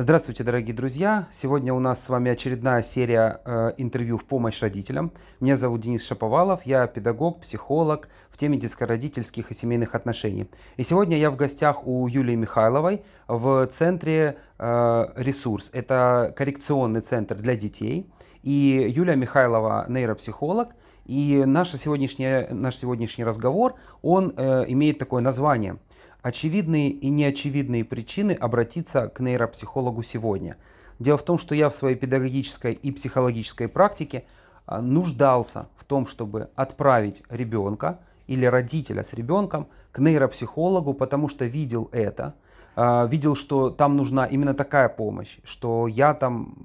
Здравствуйте, дорогие друзья! Сегодня у нас с вами очередная серия э, интервью в помощь родителям. Меня зовут Денис Шаповалов, я педагог, психолог в теме детско-родительских и семейных отношений. И сегодня я в гостях у Юлии Михайловой в центре э, «Ресурс». Это коррекционный центр для детей. И Юлия Михайлова – нейропсихолог. И наш сегодняшний, наш сегодняшний разговор, он э, имеет такое название – очевидные и неочевидные причины обратиться к нейропсихологу сегодня. Дело в том, что я в своей педагогической и психологической практике а, нуждался в том, чтобы отправить ребенка или родителя с ребенком к нейропсихологу, потому что видел это, а, видел, что там нужна именно такая помощь, что я там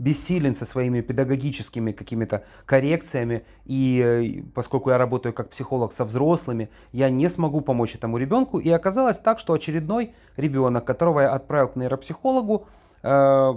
бессилен со своими педагогическими какими-то коррекциями, и э, поскольку я работаю как психолог со взрослыми, я не смогу помочь этому ребенку. И оказалось так, что очередной ребенок, которого я отправил к нейропсихологу, э,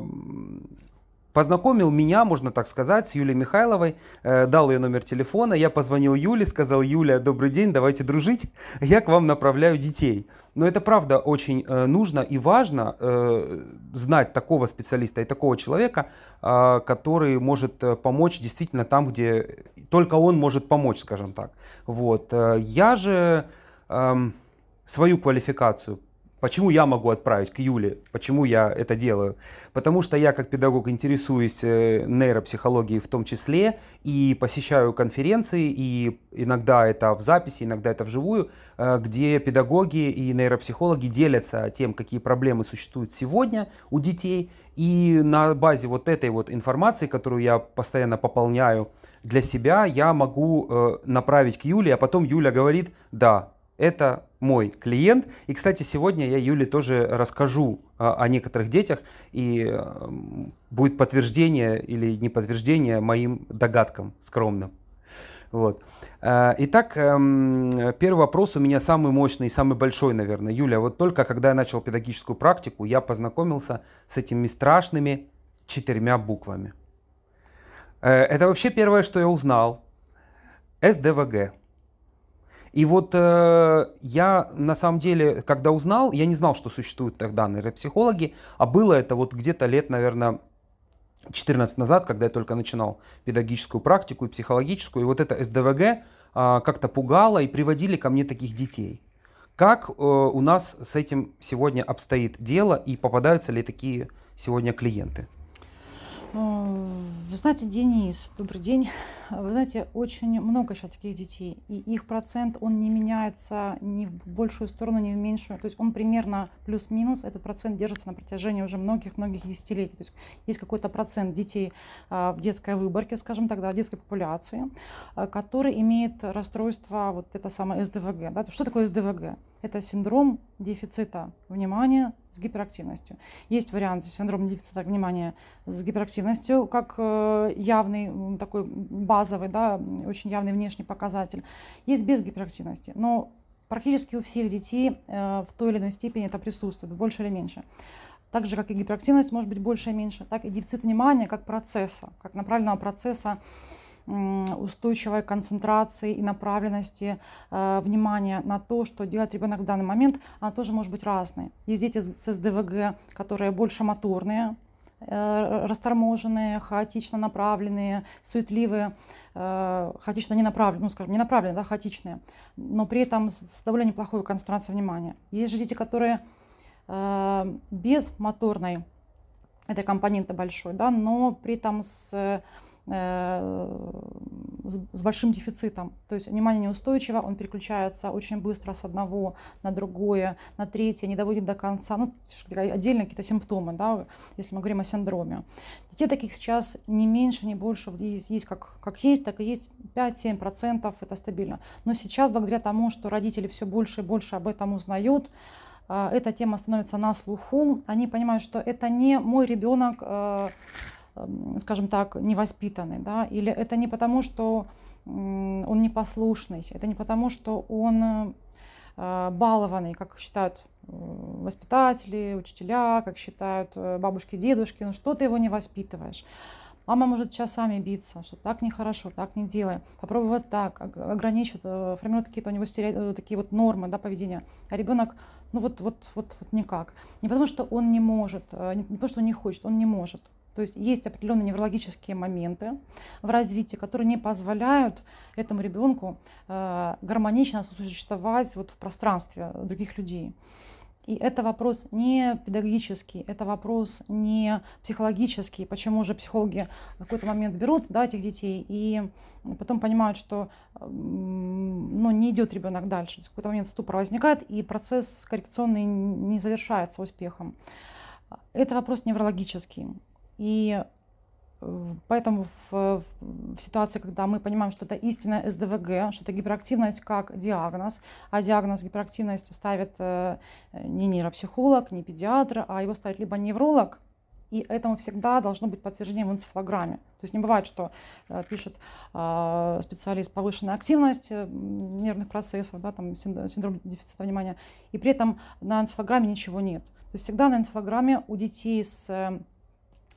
познакомил меня, можно так сказать, с Юлией Михайловой, э, дал ее номер телефона, я позвонил Юле, сказал, Юля, добрый день, давайте дружить, я к вам направляю детей. Но это правда очень э, нужно и важно э, знать такого специалиста и такого человека, который может помочь действительно там, где только он может помочь, скажем так. Вот. Я же эм, свою квалификацию Почему я могу отправить к Юле? Почему я это делаю? Потому что я как педагог интересуюсь э, нейропсихологией в том числе и посещаю конференции, и иногда это в записи, иногда это вживую, э, где педагоги и нейропсихологи делятся тем, какие проблемы существуют сегодня у детей. И на базе вот этой вот информации, которую я постоянно пополняю для себя, я могу э, направить к Юле, а потом Юля говорит, да, это мой клиент. И, кстати, сегодня я Юле тоже расскажу а, о некоторых детях, и будет подтверждение или не подтверждение моим догадкам скромным. Вот. А, итак, эм, первый вопрос у меня самый мощный и самый большой, наверное. Юля, вот только когда я начал педагогическую практику, я познакомился с этими страшными четырьмя буквами. Э, это вообще первое, что я узнал. СДВГ. И вот э, я на самом деле, когда узнал, я не знал, что существуют так данные психологи, а было это вот где-то лет, наверное, 14 назад, когда я только начинал педагогическую практику и психологическую, и вот это СДВГ э, как-то пугало и приводили ко мне таких детей. Как э, у нас с этим сегодня обстоит дело и попадаются ли такие сегодня клиенты? Э, вы знаете, Денис, добрый день. Э, вы знаете, очень много сейчас таких детей, и их процент, он не меняется ни в большую сторону, ни в меньшую. То есть он примерно плюс-минус, этот процент держится на протяжении уже многих-многих десятилетий. То есть есть какой-то процент детей э, в детской выборке, скажем так, да, в детской популяции, который имеет расстройство, вот это самое СДВГ. Да? Что такое СДВГ? это синдром дефицита внимания с гиперактивностью. Есть вариант синдрома дефицита внимания с гиперактивностью, как э, явный, такой базовый, да, очень явный внешний показатель. Есть без гиперактивности, но практически у всех детей э, в той или иной степени это присутствует, больше или меньше. Так же, как и гиперактивность может быть больше или меньше, так и дефицит внимания как процесса, как направленного процесса устойчивой концентрации и направленности э, внимания на то, что делает ребенок в данный момент, она тоже может быть разной. Есть дети с СДВГ, которые больше моторные, э, расторможенные, хаотично направленные, суетливые, э, хаотично не направленные, ну, скажем, не направленные, да, хаотичные, но при этом с, с довольно неплохой концентрацией внимания. Есть же дети, которые э, без моторной этой компоненты большой, да, но при этом с Э, с большим дефицитом. То есть внимание неустойчиво, он переключается очень быстро с одного на другое, на третье, не доводит до конца. Ну, отдельно какие-то симптомы, да, если мы говорим о синдроме. Детей таких сейчас не меньше, не больше. Есть, есть как, как есть, так и есть 5-7%, это стабильно. Но сейчас, благодаря тому, что родители все больше и больше об этом узнают, а, эта тема становится на слуху, они понимают, что это не мой ребенок э, Эм, скажем так, невоспитанный, да, или это не потому, что он непослушный, это не потому, что он э, балованный, как считают э, воспитатели, учителя, как считают э, бабушки, дедушки, ну что ты его не воспитываешь. Мама может часами биться, что так нехорошо, так не делай. попробуй вот так, ограничивать, формируют какие-то у него такие вот нормы да, поведения. А ребенок, ну вот, вот, вот, вот никак. Не потому, что он не может, не потому, что он не хочет, он не может. То есть есть определенные неврологические моменты в развитии, которые не позволяют этому ребенку э, гармонично существовать вот в пространстве других людей. И это вопрос не педагогический, это вопрос не психологический. Почему же психологи в какой-то момент берут да, этих детей и потом понимают, что ну, не идет ребенок дальше. В какой-то момент ступор возникает, и процесс коррекционный не завершается успехом. Это вопрос неврологический. И э, Поэтому э, в, в ситуации, когда мы понимаем, что это истинная СДВГ, что это гиперактивность как диагноз, а диагноз гиперактивность ставит э, не нейропсихолог, не педиатр, а его ставит либо невролог, и этому всегда должно быть подтверждение в энцефалограмме. То есть не бывает, что пишет специалист повышенная активность нервных процессов, да, там синдром дефицита внимания, и при этом на энцефалограмме ничего нет. То есть всегда на энцефалограмме у детей с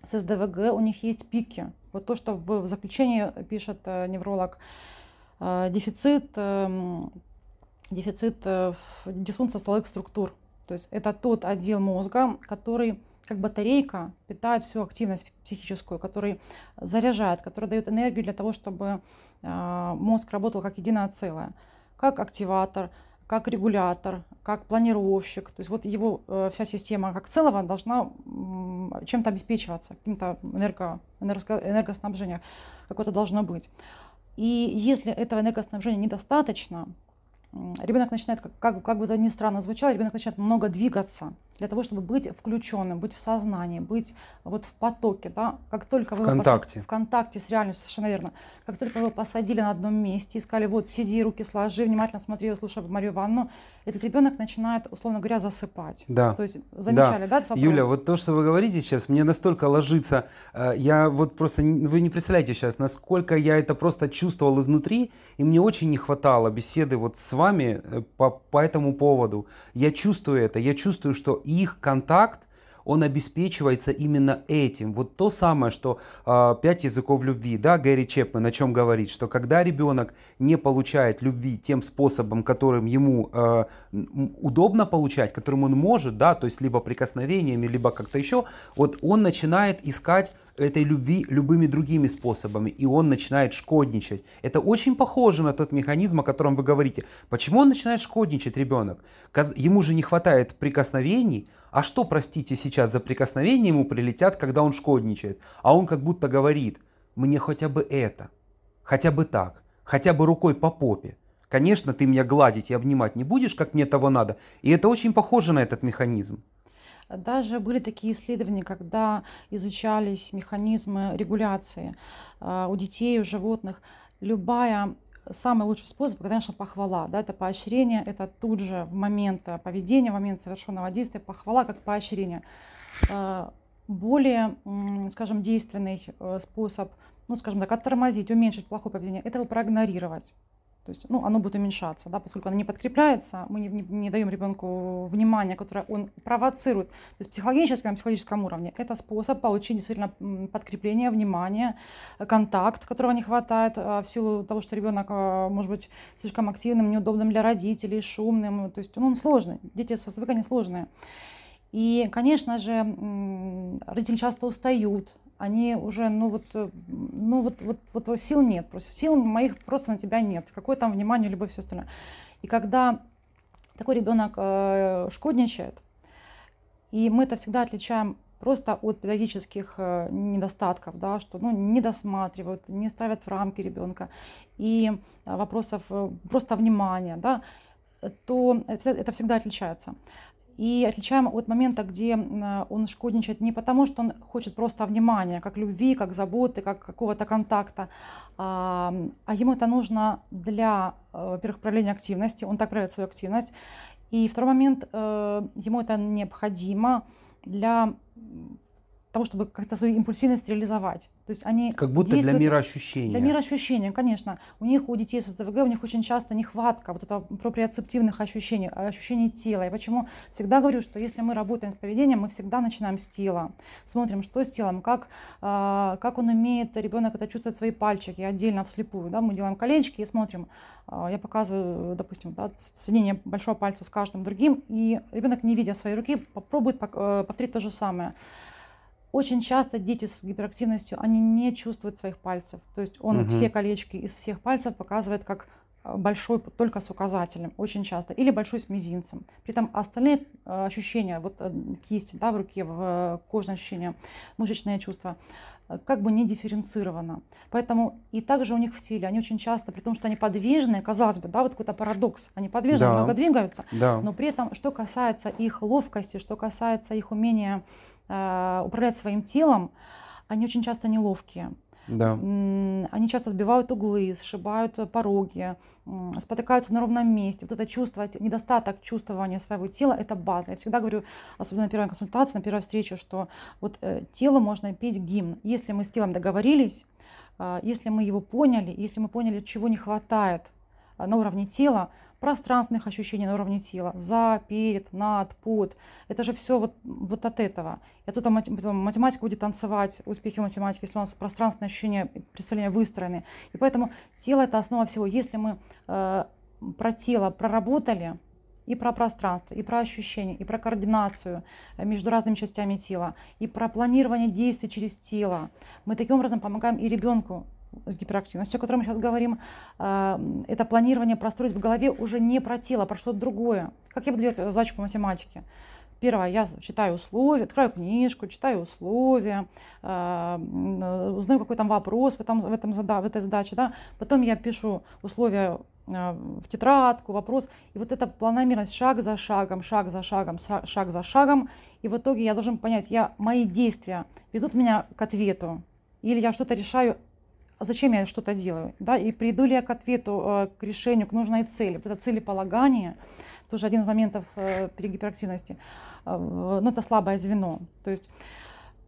с СДВГ у них есть пики. Вот то, что в заключении пишет э, невролог, э, дефицит, эм, дефицит э, дисфункция стволовых структур. То есть это тот отдел мозга, который как батарейка питает всю активность психическую, который заряжает, который дает энергию для того, чтобы мозг работал как единое целое, как активатор – как регулятор, как планировщик. То есть вот его э, вся система как целого должна чем-то обеспечиваться, каким-то энерго, энерго, энергоснабжением какое-то должно быть. И если этого энергоснабжения недостаточно, ребенок начинает, как, как, как бы это ни странно звучало, ребенок начинает много двигаться для того, чтобы быть включенным, быть в сознании, быть вот в потоке, да, как только в вы контакте. Посадили, в контакте с реальностью, совершенно верно, как только вы посадили на одном месте и сказали, вот сиди, руки сложи, внимательно смотри, слушай Марию Ивановну, этот ребенок начинает, условно говоря, засыпать. Да. То есть замечали, да, да Юля, вот то, что вы говорите сейчас, мне настолько ложится, э, я вот просто, вы не представляете сейчас, насколько я это просто чувствовал изнутри, и мне очень не хватало беседы вот с вами, вами э, по, по этому поводу. Я чувствую это, я чувствую, что их контакт он обеспечивается именно этим. Вот то самое, что а, «Пять языков любви», да, Гэри Чепмен о чем говорит, что когда ребенок не получает любви тем способом, которым ему э, удобно получать, которым он может, да, то есть либо прикосновениями, либо как-то еще, вот он начинает искать этой любви любыми другими способами, и он начинает шкодничать. Это очень похоже на тот механизм, о котором вы говорите. Почему он начинает шкодничать, ребенок? Ему же не хватает прикосновений, а что, простите, сейчас за прикосновение ему прилетят, когда он шкодничает? А он как будто говорит, мне хотя бы это, хотя бы так, хотя бы рукой по попе. Конечно, ты меня гладить и обнимать не будешь, как мне того надо. И это очень похоже на этот механизм. Даже были такие исследования, когда изучались механизмы регуляции а, у детей, у животных. Любая самый лучший способ, конечно, похвала, да, это поощрение, это тут же в момент э, поведения, в момент совершенного действия, похвала как поощрение. Э, более, скажем, действенный э, способ, ну, скажем так, оттормозить, уменьшить плохое поведение, это его проигнорировать. То есть ну, оно будет уменьшаться, да, поскольку оно не подкрепляется, мы не, не, не даем ребенку внимания, которое он провоцирует. То есть психологически, на психологическом уровне это способ получить действительно подкрепление, внимание, контакт, которого не хватает э, в силу того, что ребенок э, может быть слишком активным, неудобным для родителей, шумным. То есть ну, он сложный, дети со свыками сложные. И, конечно же, родители часто устают, они уже, ну вот, э, ну вот, вот, вот сил нет, просто сил моих просто на тебя нет, какое там внимание, любовь, все остальное. И когда такой ребенок э, шкодничает, и мы это всегда отличаем просто от педагогических э, недостатков, да, что ну, не досматривают, не ставят в рамки ребенка, и э, вопросов э, просто внимания, да, то это всегда отличается и отличаем от момента, где э, он шкодничает не потому, что он хочет просто внимания, как любви, как заботы, как какого-то контакта, а, а ему это нужно для, э, во-первых, проявления активности, он так проявляет свою активность, и второй момент, э, ему это необходимо для того, чтобы как-то свою импульсивность реализовать. То есть они как будто для мира ощущения. Для мира ощущения, конечно. У них, у детей с СДВГ, у них очень часто нехватка вот этого проприоцептивных ощущений, а, ощущений тела. Я почему всегда говорю, что если мы работаем с поведением, мы всегда начинаем с тела. Смотрим, что с телом, как, э, как он умеет, ребенок это чувствовать свои пальчики, отдельно вслепую. Да, мы делаем колечки и смотрим. Э, я показываю, допустим, да, соединение большого пальца с каждым другим, и ребенок, не видя своей руки, попробует э, повторить то же самое. Очень часто дети с гиперактивностью, они не чувствуют своих пальцев. То есть он угу. все колечки из всех пальцев показывает как а, большой только с указателем очень часто или большой с мизинцем при этом остальные а, ощущения вот э, кисть да в руке в э, кожное ощущение мышечные чувства э, как бы не дифференцировано. Поэтому и также у них в теле, они очень часто, при том, что они подвижные, казалось бы, да, вот какой-то парадокс, они подвижные, да. много двигаются, да. но при этом, что касается их ловкости, что касается их умения а, управлять своим телом, они очень часто неловкие. Да. Они часто сбивают углы, сшибают пороги, спотыкаются на ровном месте. Вот это чувство, недостаток чувствования своего тела – это база. Я всегда говорю, особенно на первой консультации, на первой встрече, что вот э, телу можно петь гимн. Если мы с телом договорились, а, если мы его поняли, если мы поняли, чего не хватает а, на уровне тела, пространственных ощущений на уровне тела, за, перед, над, под. Это же все вот, вот от этого. И оттуда математика будет танцевать, успехи математики, если у нас пространственные ощущения, представления выстроены. И поэтому тело – это основа всего. Если мы э, про тело проработали, и про пространство, и про ощущения, и про координацию э, между разными частями тела, и про планирование действий через тело. Мы таким образом помогаем и ребенку с гиперактивностью, о котором мы сейчас говорим, а, это планирование простроить в голове уже не про тело, а про что-то другое. Как я буду делать э, задачу по математике? Первое, я читаю условия, открываю книжку, читаю условия, а, э, узнаю, какой там вопрос в, этом, в, этом зада, в этой задаче. Да? Потом я пишу условия а, в тетрадку, вопрос. И вот эта планомерность шаг за шагом, шаг за шагом, шаг за шагом. И в итоге я должен понять, я, мои действия ведут меня к ответу. Или я что-то решаю «А зачем я что-то делаю, да, и приду ли я к ответу, э, к решению, к нужной цели. Вот это целеполагание, тоже один из моментов э, перегиперактивности. Э, Но ну, это слабое звено. То есть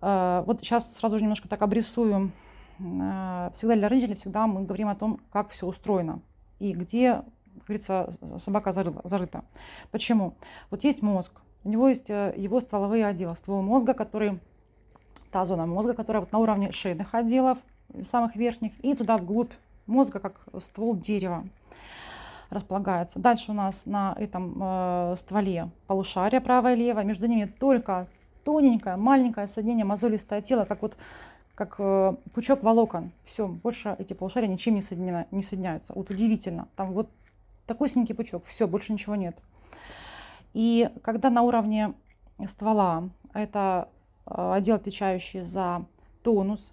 вот сейчас сразу немножко так обрисую. Всегда для родителей всегда мы говорим о том, как все устроено и где, как говорится, собака зарыта. Почему? Вот есть мозг, у него есть его стволовые отделы, ствол мозга, который, та зона мозга, которая вот на уровне шейных отделов, самых верхних, и туда вглубь мозга, как ствол дерева располагается. Дальше у нас на этом э, стволе полушария правое и левое. Между ними только тоненькое, маленькое соединение мозолистое тело, как вот как э, пучок волокон. Все, больше эти полушария ничем не, соединено, не соединяются. Вот удивительно. Там вот такой синенький пучок, все, больше ничего нет. И когда на уровне ствола, это э, отдел, отвечающий за тонус,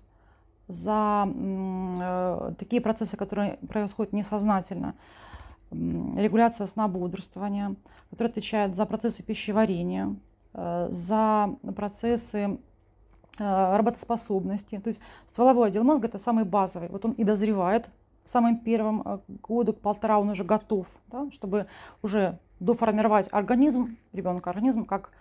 за э, такие процессы, которые происходят несознательно. Регуляция сна бодрствования, которая отвечает за процессы пищеварения, э, за процессы э, работоспособности. То есть стволовой отдел мозга – это самый базовый. Вот он и дозревает самым первым году, к полтора он уже готов, да, чтобы уже доформировать организм ребенка, организм как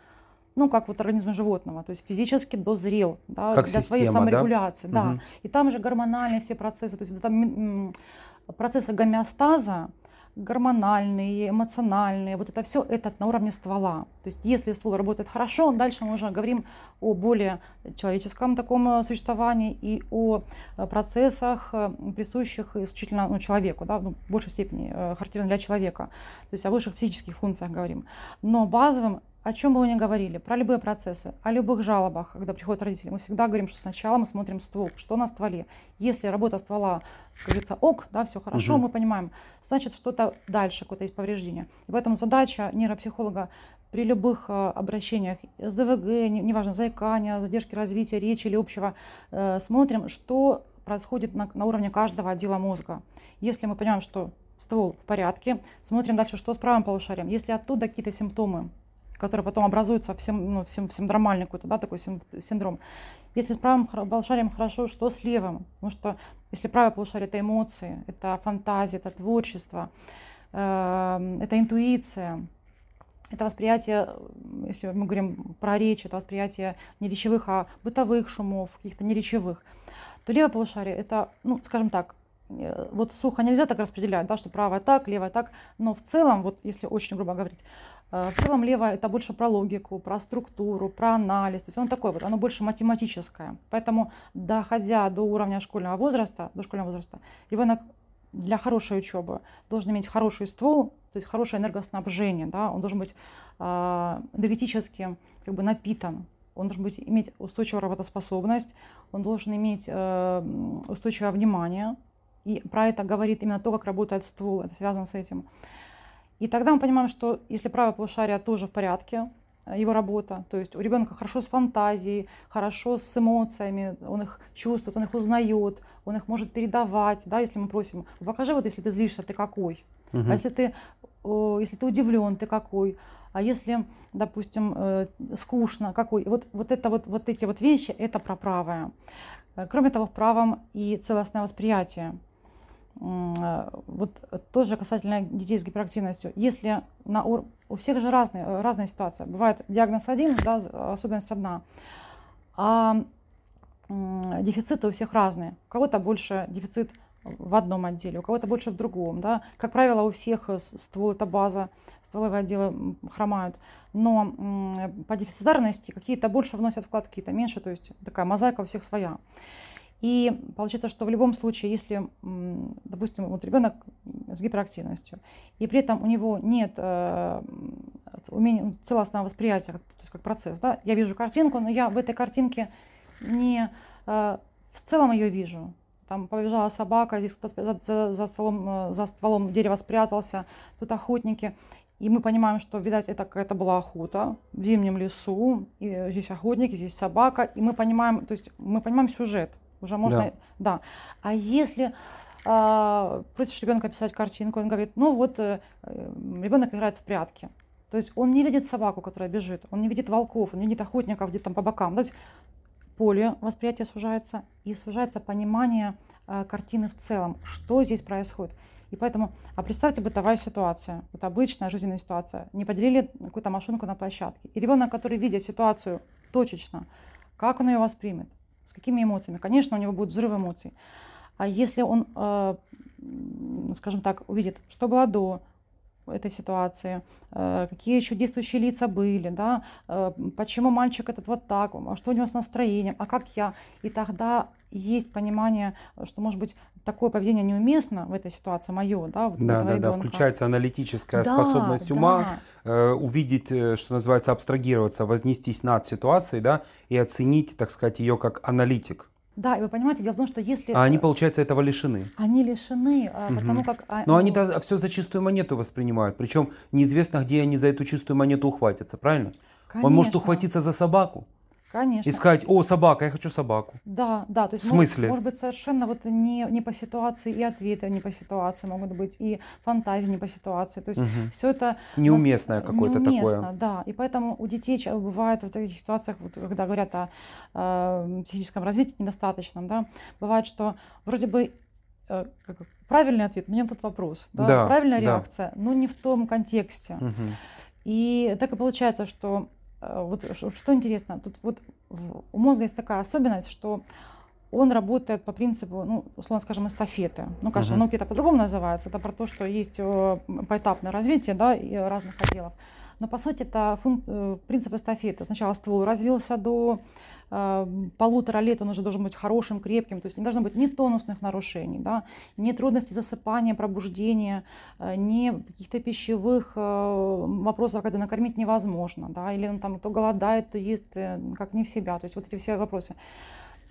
ну, как вот организм животного, то есть физически дозрел да, как для система, своей саморегуляции. Да? Да. Угу. И там же гормональные все процессы, то есть там процессы гомеостаза, гормональные, эмоциональные, вот это все это на уровне ствола. То есть если ствол работает хорошо, дальше мы уже говорим о более человеческом таком э, существовании и о э, процессах, э, присущих исключительно ну, человеку, да, ну, в большей степени характерно для человека. То есть о высших психических функциях говорим. Но базовым о чем бы мы ни говорили, про любые процессы, о любых жалобах, когда приходят родители, мы всегда говорим, что сначала мы смотрим ствол, что на стволе. Если работа ствола, как говорится, ок, да, все хорошо, угу. мы понимаем, значит, что-то дальше, какое-то есть повреждение. И поэтому задача нейропсихолога при любых э, обращениях с ДВГ, неважно, заикания, задержки развития речи или общего, э, смотрим, что происходит на, на уровне каждого отдела мозга. Если мы понимаем, что ствол в порядке, смотрим дальше, что с правым полушарием. Если оттуда какие-то симптомы который потом образуется всем ну, всем, всем драмальный какой-то, да, такой синдром. Если с правым полушарием хорошо, что с левым? Потому что если правое полушарие – это эмоции, это фантазия, это творчество, эм, это интуиция, это восприятие, если мы говорим про речь, это восприятие не речевых, а бытовых шумов, каких-то неречевых, то левое полушарие – это, ну, скажем так, э, вот сухо нельзя так распределять, да, что правое так, левое так, но в целом, вот если очень грубо говорить, Э, в целом левое это больше про логику, про структуру, про анализ. То есть оно такое вот, оно больше математическое. Поэтому, доходя до уровня школьного возраста, до школьного возраста, ребенок для хорошей учебы должен иметь хороший ствол, то есть хорошее энергоснабжение, да, он должен быть э, энергетически как бы напитан, он должен быть, иметь устойчивую работоспособность, он должен иметь э, устойчивое внимание. И про это говорит именно то, как работает ствол, это связано с этим. И тогда мы понимаем, что если правое полушарие тоже в порядке, э, его работа. То есть у ребенка хорошо с фантазией, хорошо с эмоциями, он их чувствует, он их узнает, он их может передавать. Да, если мы просим, покажи, вот если ты злишься, ты какой. Угу. А если ты, если ты удивлен, ты какой. А если, допустим, э, скучно, какой. вот, вот, это, вот, вот эти вот вещи, это про правое. Э, кроме того, в правом и целостное восприятие. Э, вот тоже касательно детей с гиперактивностью, если на ур... у всех же разные, э, разная ситуация, бывает диагноз один, да, э, особенность одна, а дефициты у всех разные, у кого-то больше дефицит в одном отделе, у кого-то больше в другом, да, как правило, у всех ствол это база, стволовые отделы хромают, но по дефицитарности какие-то больше вносят вклад, какие-то меньше, то есть такая мозаика у всех своя. И получается, что в любом случае, если, допустим, вот ребенок с гиперактивностью, и при этом у него нет э, умения, ну, целостного восприятия, как, то есть как процесс, да, я вижу картинку, но я в этой картинке не э, в целом ее вижу. Там побежала собака, здесь кто-то за, за, за, столом, э, за стволом дерева спрятался, тут охотники. И мы понимаем, что, видать, это какая-то была охота в зимнем лесу, и здесь охотники, здесь собака, и мы понимаем, то есть мы понимаем сюжет – уже можно... Да. да. А если а, просишь ребенка писать картинку, он говорит, ну вот э, ребенок играет в прятки. То есть он не видит собаку, которая бежит, он не видит волков, он не видит охотников где-то там по бокам. То есть поле восприятия сужается, и сужается понимание э, картины в целом, что здесь происходит. И поэтому, а представьте бытовая ситуация, вот обычная жизненная ситуация, не поделили какую-то машинку на площадке. И ребенок, который видит ситуацию точечно, как он ее воспримет, с какими эмоциями? Конечно, у него будет взрыв эмоций. А если он, э, скажем так, увидит, что было до, этой ситуации, э, какие еще действующие лица были, да, э, почему мальчик этот вот так, а что у него с настроением, а как я. И тогда есть понимание, что, может быть, такое поведение неуместно в этой ситуации, мое, да, вот да, да, да, включается аналитическая да, способность ума да. Э, увидеть, что называется, абстрагироваться, вознестись над ситуацией, да, и оценить, так сказать, ее как аналитик. Да, и вы понимаете, дело в том, что если... А они, э, получается, этого лишены. Они лишены, угу. потому как... А, Но они ну, то все за чистую монету воспринимают, причем неизвестно, где они за эту чистую монету ухватятся, правильно? Конечно. Он может ухватиться за собаку, Конечно. И сказать, о, собака, я хочу собаку. Да, да. То есть, в смысле? Может, может быть, совершенно вот не, не по ситуации и ответы не по ситуации могут быть, и фантазии не по ситуации. То есть угу. все это... Неуместное нас... какое-то такое. да. И поэтому у детей бывает в таких ситуациях, вот, когда говорят о э, психическом развитии недостаточном, да, бывает, что вроде бы э, как, правильный ответ, но не на тот вопрос. Да? Да, Правильная да. реакция, но не в том контексте. Угу. И так и получается, что Э, вот что интересно, тут вот у мозга есть такая особенность, что он работает по принципу, ну, условно скажем, эстафеты. Ну, конечно, uh-huh. науки это по-другому называется. Это про то, что есть э, поэтапное развитие да, и разных отделов. Но, по сути, это функ... Э, принцип эстафеты. Сначала ствол развился до полутора лет он уже должен быть хорошим, крепким, то есть не должно быть ни тонусных нарушений, да, ни трудностей засыпания, пробуждения, э, ни каких-то пищевых э, вопросов, когда накормить невозможно, да, или он там то голодает, то ест, э, как не в себя, то есть вот эти все вопросы.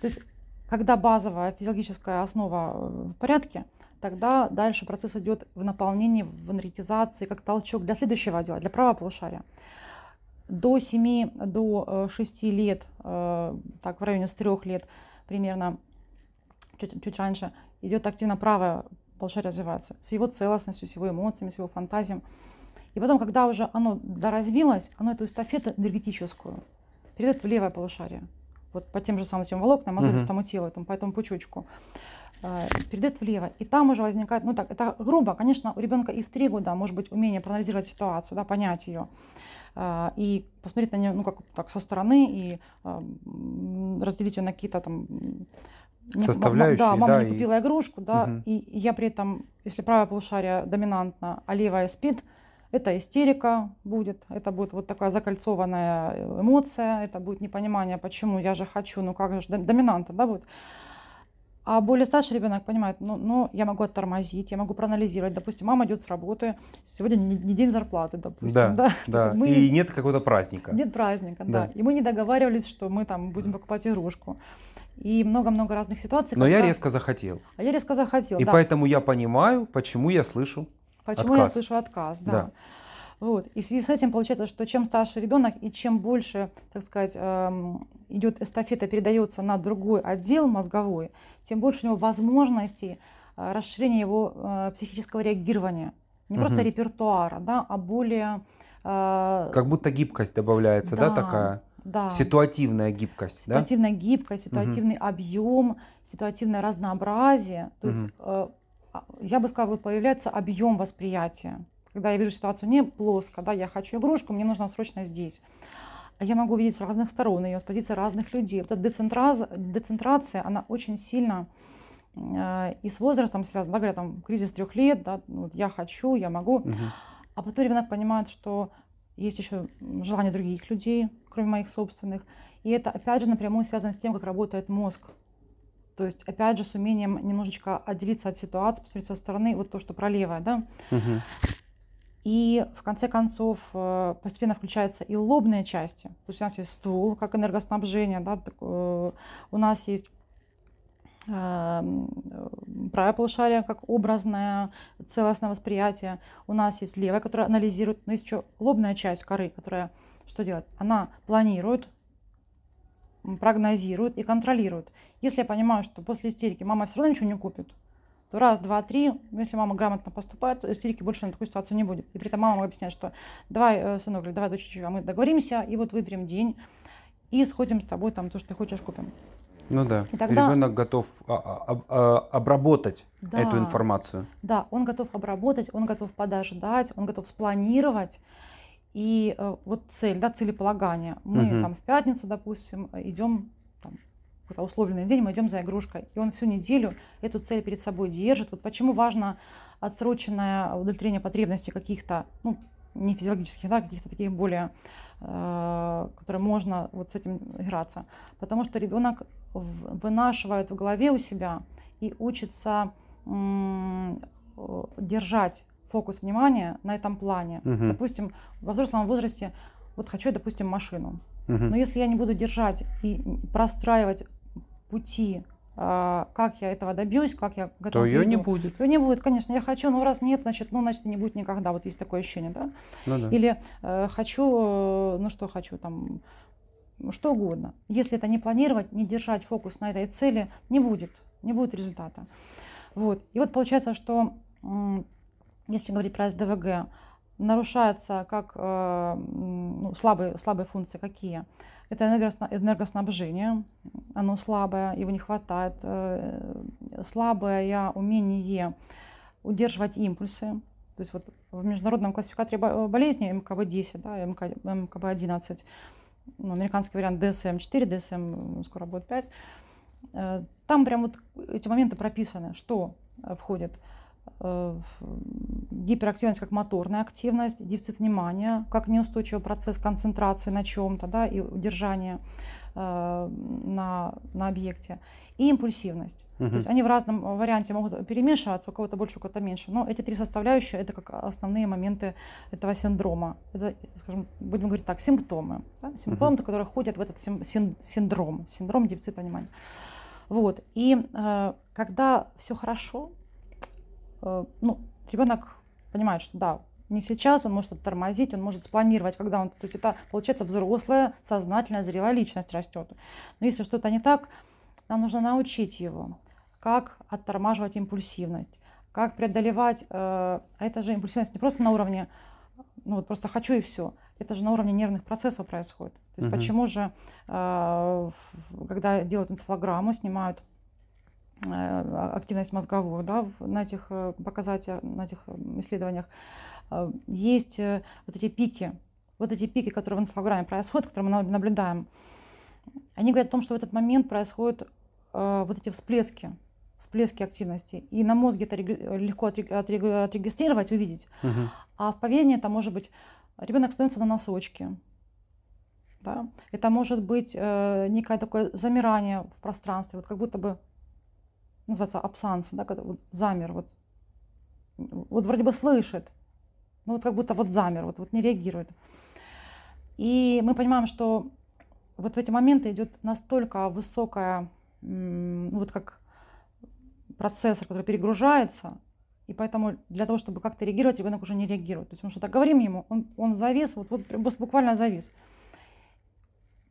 То есть когда базовая физиологическая основа в порядке, тогда дальше процесс идет в наполнении, в энергетизации, как толчок для следующего отдела, для правого полушария до 7, до 6 э, лет, э, так в районе с 3 лет примерно, чуть, чуть раньше, идет активно правое полушарие развиваться, с его целостностью, с его эмоциями, с его фантазией. И потом, когда уже оно доразвилось, оно эту эстафету энергетическую передает в левое полушарие. Вот по тем же самым тем волокнам, а мозолистому uh-huh. телу, там, по этому пучочку. Э, передает влево. И там уже возникает, ну так, это грубо, конечно, у ребенка и в три года может быть умение проанализировать ситуацию, да, понять ее. А, и посмотреть на нее, ну, как так, со стороны и а, разделить ее на какие-то там составляющие. Да, мама да, мне купила игрушку, да, угу. и я при этом, если правая полушария доминантно, а левое спит, это истерика будет, это будет вот такая закольцованная э, эмоция, это будет непонимание, почему я же хочу, ну как же, доминанта, да, будет. А более старший ребенок понимает, ну, ну, я могу оттормозить, я могу проанализировать. Допустим, мама идет с работы, сегодня не, не день зарплаты, допустим. Да, да. да. Мы... И нет какого-то праздника. Нет праздника, да. да. И мы не договаривались, что мы там будем покупать игрушку. И много-много разных ситуаций. Но когда... я резко захотел. А я резко захотел, И да. поэтому я понимаю, почему я слышу Почему отказ. я слышу отказ, да. да. Вот. И в связи с этим получается, что чем старше ребенок и чем больше, так сказать, эм, идет эстафета, передается на другой отдел мозговой, тем больше у него возможностей э, расширения его э, психического реагирования. Не угу. просто репертуара, да, а более... Э, как будто гибкость добавляется, да, да такая? да. ситуативная гибкость. Ситуативная да? гибкость, ситуативный угу. объем, ситуативное разнообразие. То угу. есть, а, я бы сказала, появляется объем восприятия когда я вижу ситуацию не плоско, да, я хочу игрушку, мне нужно срочно здесь. Я могу видеть с разных сторон ее, с позиции разных людей. Вот эта децентрация, децентрация она очень сильно э, и с возрастом связана. Да, говорят, там, кризис трех лет, да, вот я хочу, я могу. Угу. А потом ребенок понимает, что есть еще желания других людей, кроме моих собственных. И это, опять же, напрямую связано с тем, как работает мозг. То есть, опять же, с умением немножечко отделиться от ситуации, посмотреть со стороны, вот то, что про левое, да. Угу. И в конце концов э, постепенно включается и лобная часть, То есть у нас есть ствол, как энергоснабжение, да, э, у нас есть эм, правое полушарие как образное, целостное восприятие. У нас есть левое, которое анализирует, но ну, есть еще лобная часть коры, которая что делает? Она планирует, прогнозирует и контролирует. Если я понимаю, что после истерики мама все равно ничего не купит, то раз, два, три, если мама грамотно поступает, истерики больше на такую ситуацию не будет. И при этом мама объясняет, что давай, э, сынок, или давай, дочечка, мы договоримся, и вот выберем день, и сходим с тобой там то, что ты хочешь, купим. Ну да. И тогда... Ребенок готов а, а, а, обработать да, эту информацию. Да, он готов обработать, он готов подождать, он готов спланировать. И э, вот цель, да, целеполагание. Мы угу. там в пятницу, допустим, идем какой-то условленный день мы идем за игрушкой. И он всю неделю эту цель перед собой держит. Вот почему важно отсроченное удовлетворение потребностей каких-то, ну, не физиологических, да, а каких-то таких более, э, которые можно вот с этим играться. Потому что ребенок вынашивает в голове у себя и учится э, держать фокус внимания на этом плане. Угу. Допустим, во взрослом возрасте вот хочу я, допустим, машину. Угу. Но если я не буду держать и простраивать пути, а, как я этого добьюсь, как я готов, То ее не будет. Ее не будет, конечно. Я хочу, но ну, раз нет, значит, ну, значит, не будет никогда. Вот есть такое ощущение, да? Ну, да. Или э, хочу, э, ну что хочу, там, что угодно. Если это не планировать, не держать фокус на этой цели, не будет, не будет результата. Вот. И вот получается, что если говорить про СДВГ, нарушается как э, ну, слабые, слабые функции какие? Это энергоснабжение, оно слабое, его не хватает, э, слабое я умение удерживать импульсы, то есть вот в международном классификаторе болезней МКБ-10, да, МКБ-11, ну, американский вариант DSM-4, DSM скоро будет 5, э, там прям вот эти моменты прописаны, что входит – Э, гиперактивность как моторная активность, дефицит внимания как неустойчивый процесс концентрации на чем-то да, и удержания э, на, на объекте, и импульсивность. Угу. То есть они в разном э, варианте могут перемешиваться, у кого-то больше, у кого-то меньше. Но эти три составляющие это как основные моменты этого синдрома. Это, скажем, будем говорить так, симптомы. Да? Симптомы, угу. которые ходят в этот син- син- синдром, синдром дефицита внимания. Вот. И э, когда все хорошо, Э, ну, ребенок понимает, что да, не сейчас, он может оттормозить, он может спланировать, когда он, то есть это получается взрослая, сознательная, зрелая личность растет. Но если что-то не так, нам нужно научить его, как оттормаживать импульсивность, как преодолевать, э, а это же импульсивность не просто на уровне, ну вот просто хочу и все, это же на уровне нервных процессов происходит. То есть угу. почему же, э, когда делают энцефалограмму, снимают Э, активность мозговую да, на этих э, показателях, на этих э, исследованиях, есть вот эти пики, вот эти пики, которые в инстаграме происходят, которые мы наблюдаем, они говорят о том, что в этот момент происходят вот эти всплески, всплески активности. И на мозге это легко отрегистрировать, увидеть. Угу. А в поведении это может быть ребенок становится на носочки. Да? Это может быть э, некое такое замирание в пространстве, вот как будто бы называется абсанса, да, когда вот замер, вот, вот вроде бы слышит, но вот как будто вот замер, вот, вот не реагирует. И мы понимаем, что вот в эти моменты идет настолько высокая, ну вот как процессор, который перегружается, и поэтому для того, чтобы как-то реагировать, ребенок уже не реагирует. То есть мы что-то говорим ему, он, он завис, вот, вот буквально завис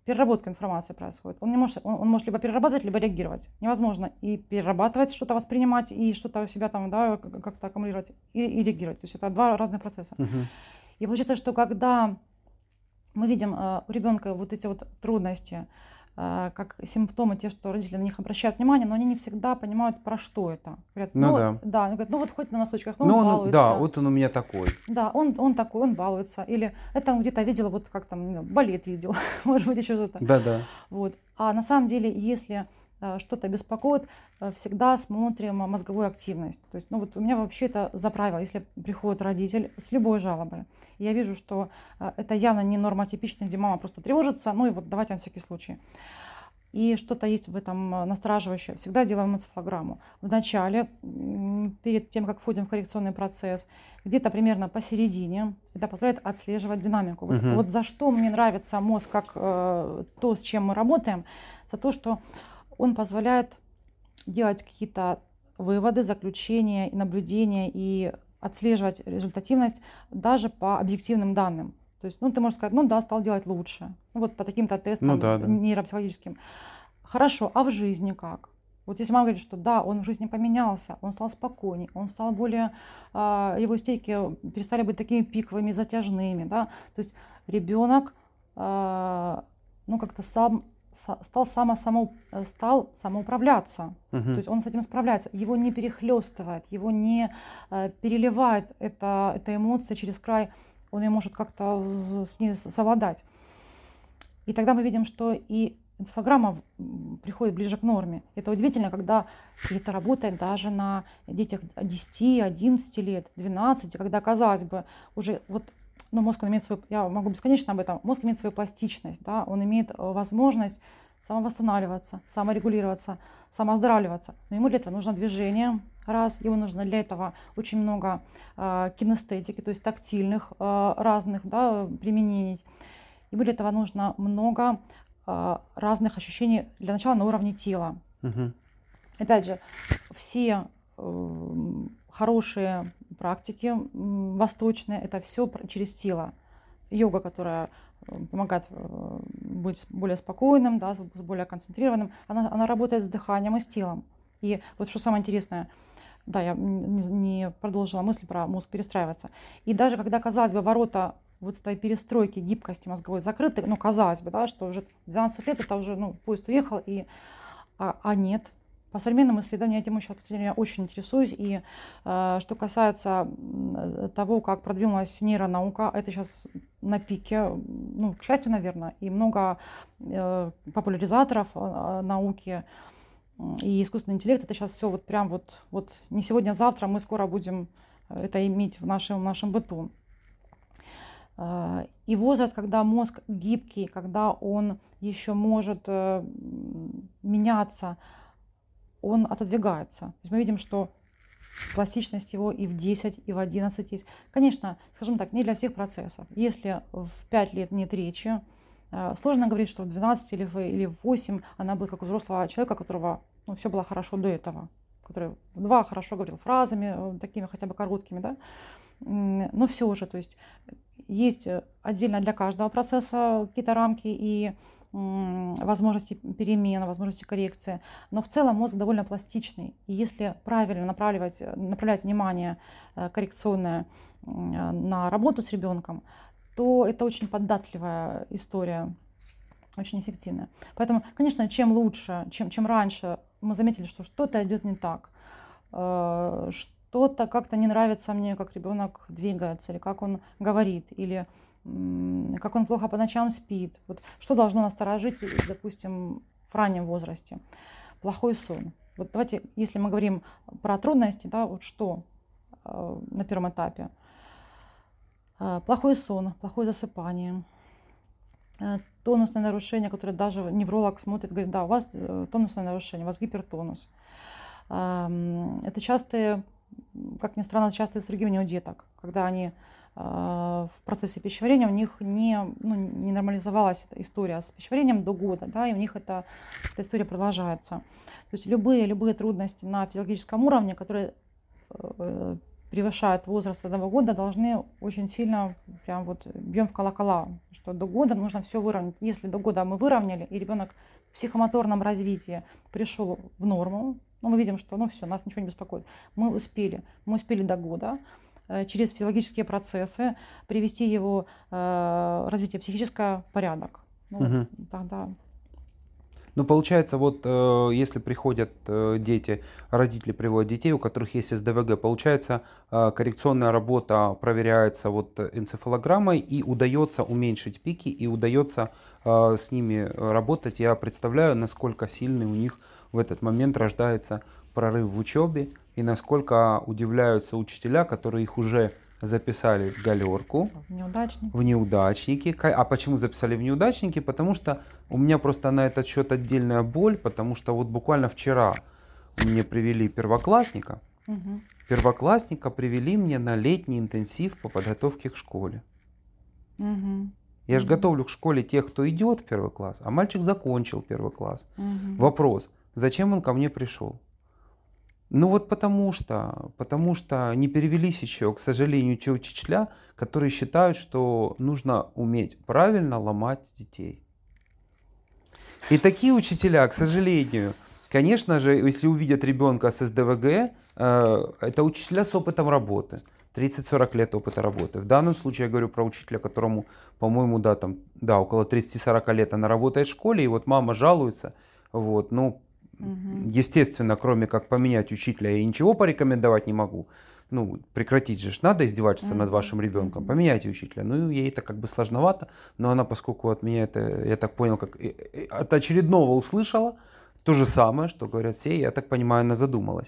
переработка информации происходит. Он, не может, он, он может либо перерабатывать, либо реагировать. Невозможно и перерабатывать, что-то воспринимать, и что-то у себя там, да, как-то аккумулировать, и, и реагировать. То есть это два разных процесса. Угу. И получается, что когда мы видим э, у ребенка вот эти вот трудности, а, как симптомы, те, что родители на них обращают внимание, но они не всегда понимают, про что это. Говорят, ну, ну да. Да, они говорят, ну вот хоть на носочках, ну, но ну, он, балуется. Да, вот он у меня такой. Да, он, он такой, он балуется. Или это он где-то видел, вот как там, балет видел, может быть, еще что-то. Да, да. Вот. А на самом деле, если Э, что-то беспокоит, э, всегда смотрим э, мозговую активность. То есть, ну вот у меня вообще это за правило, если приходит родитель с любой жалобой, я вижу, что это явно не нормотипично, где мама просто тревожится, ну и вот давайте на всякий случай. И что-то есть в этом настораживающее. Всегда делаем энцефалограмму. Вначале, перед тем, как входим в коррекционный процесс, где-то примерно посередине. Это позволяет отслеживать динамику. Вот, угу. вот за что мне нравится мозг, как э, то, с чем мы работаем, за то, что он позволяет делать какие-то выводы, заключения, наблюдения и отслеживать результативность даже по объективным данным. То есть, ну, ты можешь сказать, ну да, стал делать лучше. Ну, вот по таким-то тестам ну, да, да. нейропсихологическим. Хорошо, а в жизни как? Вот если мама говорит, что да, он в жизни поменялся, он стал спокойнее, он стал более, а, его истерики перестали быть такими пиковыми, затяжными, да, то есть ребенок, а, ну, как-то сам стал, само, само, э, стал самоуправляться. Угу. То есть он с этим справляется. Его не перехлестывает, его не э, переливает эта, эта эмоция через край, он ее может как-то с ней совладать. И тогда мы видим, что и инфограмма приходит ближе к норме. Это удивительно, когда это работает даже на детях 10, 11 лет, 12, когда, казалось бы, уже вот но ну, мозг он имеет свою, я могу бесконечно об этом, мозг имеет свою пластичность, да, он имеет э, возможность самовосстанавливаться, саморегулироваться, самооздоравливаться. Но ему для этого нужно движение, раз, ему нужно для этого очень много э, кинестетики, то есть тактильных э, разных да, применений. Ему для этого нужно много э, разных ощущений, для начала на уровне тела. Угу. Опять же, все э, хорошие практики восточные, это все через тело. Йога, которая э, помогает э, быть более спокойным, да, более концентрированным, она, она работает с дыханием и с телом. И вот что самое интересное, да, я не продолжила мысль про мозг перестраиваться. И даже когда, казалось бы, ворота вот этой перестройки гибкости мозговой закрыты, ну, казалось бы, да, что уже 12 лет это уже, ну, поезд уехал, и, а, а нет, по современным исследованиям я тему сейчас, к сожалению, очень интересуюсь. И э, что касается того, как продвинулась нейронаука, это сейчас на пике, ну, к счастью, наверное, и много э, популяризаторов э, э науки и искусственный интеллект. Это сейчас все вот прям вот, вот не сегодня, а завтра мы скоро будем э, это иметь в нашем, в нашем быту. Э, и возраст, когда мозг гибкий, когда он еще может меняться, он отодвигается. То есть мы видим, что пластичность его и в 10, и в 11 есть. Конечно, скажем так, не для всех процессов. Если в 5 лет нет речи, э, сложно говорить, что в 12 или в, или в 8 она будет как у взрослого человека, у которого ну, все было хорошо до этого, который в 2 хорошо говорил фразами, э, такими хотя бы короткими, да, но все же, то есть э, есть отдельно для каждого процесса какие-то рамки, и возможности перемен, возможности коррекции. Но в целом мозг довольно пластичный. И если правильно направлять, э, направлять внимание э, коррекционное на работу с ребенком, то это очень податливая история, очень эффективная. Поэтому, конечно, чем лучше, чем, чем раньше мы заметили, что что-то идет не так, что э, что-то как-то не нравится мне, как ребенок двигается, или как он говорит, или как он плохо по ночам спит. Вот что должно насторожить, допустим, в раннем возрасте? Плохой сон. Вот давайте, если мы говорим про трудности, да, вот что э, на первом этапе? Э, плохой сон, плохое засыпание, э, тонусное нарушение, которое даже невролог смотрит, говорит, да, у вас э, тонусное нарушение, у вас гипертонус. Э, это частые, как ни странно, частые срыгивания у деток, когда они а, в процессе пищеварения у них не, ну, не нормализовалась эта история с пищеварением до года, да, и у них это, эта история продолжается. То есть любые, любые трудности на физиологическом уровне, которые э, превышают возраст одного года, должны очень сильно прям вот бьем в колокола, что до года нужно все выровнять. Если до года мы выровняли, и ребенок в психомоторном развитии пришел в норму, ну, мы видим, что ну все, нас ничего не беспокоит. Мы успели, мы успели до года, Э, через физиологические процессы, привести его э, развитие психического порядок. Ну, угу. вот, тогда ну, получается, вот э, если приходят э, дети, родители приводят детей, у которых есть СДВГ, получается, э, коррекционная работа проверяется вот энцефалограммой, и удается уменьшить пики, и удается э, с ними работать. Я представляю, насколько сильный у них в этот момент рождается прорыв в учебе и насколько удивляются учителя, которые их уже записали в галерку. В неудачники. В неудачники. А почему записали в неудачники? Потому что у меня просто на этот счет отдельная боль, потому что вот буквально вчера мне привели первоклассника. Угу. Первоклассника привели мне на летний интенсив по подготовке к школе. Угу. Я же угу. готовлю к школе тех, кто идет в первый класс, а мальчик закончил первый класс. Угу. Вопрос, зачем он ко мне пришел? Ну вот потому что, потому что не перевелись еще, к сожалению, те учителя, которые считают, что нужно уметь правильно ломать детей. И такие учителя, к сожалению, конечно же, если увидят ребенка с СДВГ, э, это учителя с опытом работы. 30-40 лет опыта работы. В данном случае я говорю про учителя, которому, по-моему, да, там, да, около 30-40 лет она работает в школе, и вот мама жалуется, вот, ну, Угу. Естественно, кроме как поменять учителя, я ничего порекомендовать не могу. Ну, прекратить же, надо издевательство угу. над вашим ребенком, поменяйте учителя. Ну, ей это как бы сложновато, но она, поскольку от меня это, я так понял, как э, э, от очередного услышала, то же самое, что говорят все, я так понимаю, она задумалась.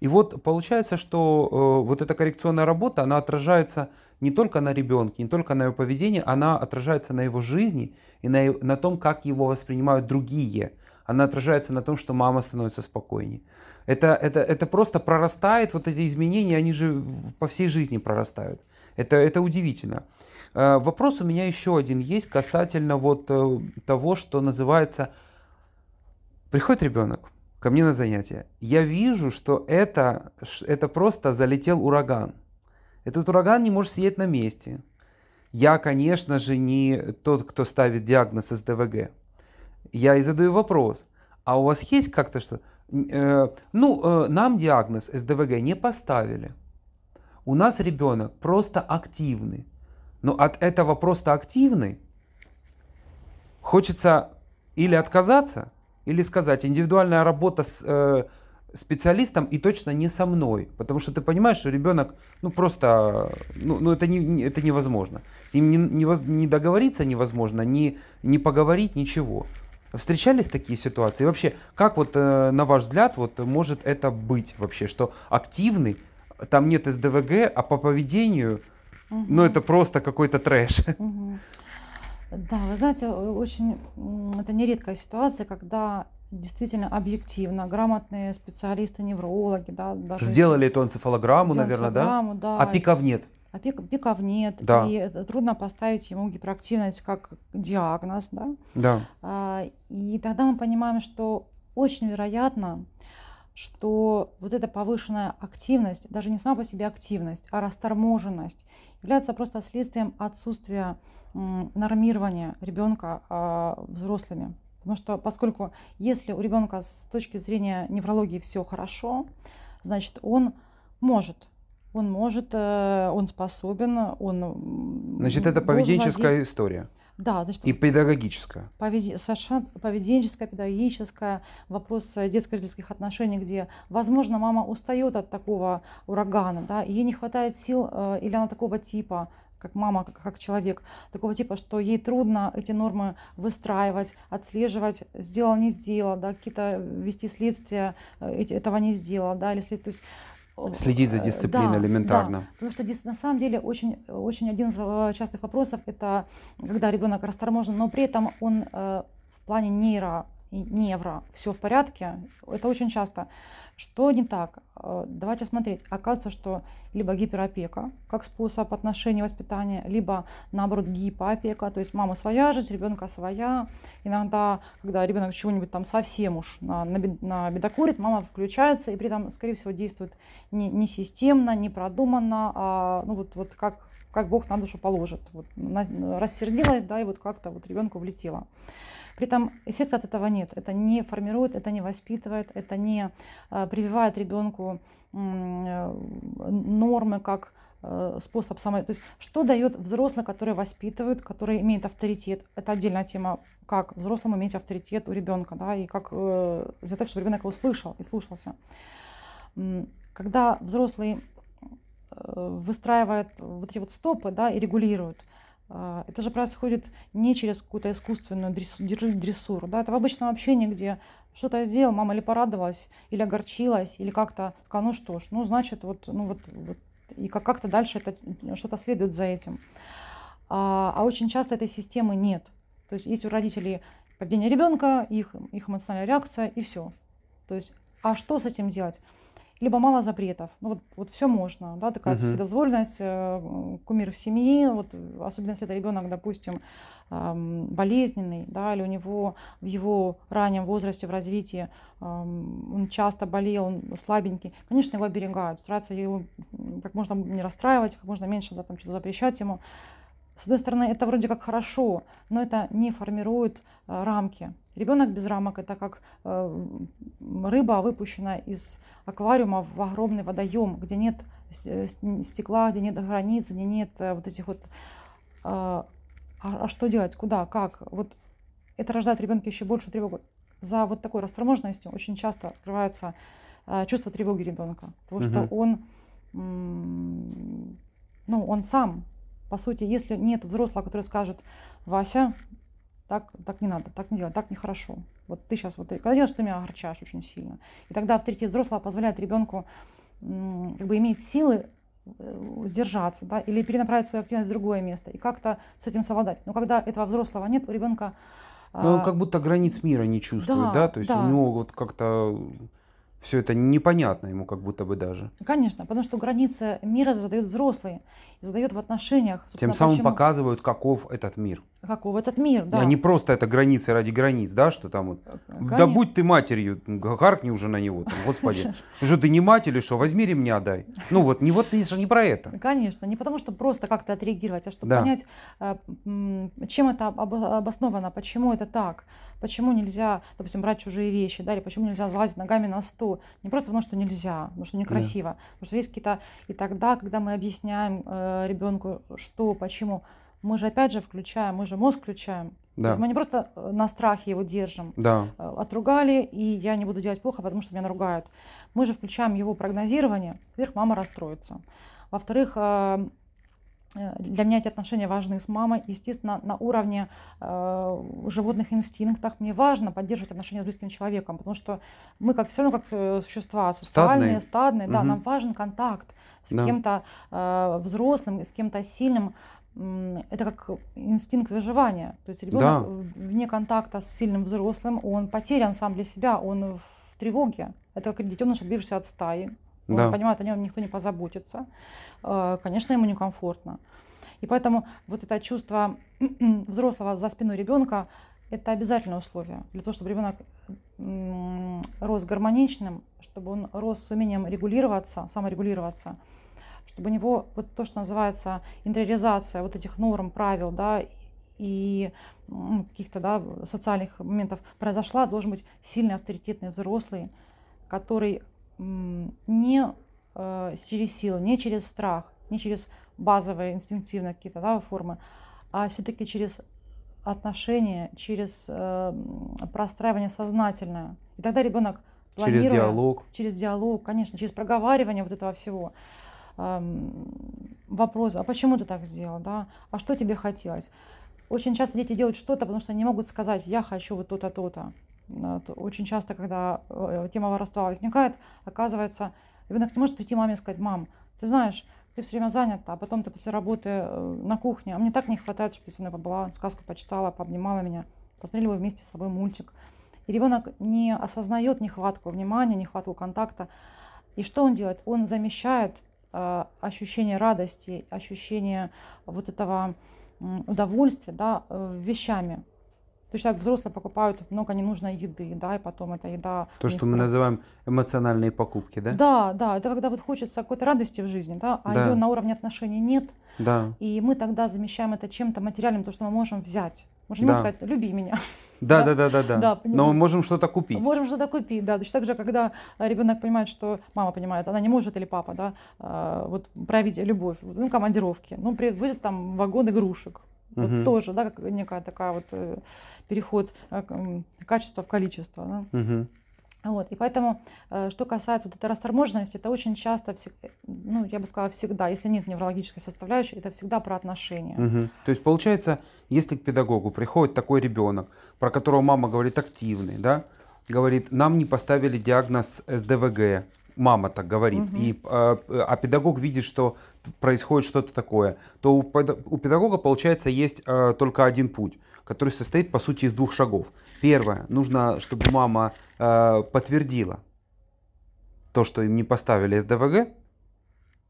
И вот получается, что э, вот эта коррекционная работа, она отражается не только на ребенке, не только на его поведении, она отражается на его жизни и на, на том, как его воспринимают другие она отражается на том, что мама становится спокойнее. Это, это, это просто прорастает, вот эти изменения, они же по всей жизни прорастают. Это, это удивительно. Э, вопрос у меня еще один есть касательно вот э, того, что называется «приходит ребенок ко мне на занятие. Я вижу, что это, это просто залетел ураган. Этот ураган не может сидеть на месте. Я, конечно же, не тот, кто ставит диагноз СДВГ я и задаю вопрос, а у вас есть как-то что? Э, ну, э, нам диагноз СДВГ не поставили. У нас ребенок просто активный. Но от этого просто активный хочется или отказаться, или сказать, индивидуальная работа с э, специалистом и точно не со мной, потому что ты понимаешь, что ребенок, ну просто, ну, ну это, не, это невозможно. С ним не, не, не договориться невозможно, не, не поговорить, ничего. Встречались такие ситуации? И вообще, как вот, э, на ваш взгляд, вот может это быть вообще, что активный, там нет СДВГ, а по поведению, угу. ну это просто какой-то трэш. Угу. Да, вы знаете, очень это нередкая ситуация, когда действительно объективно грамотные специалисты, неврологи, да, даже сделали эту энцефалограмму, наверное, да? да? А пиков нет а пик, пиков нет, да. и трудно поставить ему гиперактивность как диагноз, да? Да. А, и тогда мы понимаем, что очень вероятно, что вот эта повышенная активность, даже не сама по себе активность, а расторможенность, является просто следствием отсутствия нормирования ребенка а, взрослыми. Потому что поскольку если у ребенка с точки зрения неврологии все хорошо, значит он может он может, э, он способен, он... Значит, это поведенческая владеть... история. Да, значит, и педагогическая. Повед... Совершенно поведенческая, педагогическая, вопрос э, детско-родительских отношений, где, возможно, мама устает от такого урагана, да, и ей не хватает сил, э, или она такого типа, как мама, как, как человек, такого типа, что ей трудно эти нормы выстраивать, отслеживать, сделал, не сделал, да, какие-то вести следствия, этого не сделал, да, или след... то есть Следить за э, дисциплиной да, элементарно. Да, потому что на самом деле очень, очень один из э, частых вопросов это когда ребенок расторможен, но при этом он э, в плане нейро невро, все в порядке. Это очень часто. Что не так? Э, давайте смотреть. Оказывается, что либо гиперопека как способ отношения воспитания, либо наоборот гипоопека, то есть мама своя жизнь, ребенка своя. Иногда, когда ребенок чего-нибудь там совсем уж на, на бедокурит, мама включается и при этом, скорее всего, действует не, не системно, не продуманно, а ну вот, вот как как Бог на душу положит. Вот, на, рассердилась, да, и вот как-то вот ребенку влетело. При этом эффекта от этого нет. Это не формирует, это не воспитывает, это не э, прививает ребенку нормы как э, способ самой... То есть что дает взрослый, который воспитывает, который имеет авторитет? Это отдельная тема, как взрослому иметь авторитет у ребенка, да, и как э, сделать так, чтобы ребенок его слышал и слушался. Когда взрослый э, выстраивает вот эти вот стопы, да, и регулирует – а, это же происходит не через какую-то искусственную дрессуру. Да? Это в обычном общении, где что-то сделал, мама или порадовалась, или огорчилась, или как-то, ну что ж, ну значит, вот, ну вот, вот и как-то дальше это, что-то следует за этим. А, а очень часто этой системы нет. То есть есть у родителей поведение ребенка, их, их эмоциональная реакция и все. То есть, а что с этим делать? либо мало запретов. Ну, вот, вот все можно, да, такая uh-huh. вседозволенность, э, кумир в семье, вот, особенно если это ребенок, допустим, болезненный, да, или у него в его раннем возрасте, в развитии, он часто болел, он слабенький, конечно, его оберегают, стараются его как можно не расстраивать, как можно меньше, да, там что-то запрещать ему. С одной стороны, это вроде как хорошо, но это не формирует э, рамки. Ребенок без рамок – это как э, рыба, выпущенная из аквариума в огромный водоем, где нет э, стекла, где нет границ, где нет вот этих вот… А, а что делать? Куда? Как? Вот это рождает ребенка еще больше тревогу. За вот такой расторможенностью очень часто скрывается чувство тревоги ребенка, потому угу. что он, ну, он сам по сути, если нет взрослого, который скажет, Вася, так, так не надо, так не делай, так нехорошо. Вот ты сейчас вот, когда делаешь, ты меня огорчаешь очень сильно. И тогда авторитет взрослого позволяет ребенку как бы иметь силы э, сдержаться, да, или перенаправить свою активность в другое место и как-то с этим совладать. Но когда этого взрослого нет, у ребенка... Ну, он а, как будто границ мира не чувствует, да, да? то есть да. у него вот как-то все это непонятно ему как будто бы даже. Конечно, потому что границы мира задают взрослые, задают в отношениях. Тем самым почему... показывают, каков этот мир. Каков этот мир, да. А не просто это границы ради границ, да, что там вот, Конечно. Э, да будь ты матерью, харкни уже на него, там, господи, что ты не мать или что, возьми ремня дай. Ну вот, не вот ты же не про это. Конечно, не потому что просто как-то отреагировать, а чтобы понять, э, чем это обосновано, почему это так. Почему нельзя, допустим, брать чужие вещи, да, или почему нельзя залазить ногами на стул? Не просто потому, что нельзя, потому что некрасиво, да. потому что есть какие-то... И тогда, когда мы объясняем э, ребенку, что, почему, мы же опять же включаем, мы же мозг включаем. Да. То есть мы не просто э, на страхе его держим. Да. Э, отругали, и я не буду делать плохо, потому что меня наругают. Мы же включаем его прогнозирование. Во-первых, мама расстроится. Во-вторых, э, для меня эти отношения важны с мамой. Естественно, на уровне э, животных инстинктов мне важно поддерживать отношения с близким человеком, потому что мы как все равно как э, существа социальные, стадные, стадные угу. да, нам важен контакт с да. кем-то э, взрослым, с кем-то сильным. Это как инстинкт выживания. То есть ребенок да. вне контакта с сильным взрослым, он потерян сам для себя, он в тревоге. Это как детеныш, отбившийся от стаи. Он да. понимает, о нем никто не позаботится. Э, конечно, ему некомфортно. И поэтому вот это чувство м-м, взрослого за спиной ребенка – это обязательное условие для того, чтобы ребенок рос гармоничным, чтобы он рос с умением регулироваться, саморегулироваться, чтобы у него вот то, что называется интериоризация вот этих норм, правил, да, и каких-то да, социальных моментов произошла, должен быть сильный авторитетный взрослый, который не Э, через силу, не через страх, не через базовые инстинктивно какие-то да, формы, а все-таки через отношения, через э, простраивание сознательное. И тогда ребенок планируя, через диалог, через диалог, конечно, через проговаривание вот этого всего эм, вопрос, а почему ты так сделал, да, а что тебе хотелось. Очень часто дети делают что-то, потому что они могут сказать, я хочу вот то-то, то-то. Очень часто, когда э, тема воровства возникает, оказывается, Ребенок не может прийти маме и сказать, мам, ты знаешь, ты все время занята, а потом ты после работы э, на кухне, а мне так не хватает, чтобы ты со мной побыла, сказку почитала, пообнимала меня, посмотрели бы вместе с собой мультик. И ребенок не осознает нехватку внимания, нехватку контакта. И что он делает? Он замещает э, ощущение радости, ощущение вот этого удовольствия да, э, вещами. То есть, так взрослые покупают много ненужной еды, да, и потом эта еда... То, что мы называем эмоциональные покупки, да? Да, да, это когда вот хочется какой-то радости в жизни, да, а да. ее на уровне отношений нет. Да. И мы тогда замещаем это чем-то материальным, то, что мы можем взять. Можно да. сказать, люби меня. Да, да, да, да, да. да Но мы можем что-то купить. Можем что-то купить, да. То есть так же, когда ребенок понимает, что мама понимает, она не может или папа, да, а, вот проявить любовь, ну, командировки, ну, привозят там вагон игрушек. Вот угу. тоже, да, как некая такая вот э, переход э, качества в количество. Да? Угу. Вот, и поэтому, э, что касается вот этой расторможенности, это очень часто, ну, я бы сказала, всегда, если нет неврологической составляющей, это всегда про отношения. Угу. То есть, получается, если к педагогу приходит такой ребенок, про которого мама говорит активный, да, говорит, нам не поставили диагноз СДВГ, мама так говорит, угу. и, а, а, а педагог видит, что происходит что-то такое, то у, у педагога, получается, есть а, только один путь, который состоит, по сути, из двух шагов. Первое, нужно, чтобы мама а, подтвердила то, что им не поставили СДВГ,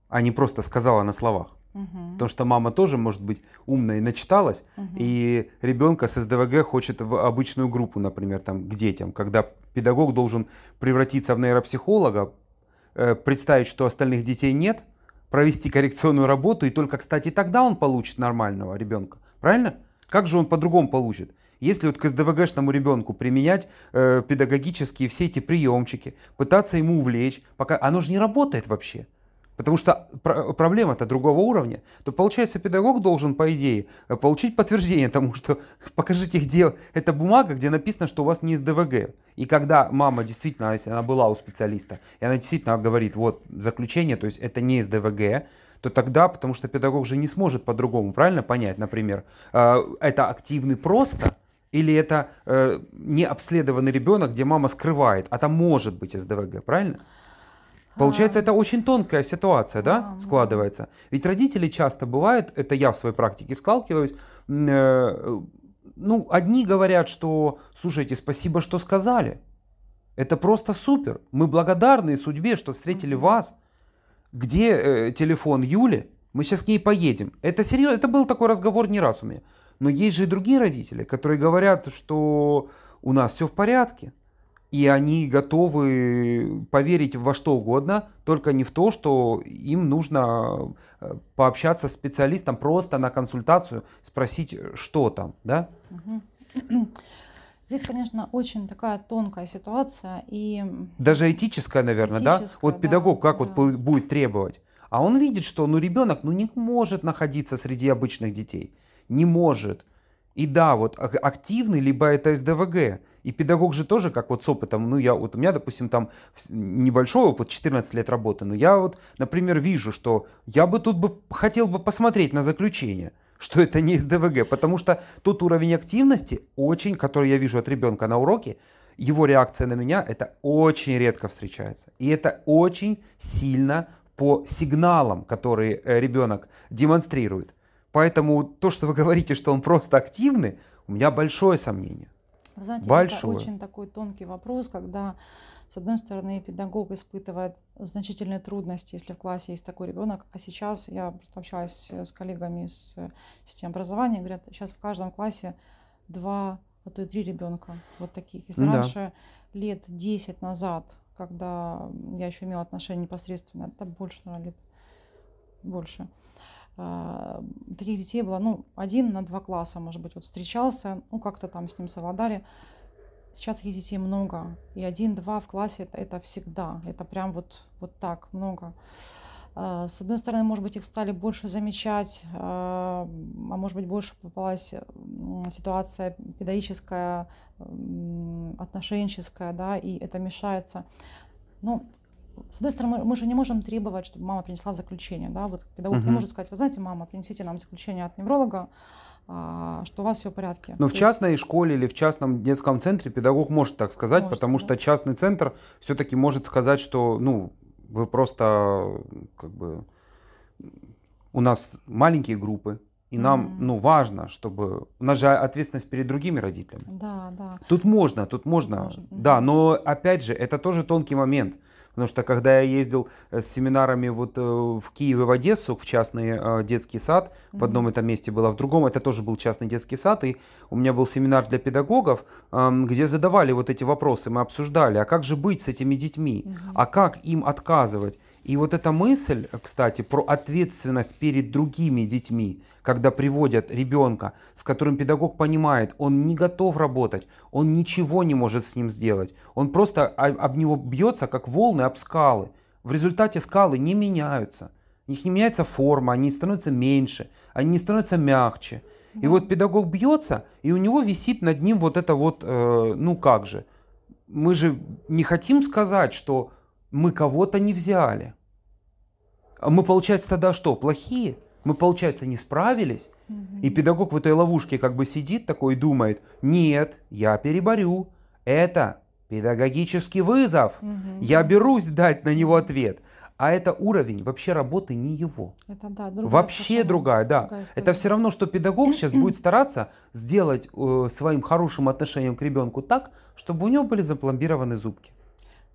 а не просто сказала на словах. Угу. Потому что мама тоже, может быть, умная и начиталась, угу. и ребенка с СДВГ хочет в обычную группу, например, там, к детям, когда педагог должен превратиться в нейропсихолога, Э, представить, что остальных детей нет, провести коррекционную работу, и только, кстати, тогда он получит нормального ребенка. Правильно? Как же он по-другому получит? Если вот к СДВГшному ребенку применять э, педагогические все эти приемчики, пытаться ему увлечь, пока оно же не работает вообще. Потому что проблема-то другого уровня. То получается, педагог должен, по идее, э, получить подтверждение тому, что покажите, где эта бумага, где написано, что у вас не из ДВГ. И когда мама действительно, если она была у специалиста, и она действительно говорит, вот заключение, то есть это не из ДВГ, то тогда, потому что педагог же не сможет по-другому правильно понять, например, э, это активный просто, или это э, не обследованный ребенок, где мама скрывает, а там может быть из ДВГ, правильно? Получается, а. это очень тонкая ситуация, да, складывается. Ведь родители часто бывают, это я в своей практике сталкиваюсь, э, ну, одни говорят, что, слушайте, спасибо, что сказали. Это просто супер. Мы благодарны судьбе, что встретили вас. Где э, телефон Юли? Мы сейчас к ней поедем. Это серьезно, это был такой разговор не раз у меня. Но есть же и другие родители, которые говорят, что у нас все в порядке и они готовы поверить во что угодно, только не в то, что им нужно э, пообщаться с специалистом просто на консультацию, спросить, что там, да? Здесь, конечно, очень такая тонкая ситуация и даже этическая, наверное, этическая, да? Вот да, педагог как да. вот будет требовать, а он видит, что ну ребенок ну не может находиться среди обычных детей, не может. И да, вот активный либо это СДВГ, и педагог же тоже, как вот с опытом, ну я вот у меня, допустим, там небольшой опыт, 14 лет работы, но я вот, например, вижу, что я бы тут бы хотел бы посмотреть на заключение, что это не из ДВГ, потому что тот уровень активности очень, который я вижу от ребенка на уроке, его реакция на меня, это очень редко встречается. И это очень сильно по сигналам, которые э, ребенок демонстрирует. Поэтому то, что вы говорите, что он просто активный, у меня большое сомнение знаете, большое. это очень такой тонкий вопрос, когда, с одной стороны, педагог испытывает значительные трудности, если в классе есть такой ребенок, а сейчас я просто общалась э, с коллегами из э, системы образования, говорят, сейчас в каждом классе два, а то и три ребенка вот таких. Если да. раньше лет десять назад, когда я еще имела отношение непосредственно, это больше, наверное, лет больше, а, таких детей было, ну, один на два класса, может быть, вот встречался, ну, как-то там с ним совладали. Сейчас таких детей много, и один-два в классе это, это всегда, это прям вот, вот так много. А, с одной стороны, может быть, их стали больше замечать, а, а может быть, больше попалась ситуация педагогическая, отношенческая, да, и это мешается. Ну, с одной стороны, мы же не можем требовать, чтобы мама принесла заключение. Да? Вот педагог угу. не может сказать, вы знаете, мама, принесите нам заключение от невролога, а, что у вас все в порядке. Но ну, в частной школе или в частном детском центре педагог может так сказать, может, потому да. что частный центр все-таки может сказать, что ну, вы просто как бы у нас маленькие группы, и нам, mm-hmm. ну, важно, чтобы... У нас же ответственность перед другими родителями. Да, да. Тут можно, тут можно. можно. Да, но, опять же, это тоже тонкий момент. mm Потому что когда я ездил э, с семинарами вот э, в Киев и в Одессу, в частный э, детский сад, mm-hmm. в одном этом месте было, в другом это тоже был частный детский сад, и у меня был семинар для педагогов, где задавали вот эти вопросы, мы обсуждали, а как же быть с этими детьми, mm-hmm. а как им отказывать. И вот эта мысль, кстати, про ответственность перед другими детьми, когда приводят ребенка, с которым педагог понимает, он не готов работать, он ничего не может с ним сделать, он просто об него бьется, как волны об скалы. В результате скалы не меняются, у них не меняется форма, они становятся меньше, они не становятся мягче. И вот педагог бьется, и у него висит над ним вот это вот, э, ну как же. Мы же не хотим сказать, что мы кого-то не взяли. А мы, получается, тогда что, плохие? Мы, получается, не справились? И педагог в этой ловушке как бы сидит такой и думает, нет, я переборю, это педагогический вызов, я берусь дать на него ответ. А это уровень вообще работы не его. Это, да, другая вообще другая, да. Другая это все равно, что педагог сейчас будет стараться сделать э, своим хорошим отношением к ребенку так, чтобы у него были запломбированы зубки.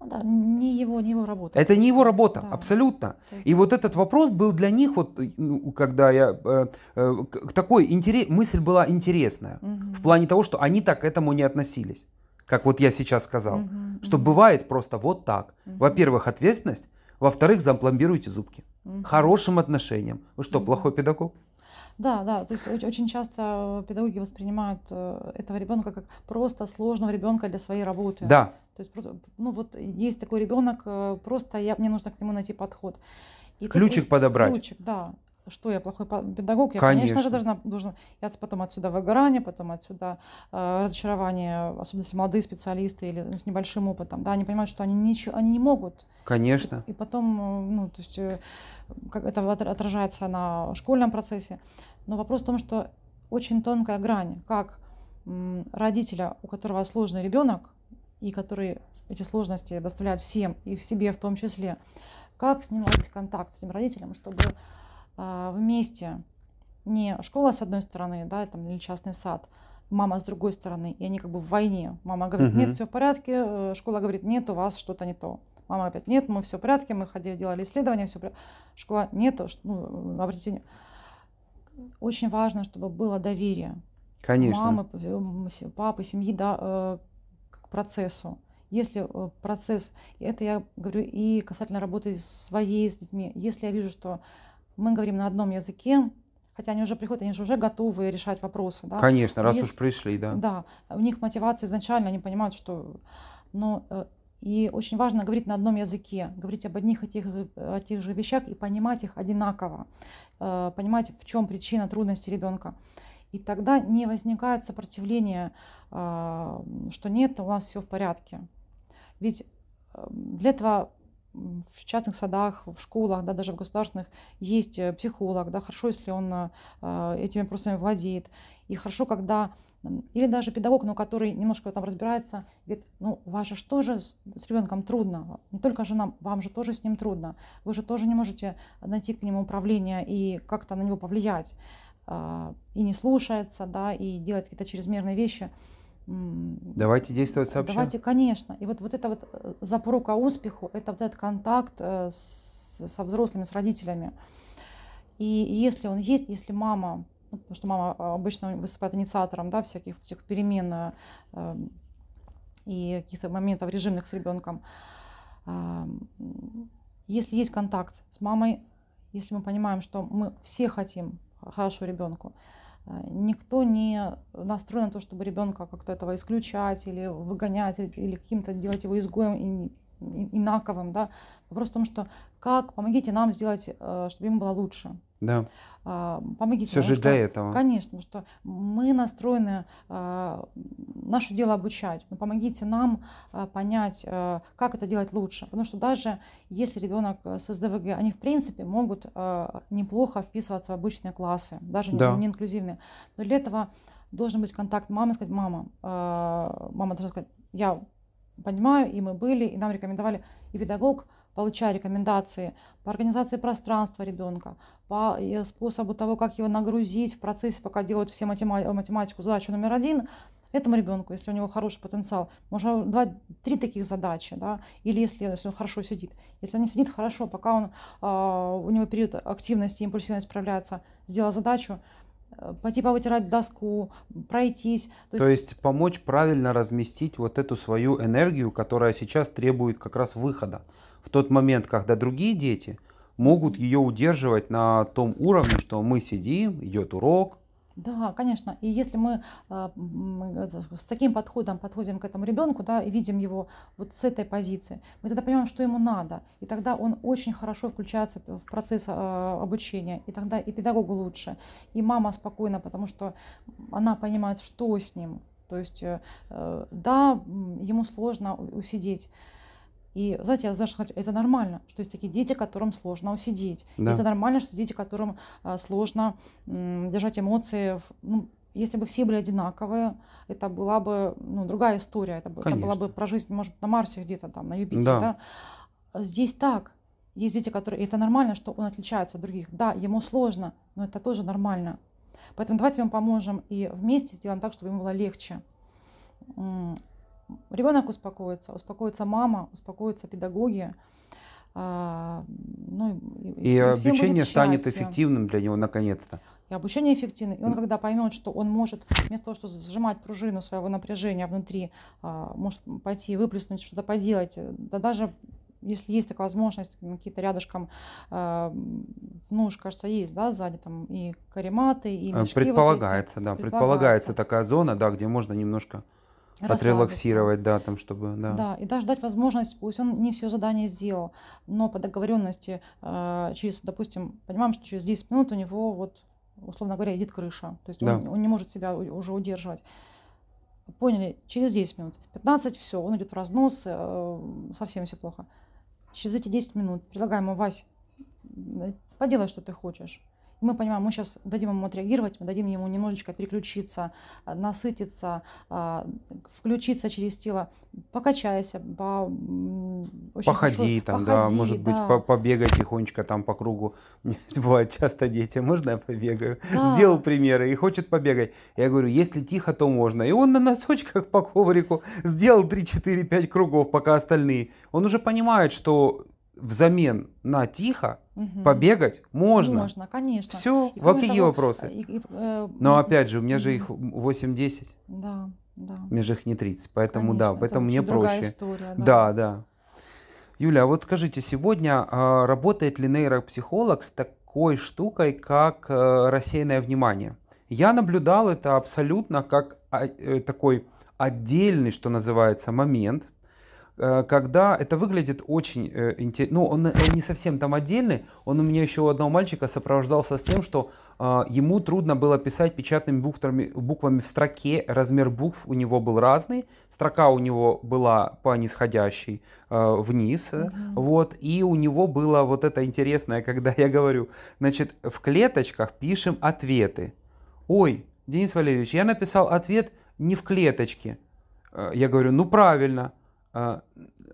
Ну да, не его, не его работа. Это не его работа, да. абсолютно. Есть... И вот этот вопрос был для них, вот, э, ну, когда я... Э, э, такой интерес, мысль была интересная. Угу. В плане того, что они так к этому не относились. Как вот я сейчас сказал. Угу, что угу. бывает просто вот так. Угу. Во-первых, ответственность. Во-вторых, запломбируйте зубки. Угу. Хорошим отношением. Вы что, угу. плохой педагог? Да, да, то есть очень часто педагоги воспринимают э, этого ребенка как просто сложного ребенка для своей работы. Да. То есть просто, ну вот есть такой ребенок, э, просто я, мне нужно к нему найти подход. И ключик такой, подобрать. Ключик, да что я плохой педагог, я, конечно, конечно же, должна, должна... Я потом отсюда выгорание, потом отсюда э, разочарование, особенно если молодые специалисты или с небольшим опытом, да, они понимают, что они ничего, они не могут. Конечно. И, и потом, э, ну, то есть, э, как это отражается на школьном процессе. Но вопрос в том, что очень тонкая грань, как родителя, у которого сложный ребенок, и который эти сложности доставляют всем, и в себе в том числе, как снимать контакт с этим родителем, чтобы а, вместе не школа с одной стороны, да, там, или частный сад, мама с другой стороны, и они как бы в войне. Мама говорит, нет, все в порядке, э, школа говорит, нет, у вас что-то не то. Мама опять, нет, мы все в порядке, мы ходили, делали исследования, все в порядке. Школа, нет, ну, обратите Очень важно, чтобы было доверие. Конечно. Мамы, папы, семьи, да, э, к процессу. Если э, процесс, это я говорю и касательно работы своей с детьми, если я вижу, что мы говорим на одном языке, хотя они уже приходят, они же уже готовы решать вопросы. Да? Конечно, раз них, уж пришли, да. Да, у них мотивация изначально, они понимают, что... Но э, и очень важно говорить на одном языке, говорить об одних и тех, о тех же вещах и понимать их одинаково, э, понимать, в чем причина трудности ребенка. И тогда не возникает сопротивления, э, что нет, у вас все в порядке. Ведь для этого в частных садах, в школах, да, даже в государственных есть э, психолог, да, хорошо, если он а, этими вопросами владеет, и хорошо, когда или даже педагог, но который немножко там разбирается, говорит, ну, ваше что же с, с ребенком трудно, не только же нам, вам же тоже с ним трудно, вы же тоже не можете найти к нему управление и как-то на него повлиять, а, и не слушается, да, и делать какие-то чрезмерные вещи. Давайте действовать сообща. Давайте, конечно. И вот, вот это вот э, запорука успеху, это вот этот контакт э, с, со взрослыми, с родителями. И если он есть, если мама, ну, потому что мама а, обычно выступает инициатором да, всяких этих перемен э, эм, и каких-то моментов режимных с ребенком, э, эм, если есть контакт с мамой, если мы понимаем, что мы все хотим хорошо ребенку, Никто не настроен на то, чтобы ребенка как-то этого исключать или выгонять, или каким-то делать его изгоем и инаковым. Да? Вопрос в том, что как помогите нам сделать, э, чтобы ему было лучше. Да. А, помогите. Все же что, для этого. Конечно, что мы настроены, а, наше дело обучать, но помогите нам а, понять, как это делать лучше. Потому что даже если ребенок с СДВГ, они в принципе могут неплохо вписываться в обычные классы, даже да. не инклюзивные. Но для этого должен быть контакт мамы, сказать, мама, мама должна сказать, я понимаю, и мы были, и нам рекомендовали, и педагог, получая рекомендации по организации пространства ребенка, по способу того, как его нагрузить в процессе, пока делают все математику задачу номер один, этому ребенку, если у него хороший потенциал, можно два, три таких задачи, да, или если, если он хорошо сидит. Если он не сидит хорошо, пока он, а, у него период активности, импульсивность справляется, сделал задачу, э, пойти повытирать доску, пройтись. То, То есть... есть помочь правильно разместить вот эту свою энергию, которая сейчас требует как раз выхода. В тот момент, когда другие дети – могут ее удерживать на том уровне, что мы сидим, идет урок, да, конечно. И если мы а, с таким подходом подходим к этому ребенку, да, и видим его вот с этой позиции, мы тогда понимаем, что ему надо. И тогда он очень хорошо включается в процесс а, обучения. И тогда и педагогу лучше, и мама спокойна, потому что она понимает, что с ним. То есть, э, э, да, ему сложно усидеть. И, знаете, я даже хочу, это нормально, что есть такие дети, которым сложно усидеть. Да. это нормально, что дети, которым а, сложно м, держать эмоции. Ну, если бы все были одинаковые, это была бы ну, другая история. Это, это была бы про жизнь, может, на Марсе где-то там, на Юпитере. Да. Да? Здесь так. Есть дети, которые... И это нормально, что он отличается от других. Да, ему сложно, но это тоже нормально. Поэтому давайте ему поможем и вместе сделаем так, чтобы ему было легче ребенок успокоится, успокоится мама, успокоятся педагоги. А, ну, и, и обучение станет эффективным для него наконец-то. И обучение эффективно. И он, когда поймет, что он может, вместо того, чтобы сжимать пружину своего напряжения внутри, а, может пойти выплеснуть, что-то поделать, э, да даже если есть такая возможность, ну, какие-то рядышком, а, ну, уж кажется, есть, да, сзади там и карематы, и мешки. Предполагается, вот эти, да, предполагается. предполагается такая зона, да, где можно немножко Отрелаксировать, да, там, чтобы, да. Да, и даже дать возможность, пусть он не все задание сделал, но по договоренности э, через, допустим, понимаем, что через 10 минут у него вот, условно говоря, идет крыша, то есть да. он, он не может себя уже удерживать поняли, через 10 минут, 15, все, он идет в разнос, э, совсем все плохо. Через эти 10 минут предлагаем ему, Вась, поделай, что ты хочешь. Мы понимаем, мы сейчас дадим ему отреагировать, мы дадим ему немножечко переключиться, а, насытиться, а, включиться через тело, покачайся, по... походи хорошо. там, походи, да, может да. быть, побегай тихонечко там по кругу. бывает часто дети, можно я побегаю? Да. Сделал примеры и хочет побегать. Я говорю, если тихо, то можно. И он на носочках по коврику сделал 3-4-5 кругов, пока остальные. Он уже понимает, что взамен на тихо угу. побегать можно. Можно, конечно. Все, какие вопросы? Э, и, и, э, Но опять же, у меня угу. же их 8-10. Да, да. У меня же их не 30, поэтому конечно, да, поэтому мне проще. История, да, да. да. Юля, а вот скажите, сегодня а, работает ли нейропсихолог с такой штукой, как а, рассеянное внимание? Я наблюдал это абсолютно как а, э, такой отдельный, что называется, момент – Э, когда это выглядит очень э, интересно. Ну, он, э, не совсем там отдельный. Он у меня еще у одного мальчика сопровождался с тем, что ему трудно было писать печатными буквами, буквами в строке. Размер букв у него был разный. Строка у него была по нисходящей вниз. Угу. Вот. И у него было вот это интересное, когда я говорю, значит, в клеточках пишем ответы. Ой, Денис Валерьевич, я написал ответ не в клеточке. Я говорю, ну правильно. А,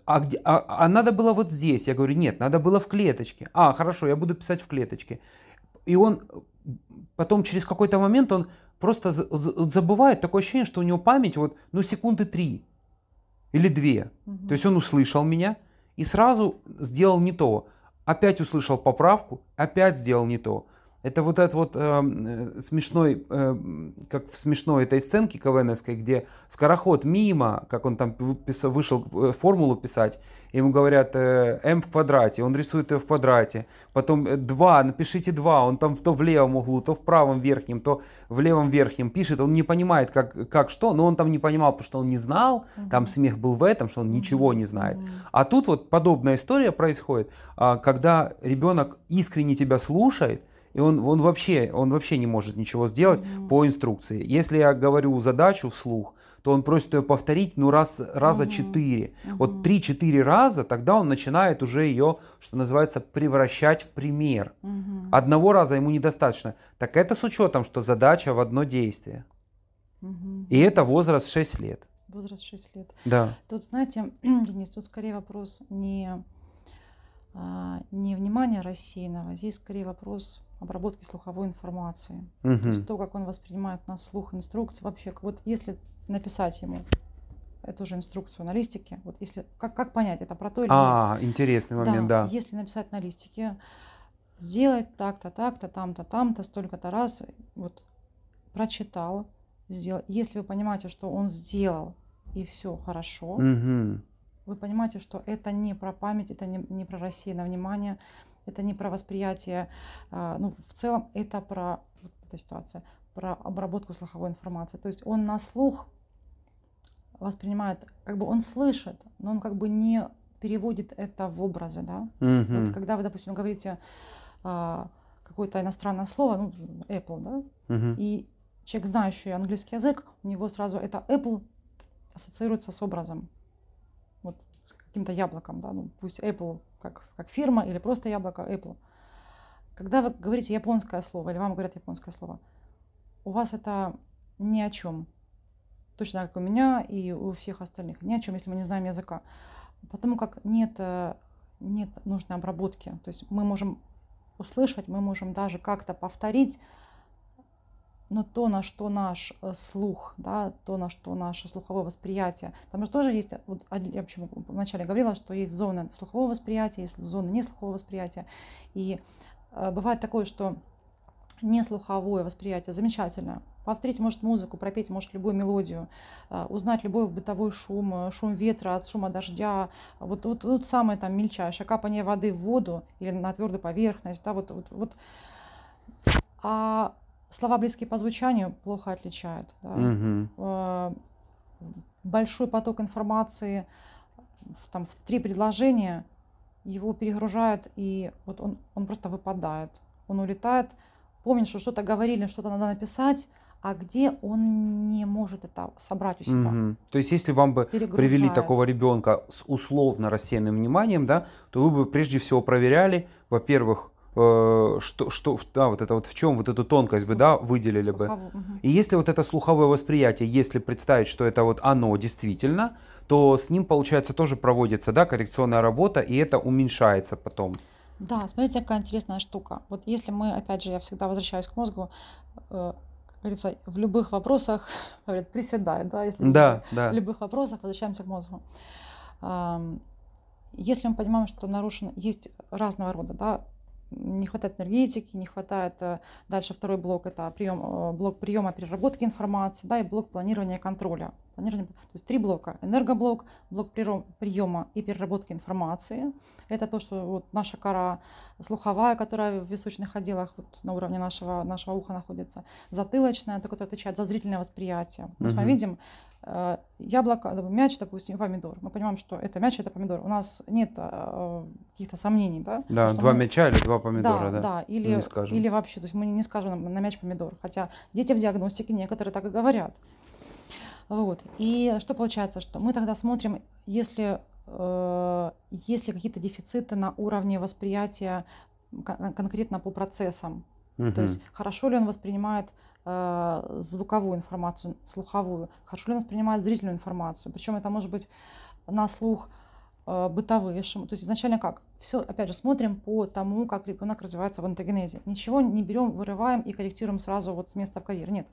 а, где, а, а надо было вот здесь. Я говорю, нет, надо было в клеточке. А, хорошо, я буду писать в клеточке. И он потом через какой-то момент он просто забывает. Такое ощущение, что у него память вот, ну, секунды три или две. Угу. То есть он услышал меня и сразу сделал не то. Опять услышал поправку, опять сделал не то. Это вот этот вот эм, э, смешной, э, как в смешной этой сценке КВНовской, где скороход мимо, как он там писал, вышел э, формулу писать, ему говорят э, М в квадрате, он рисует ее в квадрате, потом 2, э, напишите 2, он там то в левом углу, то в правом верхнем, то в левом верхнем пишет, он не понимает, как, как что, но он там не понимал, потому что он не знал, mm-hmm. там смех был в этом, что он ничего не знает. Mm-hmm. А тут вот подобная история происходит, а, когда ребенок искренне тебя слушает, и он, он, вообще, он вообще не может ничего сделать mm-hmm. по инструкции. Если я говорю задачу вслух, то он просит ее повторить, ну, раз, раза четыре. Mm-hmm. Mm-hmm. Вот три-четыре раза, тогда он начинает уже ее, что называется, превращать в пример. Mm-hmm. Одного раза ему недостаточно. Так это с учетом, что задача в одно действие. Mm-hmm. И это возраст 6 лет. Возраст 6 лет. Да. Тут, знаете, Денис, тут скорее вопрос не а, не внимания рассеянного. Здесь скорее вопрос обработки слуховой информации. Угу. То есть то, как он воспринимает на слух инструкции, вообще, вот если написать ему эту же инструкцию на листике, вот если, как, как понять, это про то или а, нет. А, интересный момент, да, да. Если написать на листике, сделать так-то, так-то, там-то, там-то, столько-то раз, вот прочитал, сделал. Если вы понимаете, что он сделал, и все хорошо, угу. вы понимаете, что это не про память, это не, не про рассеянное внимание, это не про восприятие, а, ну, в целом это про вот эта ситуация, про обработку слуховой информации. То есть он на слух воспринимает, как бы он слышит, но он как бы не переводит это в образы, да. Mm-hmm. Вот когда вы, допустим, говорите а, какое-то иностранное слово, ну, Apple, да, mm-hmm. и человек, знающий английский язык, у него сразу это Apple ассоциируется с образом, вот с каким-то яблоком, да, ну пусть Apple как, как фирма или просто яблоко Apple. Когда вы говорите японское слово или вам говорят японское слово, у вас это ни о чем. Точно как у меня и у всех остальных. Ни о чем, если мы не знаем языка. Потому как нет, э, нет нужной обработки. То есть мы можем услышать, мы можем даже как-то повторить но ну, то, на что наш э, слух, да, то, на что наше слуховое восприятие, там же тоже есть, э, вот, а, я почему вначале говорила, что есть зоны слухового восприятия, есть зоны не слухового восприятия, и э, бывает такое, что не слуховое восприятие замечательно, повторить может музыку, пропеть может любую мелодию, э, узнать любой бытовой шум, э, шум ветра, от шума дождя, вот, вот, вот самое там мельчайшее, капание воды в воду или на твердую поверхность, да, вот, вот, вот. А слова близкие по звучанию плохо отличают. Да? Угу. Большой поток информации в, там, в три предложения его перегружают, и вот он, он просто выпадает. Он улетает, помнит, что что-то говорили, что-то надо написать, а где он не может это собрать у себя. Угу. То есть, если вам бы привели такого ребенка с условно рассеянным вниманием, да, то вы бы прежде всего проверяли, во-первых, Э, что, что, да, вот это вот в чем вот эту тонкость бы, да, выделили бы. И если вот это слуховое восприятие, если представить, что это вот оно действительно, то с ним, получается, тоже проводится, да, коррекционная работа, и это уменьшается потом. Да, смотрите, какая интересная штука. Вот если мы, опять же, я всегда возвращаюсь к мозгу, э, как говорится, в любых вопросах, говорят, приседай, да, если да, да. в любых вопросах возвращаемся к мозгу. если мы понимаем, что нарушено, есть разного рода, да, не хватает энергетики, не хватает э, дальше второй блок это прием, э, блок приема переработки информации, да, и блок планирования контроля. Планирование, то есть три блока: энергоблок, блок приема и переработки информации. Это то, что вот наша кора слуховая, которая в височных отделах вот на уровне нашего нашего уха находится, затылочная, это которая отвечает за зрительное восприятие. То есть мы видим Э, яблоко, мяч, допустим, помидор. Мы понимаем, что это мяч, это помидор. У нас нет э, каких-то сомнений, да? Да, два мы... мяча или два помидора, да? Да, да. Или, не скажем. или вообще, то есть мы не скажем на мяч помидор, хотя дети в диагностике некоторые так и говорят. Вот. И что получается, что мы тогда смотрим, если э, есть ли какие-то дефициты на уровне восприятия конкретно по процессам. Угу. То есть хорошо ли он воспринимает Э, звуковую информацию, слуховую, хорошо ли он воспринимает зрительную информацию. Причем это может быть на слух э, бытовые шумы. То есть изначально как? Все, опять же, смотрим по тому, как ребенок развивается в антогенезе. Ничего не берем, вырываем и корректируем сразу вот с места в карьер. Нет.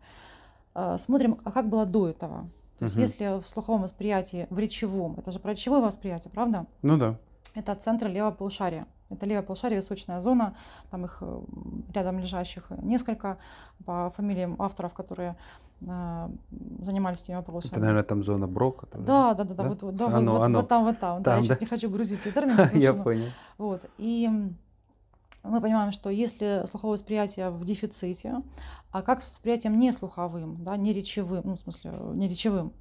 Э, смотрим, а как было до этого. То есть угу. если в слуховом восприятии, в речевом, это же про речевое восприятие, правда? Ну да. Это от центра левого полушария. Это левое полушарие, височная зона, там их э, рядом лежащих несколько по фамилиям авторов, которые э, занимались этими вопросами. Это, наверное, там зона Брока. Там, да, да, да, да, Вот, Вот, оно, вот, оно. вот там, вот там. там да, я да? сейчас не хочу грузить эти термины. Я понял. Вот, и мы понимаем, что если слуховое восприятие в дефиците, а как с восприятием не слуховым, да, не речевым, ну, в смысле, э, не речевым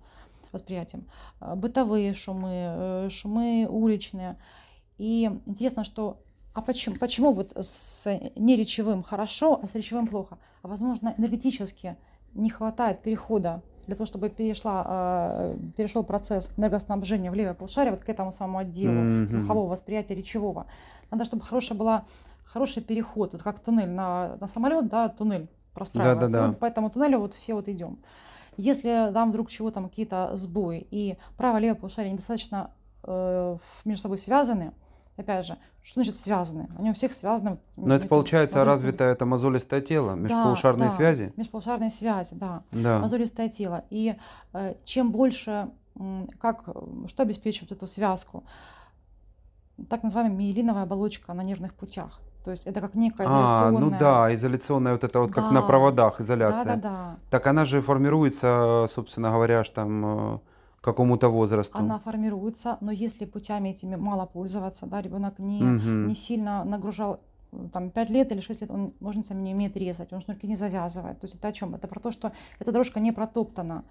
восприятием, бытовые шумы, шумы уличные – и интересно, что а почему, почему вот с неречевым хорошо, а с речевым плохо? А возможно, энергетически не хватает перехода для того, чтобы перешла, а, перешел процесс энергоснабжения в левое полушарие вот к этому самому отделу mm-hmm. слухового восприятия речевого. Надо, чтобы хороший был хороший переход, вот как туннель на, на самолет, да, туннель простраивается. Да, да, да. Ну, по этому туннелю вот все вот идем. Если там вдруг чего там какие-то сбои и право-левое полушарие недостаточно э, между собой связаны, Опять же, что значит связаны? Они у всех связаны. Но это получается а мозолистые... развито это мозолистое тело, межполушарные да, да, связи? межполушарные связи, да. да. Мозолистое тело. И э, чем больше, как, что обеспечивает эту связку? Так называемая миелиновая оболочка на нервных путях. То есть это как некая изоляционная... А, ну да, изоляционная вот это вот да. как на проводах изоляция. Да, да, да. Так она же формируется, собственно говоря, ж там э, какому-то возрасту. Она формируется, но если путями этими мало пользоваться, да, ребенок не, угу. не сильно нагружал э, там 5 лет или 6 лет он ножницами не умеет резать, он шнурки не завязывает. То есть это о чем? Это про то, что эта дорожка не протоптана.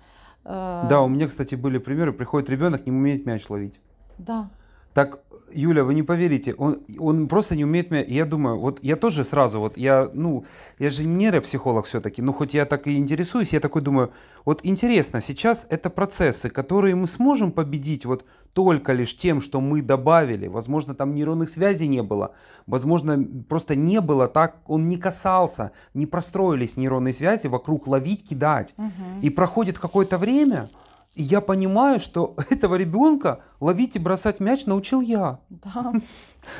Э, да, у меня, кстати, были примеры. Приходит ребенок, не умеет мяч ловить. Да. Так, Юля, вы не поверите, он, он просто не умеет меня, я думаю, вот я тоже сразу, вот я, ну, я же не нейропсихолог все-таки, но хоть я так и интересуюсь, я такой думаю, вот интересно, сейчас это процессы, которые мы сможем победить вот только лишь тем, что мы добавили, возможно, там нейронных связей не было, возможно, просто не было так, он не касался, не простроились нейронные связи вокруг ловить, кидать, угу. и проходит какое-то время, и я понимаю, что этого ребенка ловить и бросать мяч научил я. Да.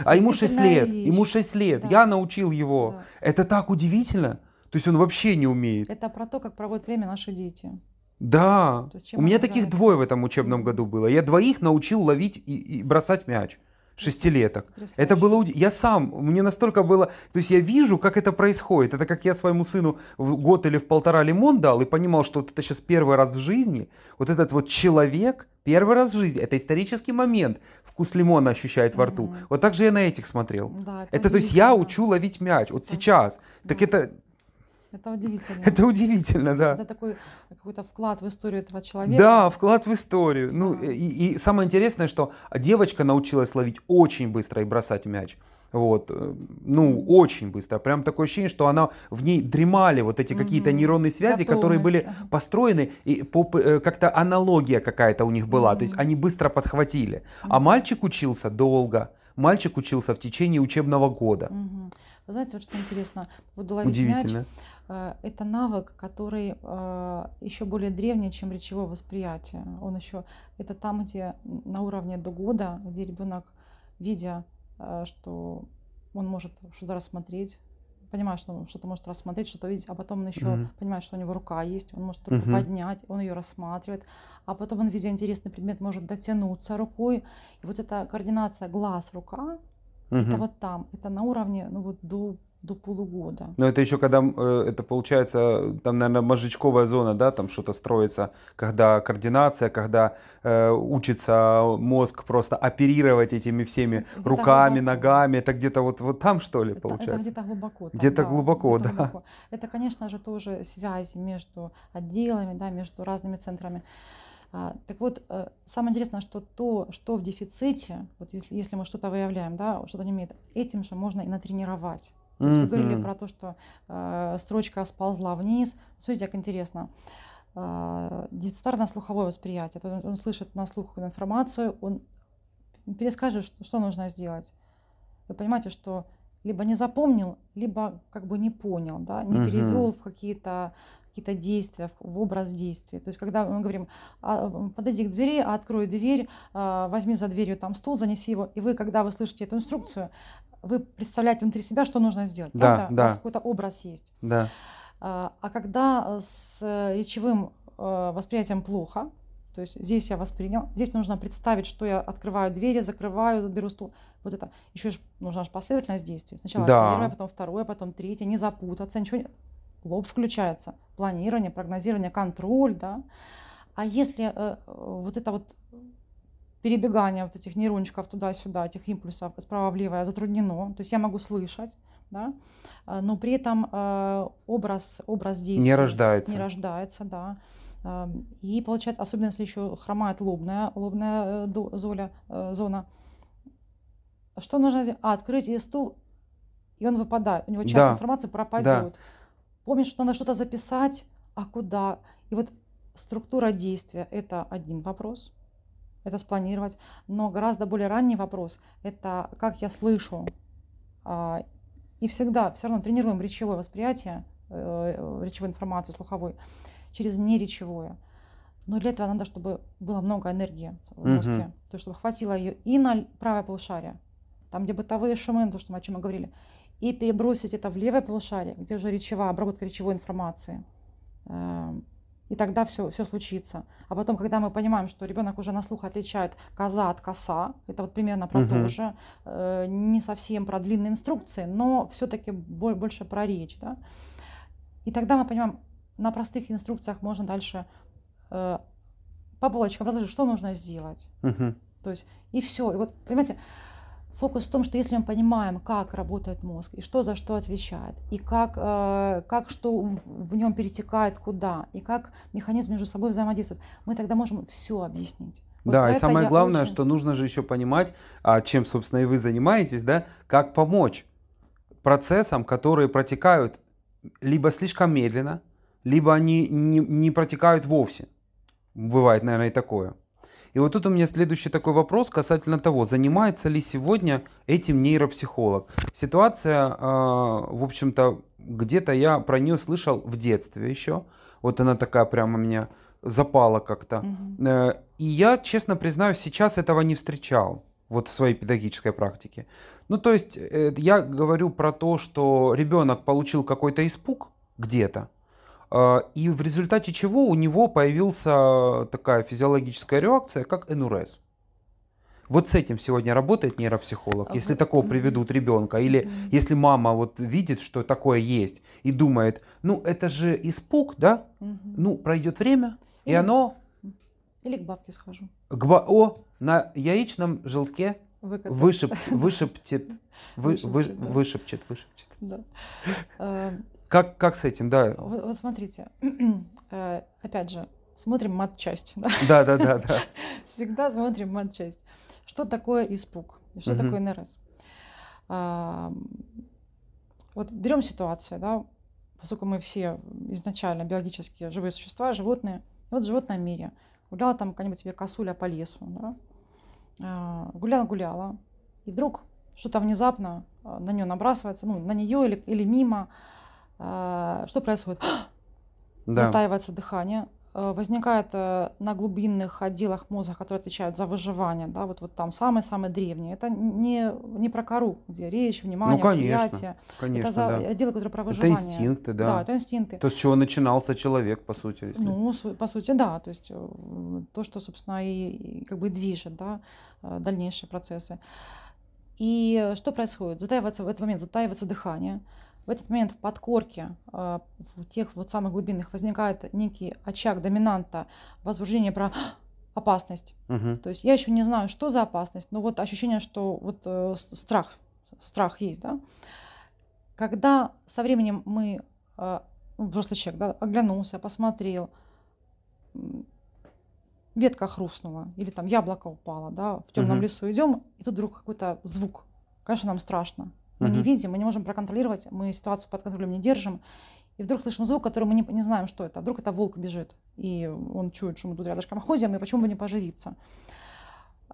А ему 6 лет. Ему 6 лет. Да. Я научил его. Да. Это так удивительно. То есть он вообще не умеет. Это про то, как проводят время наши дети. Да. Есть, У меня таких нравится? двое в этом учебном году было. Я двоих научил ловить и, и бросать мяч шестилеток. Это было... Я сам, мне настолько было... То есть я вижу, как это происходит. Это как я своему сыну в год или в полтора лимон дал и понимал, что вот это сейчас первый раз в жизни, вот этот вот человек, первый раз в жизни, это исторический момент, вкус лимона ощущает во рту. Угу. Вот так же я на этих смотрел. Да, это это то есть я учу ловить мяч. Вот да. сейчас. Так да. это это удивительно. Это удивительно, да. Это такой какой-то вклад в историю этого человека. Да, вклад в историю. Ну и, и самое интересное, что девочка научилась ловить очень быстро и бросать мяч. Вот, э, ну, очень быстро. Прям такое ощущение, что она в ней дремали вот эти какие-то нейронные связи, Готовность. которые были построены, и по, э, как-то аналогия какая-то у них была. То есть они быстро подхватили. А мальчик учился долго. Мальчик учился в течение учебного года. знаете, вот что интересно, по ловить Удивительно. мяч. Э, это навык, который э, еще более древний, чем речевое восприятие. Он еще это там, где на уровне до года, где ребенок, видя, э, что он может что-то рассмотреть, понимает, что он что-то может рассмотреть, что-то видеть, а потом он еще mm-hmm. понимает, что у него рука есть, он может руку mm-hmm. поднять, он ее рассматривает, а потом он, видя интересный предмет, может дотянуться рукой. И вот эта координация глаз-рука, mm-hmm. это вот там, это на уровне, ну вот до до полугода. Но это еще когда, э, это получается, там, наверное, мозжечковая зона, да, там что-то строится, когда координация, когда э, учится мозг просто оперировать этими всеми где руками, глубоко. ногами, это где-то вот, вот там, что ли, получается? Это где-то глубоко. Там, где-то да, глубоко, где да. Глубоко. Это, конечно же, тоже связь между отделами, да, между разными центрами. А, так вот, э, самое интересное, что то, что в дефиците, вот если, если мы что-то выявляем, да, что-то не имеет, этим же можно и натренировать. То есть вы говорили про то, что э, строчка сползла вниз. Смотрите, как интересно. Э, дефицитарно-слуховое восприятие. То он слышит на слух информацию, он перескажет, что, что нужно сделать. Вы понимаете, что либо не запомнил, либо как бы не понял, да, не угу. перевел в какие-то какие-то действия, в образ действия. То есть, когда мы говорим, а, подойди к двери, открой дверь, э, возьми за дверью там стул, занеси его, и вы, когда вы слышите эту инструкцию, вы представляете внутри себя, что нужно сделать. Да, да. У вас какой-то образ есть. Да. А, а когда э, с э, речевым э, восприятием плохо, то есть здесь я воспринял, здесь нужно представить, что я открываю двери, закрываю, беру стул. Вот это. Еще же нужна же последовательность действий. Сначала да. первое, потом второе, потом третье. Не запутаться, ничего Лоб включается. Планирование, прогнозирование, контроль, да. А если э, вот это вот перебегание вот этих нейрончиков туда-сюда, этих импульсов справа влево затруднено. То есть я могу слышать, да, а, но при этом а, образ, образ действия не рождается. Не рождается, да. А, и получается, особенно если еще хромает лобная, лобная э, золя, э, зона, что нужно сделать? А, открыть и стул, и он выпадает. У него часть да. информации пропадет. Да. Помнишь, что надо что-то записать, а куда? И вот структура действия – это один вопрос – это спланировать. Но гораздо более ранний вопрос – это как я слышу. А, и всегда, все равно тренируем речевое восприятие, э, э, речевую информацию, слуховой, через неречевое. Но для этого надо, чтобы было много энергии в мозге, угу. то есть чтобы хватило ее и на правое полушарие, там, где бытовые шумы, то, что мы, о чем мы говорили, и перебросить это в левое полушарие, где уже речевая обработка речевой информации. Эм, и тогда все, все случится. А потом, когда мы понимаем, что ребенок уже на слух отличает коза от коса, это вот примерно про угу. то же, э, не совсем про длинные инструкции, но все-таки больше про речь, да. И тогда мы понимаем, на простых инструкциях можно дальше э, по полочкам разложить, что нужно сделать. Угу. То есть, и все. И вот, понимаете, Фокус в том, что если мы понимаем, как работает мозг, и что за что отвечает, и как, э, как что в нем перетекает куда, и как механизм между собой взаимодействует, мы тогда можем все объяснить. Вот да, и самое главное, очень... что нужно же еще понимать, а, чем, собственно, и вы занимаетесь, да, как помочь процессам, которые протекают либо слишком медленно, либо они не, не протекают вовсе. Бывает, наверное, и такое. И вот тут у меня следующий такой вопрос касательно того, занимается ли сегодня этим нейропсихолог. Ситуация, э, в общем-то, где-то я про нее слышал в детстве еще. Вот она такая прямо у меня запала как-то. Угу. Э, и я, честно признаюсь, сейчас этого не встречал вот в своей педагогической практике. Ну, то есть э, я говорю про то, что ребенок получил какой-то испуг где-то, а, и в результате чего у него появился а, такая физиологическая реакция, как энурез. Вот с этим сегодня работает нейропсихолог. А если такого приведут ребенка, или если мама вот видит, что такое есть, и думает, ну это же испуг, да? Ну пройдет время, и оно... Или к бабке схожу. К ба... О, на яичном желтке Выкатать. Вышеп, вышептит, вы, вышепчет, вы, да. вышепчет, вышепчет. Да. Э, как, как с этим, да? Вот, вот смотрите, э, опять же, смотрим матчасть. Да, да, да, да. Всегда смотрим матчасть. Что такое испуг? Что такое НРС? А, вот берем ситуацию, да, поскольку мы все изначально биологические живые существа, животные, вот в животном мире. Гуляла там какая-нибудь тебе косуля по лесу, да, гуляла-гуляла, и вдруг что-то внезапно а, на нее набрасывается, ну, на нее или, или мимо, а, что происходит? Да. Затаивается дыхание, э, возникает э, на глубинных отделах мозга, которые отвечают за выживание, да, вот, вот там самые-самые древние. Это не, не про кору, где речь, внимание, ну, конечно, восприятие. Конечно, это за, да. отделы, э, которые про выживание. Это инстинкты, да. Да, это инстинкты. То, с чего начинался человек, по сути. Если... Ну, по сути, да. То есть то, что, собственно, и как бы движет да, дальнейшие процессы. И что происходит? Затаивается в этот момент, затаивается дыхание – в этот момент в подкорке а, в тех вот самых глубинных возникает некий очаг доминанта возбуждения про опасность. Угу. То есть я еще не знаю, что за опасность, но вот ощущение, что вот э, страх, страх есть, да. Когда со временем мы, а, ну, взрослый человек, да, оглянулся, посмотрел, ветка хрустнула или там яблоко упало, да, в темном угу. лесу идем, и тут вдруг какой-то звук. Конечно, нам страшно. Мы угу. не видим, мы не можем проконтролировать, мы ситуацию под контролем не держим. И вдруг слышим звук, который мы не, не знаем, что это. Вдруг это волк бежит, и он чует, что мы тут рядышком ходим, и почему бы не поживиться.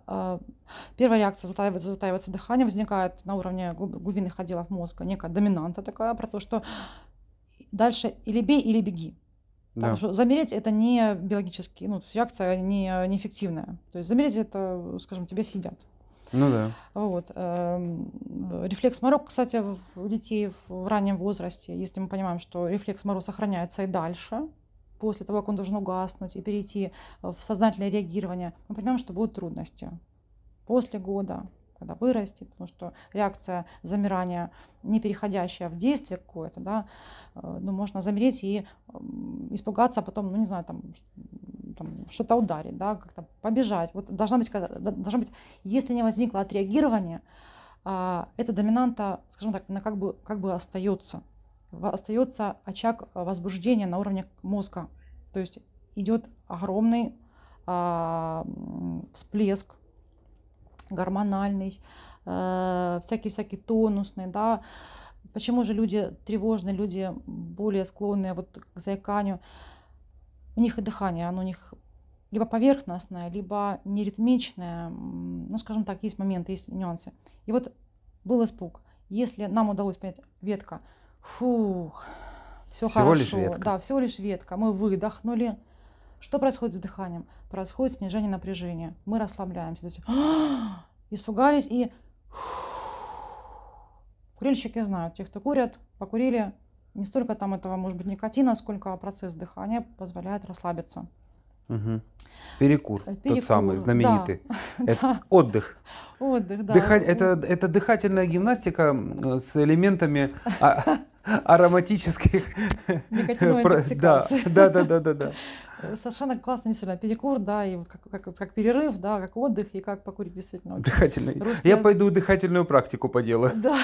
А, первая реакция затаивается, затаивается дыхание, возникает на уровне глубинных отделов мозга некая доминанта такая про то, что дальше или бей, или беги. Потому да. что замереть это не биологически, ну, реакция не, неэффективная. То есть замереть это, скажем, тебя сидят. Ну да. Вот. Эм, рефлекс морок, кстати, у детей в раннем возрасте, если мы понимаем, что рефлекс мороз сохраняется и дальше, после того, как он должен угаснуть и перейти э, в сознательное реагирование, мы понимаем, что будут трудности. После года, когда вырастет, потому что реакция замирания, не переходящая в действие какое-то, да, э, ну, можно замереть и эм, испугаться, а потом, ну, не знаю, там, что-то ударить, да, как-то побежать. Вот должна быть, должна быть, если не возникло отреагирование, а, эта доминанта, скажем так, она как бы, как бы остается. Остается очаг возбуждения на уровне мозга. То есть идет огромный а, всплеск гормональный, всякий-всякий а, тонусный, да, Почему же люди тревожные, люди более склонные вот к заиканию? у них и дыхание, оно у них либо поверхностное, либо неритмичное, ну, скажем так, есть моменты, есть нюансы. И вот был испуг. Если нам удалось понять, ветка, фух, все всего хорошо. Лишь ветка. Да, всего лишь ветка. Мы выдохнули. Что происходит с дыханием? Происходит снижение напряжения. Мы расслабляемся. То есть, испугались и... Курильщики знают, те, кто курят, покурили, не столько там этого, может быть, никотина, сколько процесс дыхания позволяет расслабиться. Угу. Перекур, э, Перекур, тот самый знаменитый. Да, это да. Отдых. Отдых, да. Дыха... Это, это дыхательная гимнастика с элементами а, ароматических. Да, да, да, да, да, да. Э, совершенно классно, действительно, перекур, да, и как, как, как перерыв, да, как отдых, и как покурить, действительно. Дыхательный. Русские... Я пойду дыхательную практику поделаю. Да.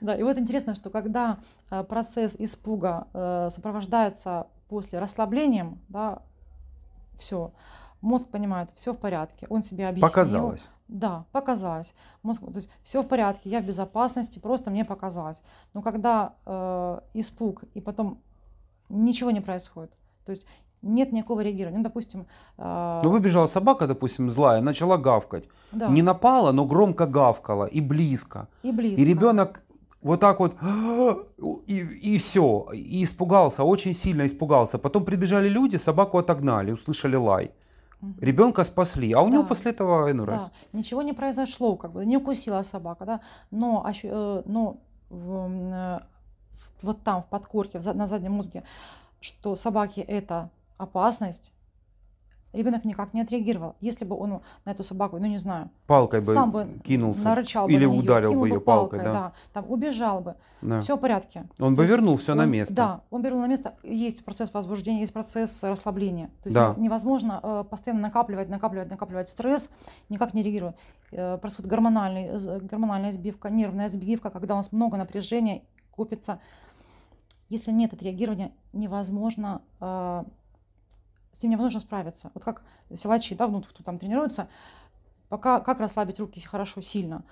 Да, и вот интересно, что когда э, процесс испуга э, сопровождается после расслаблением, да, все, мозг понимает, все в порядке, он себе объяснил. Показалось. Да, показалось. Мозг, то есть все в порядке, я в безопасности, просто мне показалось. Но когда э, испуг и потом ничего не происходит, то есть нет никакого реагирования. Ну, допустим... Э... Ну, выбежала собака, допустим, злая, начала гавкать. Да. Не напала, но громко гавкала и близко. И близко. И ребенок вот так вот, и, и все, и испугался, очень сильно испугался. Потом прибежали люди, собаку отогнали, услышали лай. Ребенка спасли, а у да. него после этого ну, раз. Да. Ничего не произошло, как бы не укусила собака, да, но, э, но э, в, вот там в подкорке, на заднем мозге, что собаки это опасность, ребенок никак не отреагировал. Если бы он на эту собаку, ну не знаю, палкой бы сам бы кинулся, нарычал или бы на ударил бы ее палкой, палкой да. да, там убежал бы, да. все в порядке. Он То бы вернул все он, на место. Да, он вернул на место. Есть процесс возбуждения, есть процесс расслабления. То есть да. невозможно э, постоянно накапливать, накапливать, накапливать стресс, никак не реагирует. Э, происходит гормональный, э, гормональная сбивка, нервная сбивка, когда у нас много напряжения, купится. Если нет отреагирования, невозможно э, с ним нужно справиться. Вот как силачи, да, ну, кто там тренируется, пока как расслабить руки хорошо, сильно.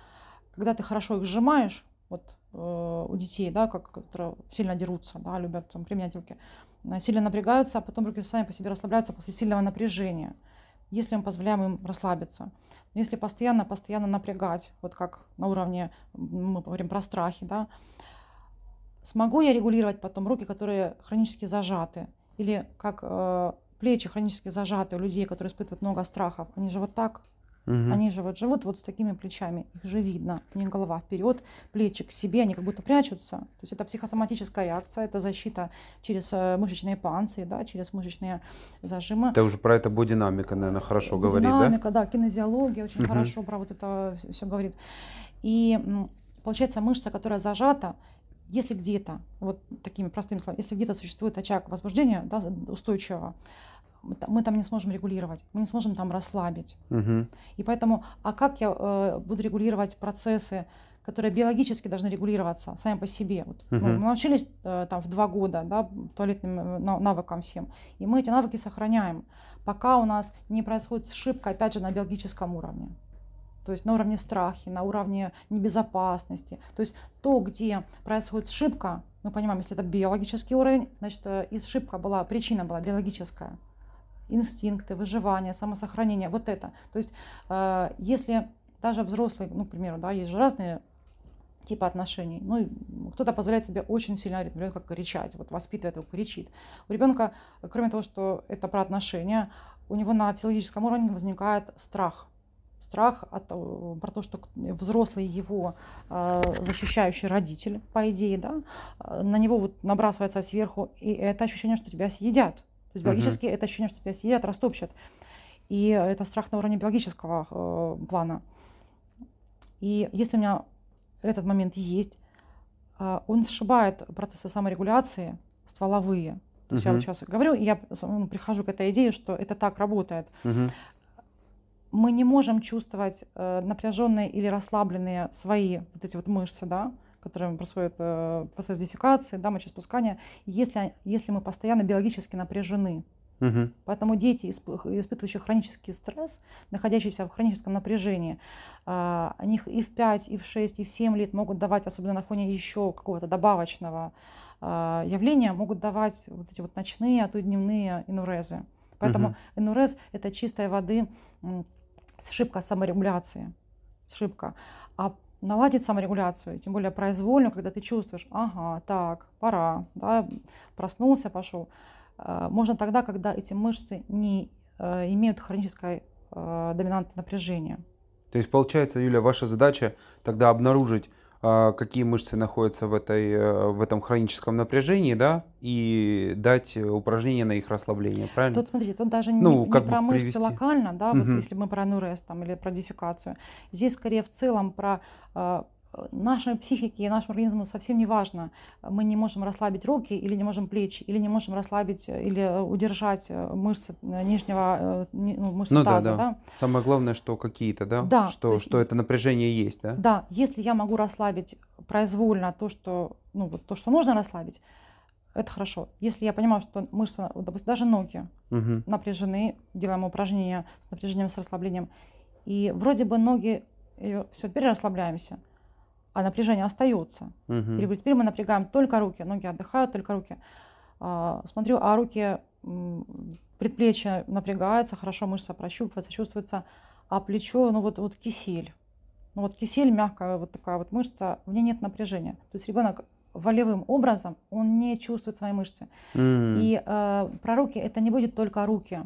Когда ты хорошо их сжимаешь, вот э, у детей, да, как, которые сильно дерутся, да, любят там применять руки, э, сильно напрягаются, а потом руки сами по себе расслабляются после сильного напряжения, если мы позволяем им расслабиться. Но если постоянно, постоянно напрягать, вот как на уровне, мы говорим про страхи, да, смогу я регулировать потом руки, которые хронически зажаты, или как э, плечи хронически зажаты у людей, которые испытывают много страхов, они же вот так Угу. Они же вот живут вот с такими плечами, их же видно, у них голова вперед, плечи к себе, они как будто прячутся. То есть это психосоматическая реакция, это защита через э, мышечные панции, да, через мышечные зажимы. Это уже про это бодинамика, наверное, хорошо говорит, да? Бодинамика, да, кинезиология очень угу. хорошо про вот это все говорит. И получается мышца, которая зажата, если где-то, вот такими простыми словами, если где-то существует очаг возбуждения да, устойчивого, мы там не сможем регулировать, мы не сможем там расслабить. Угу. И поэтому, а как я э, буду регулировать процессы, которые биологически должны регулироваться сами по себе? Вот, угу. мы, научились э, там в два года да, туалетным э, навыкам всем, и мы эти навыки сохраняем, пока у нас не происходит ошибка, опять же, на биологическом уровне. То есть на уровне страхи, на уровне небезопасности. То есть то, где происходит ошибка, мы понимаем, если это биологический уровень, значит, э, и ошибка была, причина была биологическая инстинкты, выживания самосохранения вот это. То есть э, если даже взрослый, ну, к примеру, да, есть же разные типа отношений. Ну, кто-то позволяет себе очень сильно ребенка кричать, вот воспитывает его, кричит. У ребенка, кроме того, что это про отношения, у него на психологическом уровне возникает страх. Страх от, э, про то, что взрослый его э, защищающий родитель, по идее, да, на него вот набрасывается сверху, и это ощущение, что тебя съедят есть биологически угу. это ощущение, что тебя съедят, растопчат. И это страх на уровне биологического э, плана. И если у меня этот момент есть, э, он сшибает процессы саморегуляции стволовые. То есть угу. я вот сейчас говорю, и я ну, прихожу к этой идее, что это так работает. Угу. Мы не можем чувствовать э, напряженные или расслабленные свои вот эти вот мышцы, да которым происходит э, процесс дефекации, да, мочеиспускания, если, если мы постоянно биологически напряжены. Угу. Поэтому дети, испытывающие хронический стресс, находящиеся в хроническом напряжении, у а, них и в 5, и в 6, и в 7 лет могут давать, особенно на фоне еще какого-то добавочного а, явления, могут давать вот эти вот ночные, а то и дневные инурезы. Поэтому угу. инурез – это чистой воды ошибка саморегуляции. Ошибка. А наладить саморегуляцию, тем более произвольную, когда ты чувствуешь, ага, так, пора, да, проснулся, пошел. Э, можно тогда, когда эти мышцы не э, имеют хроническое э, доминантное напряжение. То есть, получается, Юля, ваша задача тогда обнаружить а, какие мышцы находятся в, этой, э, в этом хроническом напряжении, да, и дать упражнения на их расслабление, правильно? Тут, смотрите, тут даже ну, не, как не про мышцы привести? локально, да, угу. вот если мы про нурест там, или про дефикацию. Здесь скорее в целом про а, нашей психике и нашему организму совсем не важно. Мы не можем расслабить руки или не можем плечи, или не можем расслабить э, или э, удержать э, мышцы нижнего ну, мышц ну, таза. Да, да. Да? Самое главное, что какие-то, да? да что, есть, что это напряжение есть, да? Да, если я могу расслабить произвольно то, что, ну, вот то, что нужно расслабить, это хорошо. Если я понимаю, что мышцы, допустим, даже ноги угу. напряжены, делаем упражнения с напряжением, с расслаблением, и вроде бы ноги, все, теперь расслабляемся – а напряжение остается. Uh-huh. Или теперь мы напрягаем только руки, ноги отдыхают, только руки. А, смотрю, а руки, предплечье напрягается, хорошо мышца прощупывается, чувствуется, а плечо, ну вот, вот кисель. Ну вот кисель, мягкая вот такая вот мышца, в ней нет напряжения. То есть ребенок волевым образом, он не чувствует свои мышцы. Mm. uh И э, про руки это не будет только руки,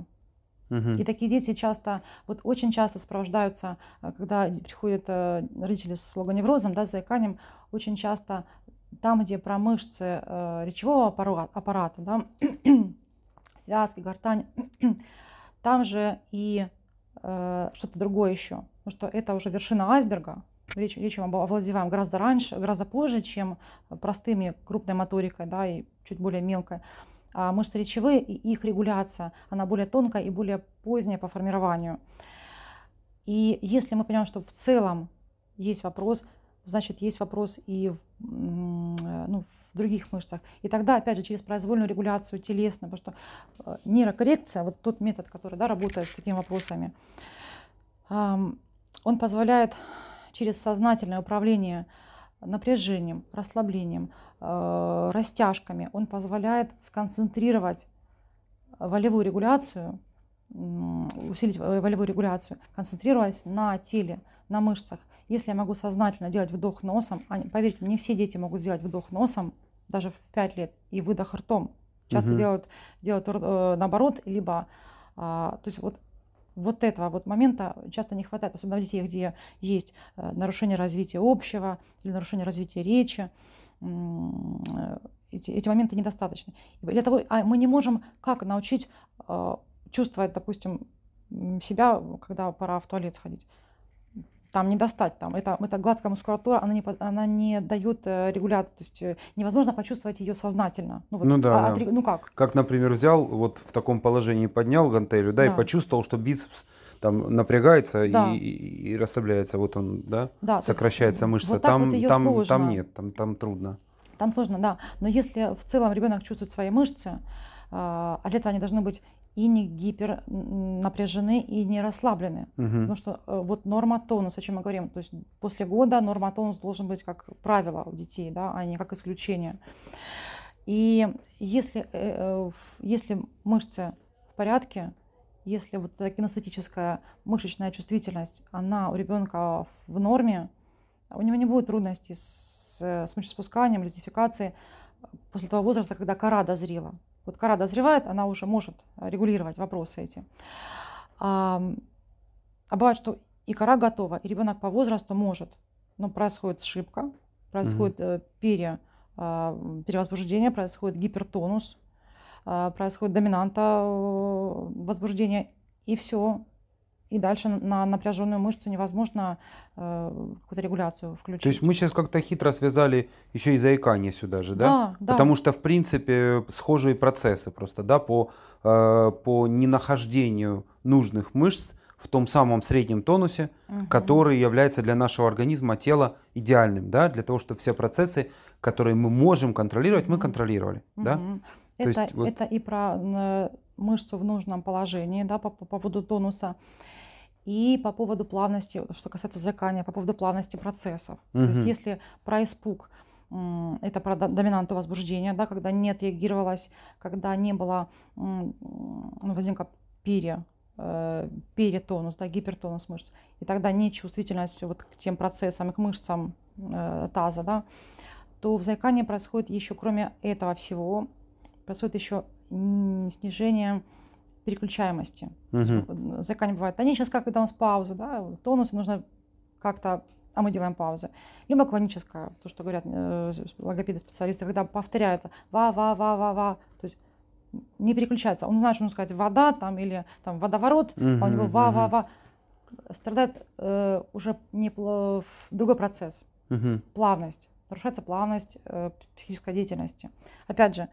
и такие дети часто, вот очень часто сопровождаются, э, когда приходят э, родители с слогоневрозом, да, заиканием, очень часто там, где про мышцы э, речевого аппарата, да, связки, гортань, там же и что-то другое еще. Потому что это уже вершина айсберга. Речь, речью мы овладеваем гораздо раньше, гораздо позже, чем простыми крупной моторикой, да, и чуть более мелкой а мышцы речевые и их регуляция, она более тонкая и более поздняя по формированию. И если мы понимаем, что в целом есть вопрос, значит, есть вопрос и в, ну, в других мышцах. И тогда, опять же, через произвольную регуляцию телесную, потому что э, нейрокоррекция, вот тот метод, который да, работает с такими вопросами, он позволяет через сознательное управление напряжением, расслаблением, э, растяжками. Он позволяет сконцентрировать э, волевую регуляцию, усилить э, волевую регуляцию, концентрируясь на теле, на мышцах. Если я могу сознательно делать вдох носом, поверьте, не все дети могут сделать вдох носом, даже в 5 лет, и выдох ртом. Часто угу. делают, делают наоборот, либо... А, то есть вот вот этого вот момента часто не хватает, особенно у детей, где есть э, нарушение развития общего или нарушение развития речи. Э, эти, эти моменты недостаточны. для того, а мы не можем как научить э, чувствовать, допустим, себя, когда пора в туалет сходить там не достать, там это, это гладкая мускулатура, она не, она не дает э, регулятор то есть э, невозможно почувствовать ее сознательно. Ну, вот, ну да, а, а да. От, ну как? Как, например, взял вот в таком положении поднял гантелью, да, да. и почувствовал, что бицепс там напрягается да. и, и, расслабляется, вот он, да, да сокращается есть, мышца. Вот там, вот там, там нет, там, там трудно. Там сложно, да. Но если в целом ребенок чувствует свои мышцы, а, а лето они должны быть и не гипер напряжены и не расслаблены. Угу. Потому что э, вот норма тонуса, о чем мы говорим, то есть после года норма тонус должен быть как правило у детей, да, а не как исключение. И если, э, э, если мышцы в порядке, если вот эта кинестетическая мышечная чувствительность, она у ребенка в норме, у него не будет трудностей с, с мышцеспусканием, лизификацией после того возраста, когда кора дозрела вот кора дозревает, она уже может э, регулировать вопросы эти. А, а бывает, что и кора готова, и ребенок по возрасту может, но происходит ошибка, происходит угу. пере, а, перевозбуждение, происходит гипертонус, а, происходит доминанта э, возбуждения, и все, и дальше на напряженную мышцу невозможно э, какую-то регуляцию включить. То есть мы сейчас как-то хитро связали еще и заикание сюда же, да? Да, да. Потому что, в принципе, схожие процессы просто, да, по, э, по ненахождению нужных мышц в том самом среднем тонусе, угу. который является для нашего организма тела идеальным, да, для того, чтобы все процессы, которые мы можем контролировать, угу. мы контролировали, угу. да? Это, есть, это вот... и про э, мышцу в нужном положении, да, по, по поводу тонуса. И по поводу плавности, что касается заикания, по поводу плавности процессов. Угу. То есть если про испуг, это про доминанту возбуждения, да, когда не отреагировалось, когда не было, ну, возникла пере, э, перетонус, да, гипертонус мышц, и тогда нечувствительность вот к тем процессам, к мышцам э, таза, да, то в заикании происходит еще, кроме этого всего, происходит еще снижение переключаемости. Угу. бывает. Они сейчас как когда у нас паузы, да, тонусы нужно как-то а мы делаем паузы. Либо клоническая, то, что говорят э, логопеды-специалисты, когда повторяют «ва-ва-ва-ва-ва», то есть не переключается. Он знает, что нужно сказать «вода» там, или там «водоворот», угу, а у него «ва-ва-ва». Угу. Страдает э, уже не плав... другой процесс, угу. плавность. Нарушается плавность э, психической деятельности. Опять же,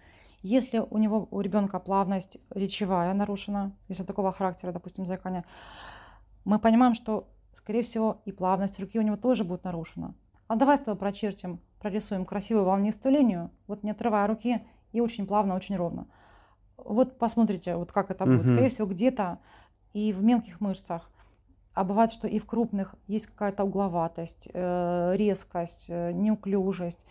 если у него, у ребенка плавность речевая нарушена, если такого характера, допустим, заикания, мы понимаем, что, скорее всего, и плавность руки у него тоже будет нарушена. А давай с тобой прочертим, прорисуем красивую волнистую линию, вот не отрывая руки, и очень плавно, очень ровно. Вот посмотрите, вот как это будет. Угу. Скорее всего, где-то и в мелких мышцах, а бывает, что и в крупных есть какая-то угловатость, э, резкость, э, неуклюжесть.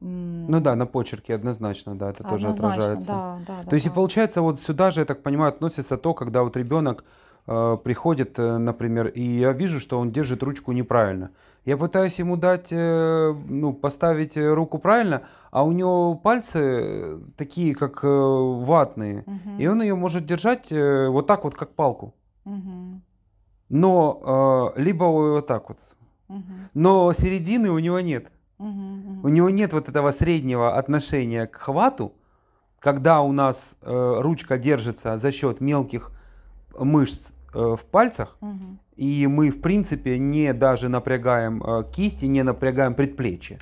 Ну да, на почерке однозначно, да, это однозначно, тоже отражается. Да, да, То да, есть да. и получается вот сюда же, я так понимаю, относится то, когда вот ребенок э, приходит, э, например, и я вижу, что он держит ручку неправильно. Я пытаюсь ему дать, э, ну, поставить э, руку правильно, а у него пальцы э, такие, как э, ватные, угу. и он ее может держать э, вот так вот, как палку. Угу. Но э, либо вот так вот. Угу. Но середины у него нет. У него нет вот этого среднего отношения к хвату, когда у нас э, ручка держится за счет мелких мышц э, в пальцах, угу. и мы, в принципе, не даже напрягаем э, кисти, не напрягаем предплечье.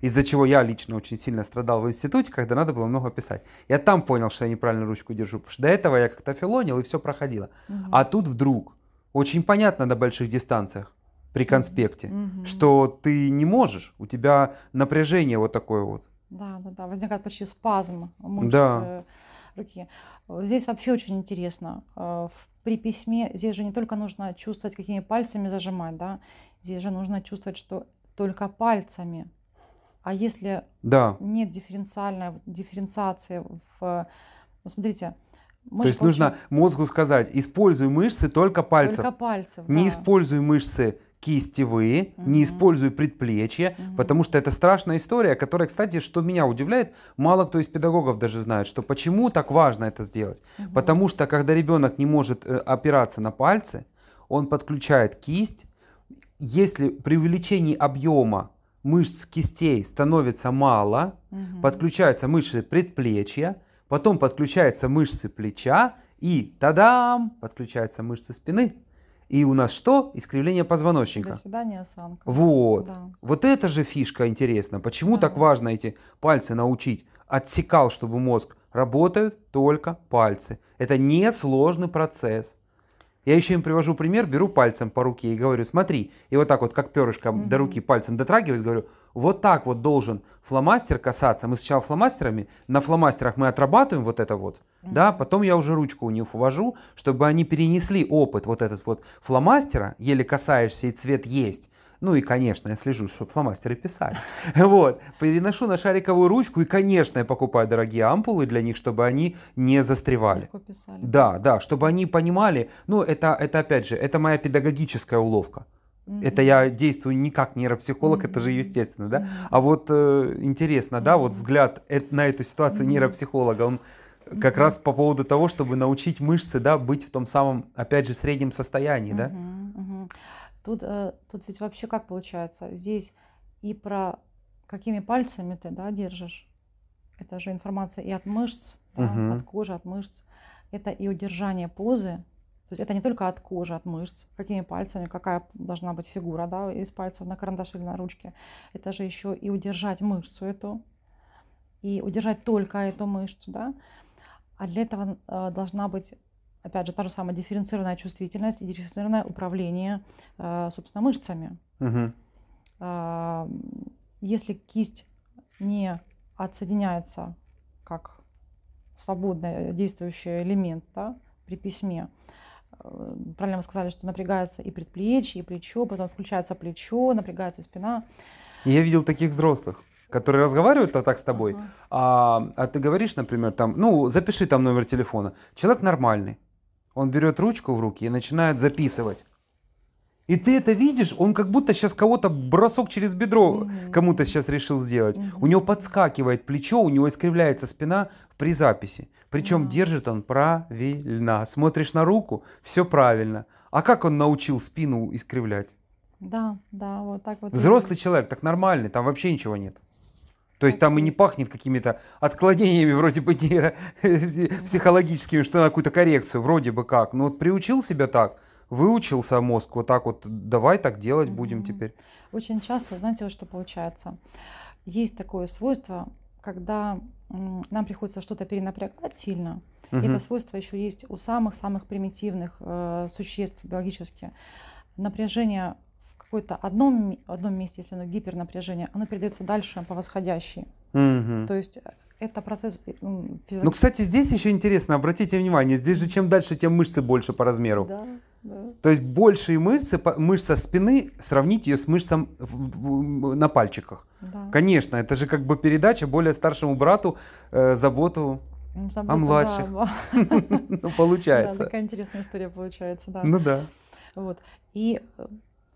Из-за чего я лично очень сильно страдал в институте, когда надо было много писать. Я там понял, что я неправильно ручку держу, потому что до этого я как-то филонил, и все проходило. Угу. А тут вдруг, очень понятно на больших дистанциях, при конспекте, угу. что ты не можешь, у тебя напряжение вот такое вот. Да, да, да, возникает почти спазм да. Э, руки. Здесь вообще очень интересно. Э, при письме здесь же не только нужно чувствовать, какими пальцами зажимать, да, здесь же нужно чувствовать, что только пальцами. А если да. нет дифференциальной дифференциации в... Ну, смотрите, То есть получим... нужно мозгу сказать, используй мышцы только пальцев. Только пальцев. Не да. используй мышцы кистевые, угу. не использую предплечья, угу. потому что это страшная история, которая, кстати, что меня удивляет, мало кто из педагогов даже знает, что почему так важно это сделать. Угу. Потому что когда ребенок не может э, опираться на пальцы, он подключает кисть, если при увеличении объема мышц кистей становится мало, угу. подключаются мышцы предплечья, потом подключаются мышцы плеча и тадам, подключаются мышцы спины. И у нас что? Искривление позвоночника. До свидания, осанка. Вот. Да. Вот это же фишка интересна. Почему да. так важно эти пальцы научить? Отсекал, чтобы мозг работают только пальцы. Это несложный процесс. Я еще им привожу пример, беру пальцем по руке и говорю, смотри, и вот так вот, как перышком mm-hmm. до руки пальцем дотрагиваюсь, говорю, вот так вот должен фломастер касаться. Мы сначала фломастерами, на фломастерах мы отрабатываем вот это вот, mm-hmm. да, потом я уже ручку у них ввожу, чтобы они перенесли опыт вот этот вот фломастера, еле касаешься и цвет есть, ну и, конечно, я слежу, чтобы фломастеры писали. Вот. Переношу на шариковую ручку и, конечно, я покупаю дорогие ампулы для них, чтобы они не застревали. Да, да, чтобы они понимали. Ну, это, это опять же, это моя педагогическая уловка. Это я действую не как нейропсихолог, это же естественно, да? А вот э, интересно, да, вот взгляд э, на эту ситуацию нейропсихолога, он как раз по поводу того, чтобы научить мышцы, да, быть в том самом, опять же, среднем состоянии, да? Тут, э, тут ведь вообще как получается? Здесь и про какими пальцами ты да, держишь. Это же информация и от мышц, да, от кожи, от мышц. Это и удержание позы. То есть это не только от кожи, от мышц, какими пальцами, какая должна быть фигура, да, из пальцев на карандаше или на ручке. Это же еще и удержать мышцу эту, и удержать только эту мышцу, да. А для этого э, должна быть опять же, та же самая дифференцированная чувствительность и дифференцированное управление, э, собственно, мышцами. Угу. Если кисть не отсоединяется как свободный действующий элемент да, при письме, э, правильно вы сказали, что напрягается и предплечье, и плечо, потом включается плечо, напрягается спина. И я видел таких взрослых которые разговаривают а так с тобой, uh-huh. а, а ты говоришь, например, там, ну, запиши там номер телефона. Человек нормальный, он берет ручку в руки и начинает записывать. И ты это видишь, он как будто сейчас кого-то бросок через бедро Mm -hmm. кому-то сейчас решил сделать. Mm -hmm. У него подскакивает плечо, у него искривляется спина при записи. Причем Mm -hmm. держит он правильно. Смотришь на руку, все правильно. А как он научил спину искривлять? Да, да, вот так вот. Взрослый человек, так нормальный, там вообще ничего нет. То есть ну, там и не пахнет какими-то отклонениями вроде бы нейро психологическими, что на какую-то коррекцию, вроде бы как. Но вот приучил себя так, выучился мозг, вот так вот, давай так делать будем теперь. Очень часто, знаете, вот что получается. Есть такое свойство, когда нам приходится что-то перенапрягать сильно. Угу. Это свойство еще есть у самых-самых примитивных э, существ биологически. Напряжение какое то одном, одном месте, если оно гипернапряжение, оно передается дальше по восходящей. Угу. То есть э, это процесс... Э, ну, кстати, здесь еще интересно, обратите внимание, здесь же чем дальше, тем мышцы больше по размеру. Да, да. То есть большие мышцы, мышца спины, сравнить ее с мышцем на пальчиках. Да. Конечно, это же как бы передача более старшему брату э, заботу ну, Забыто, а младших. Ну, получается. Да, такая интересная история получается, да. Ну да. Вот. И э,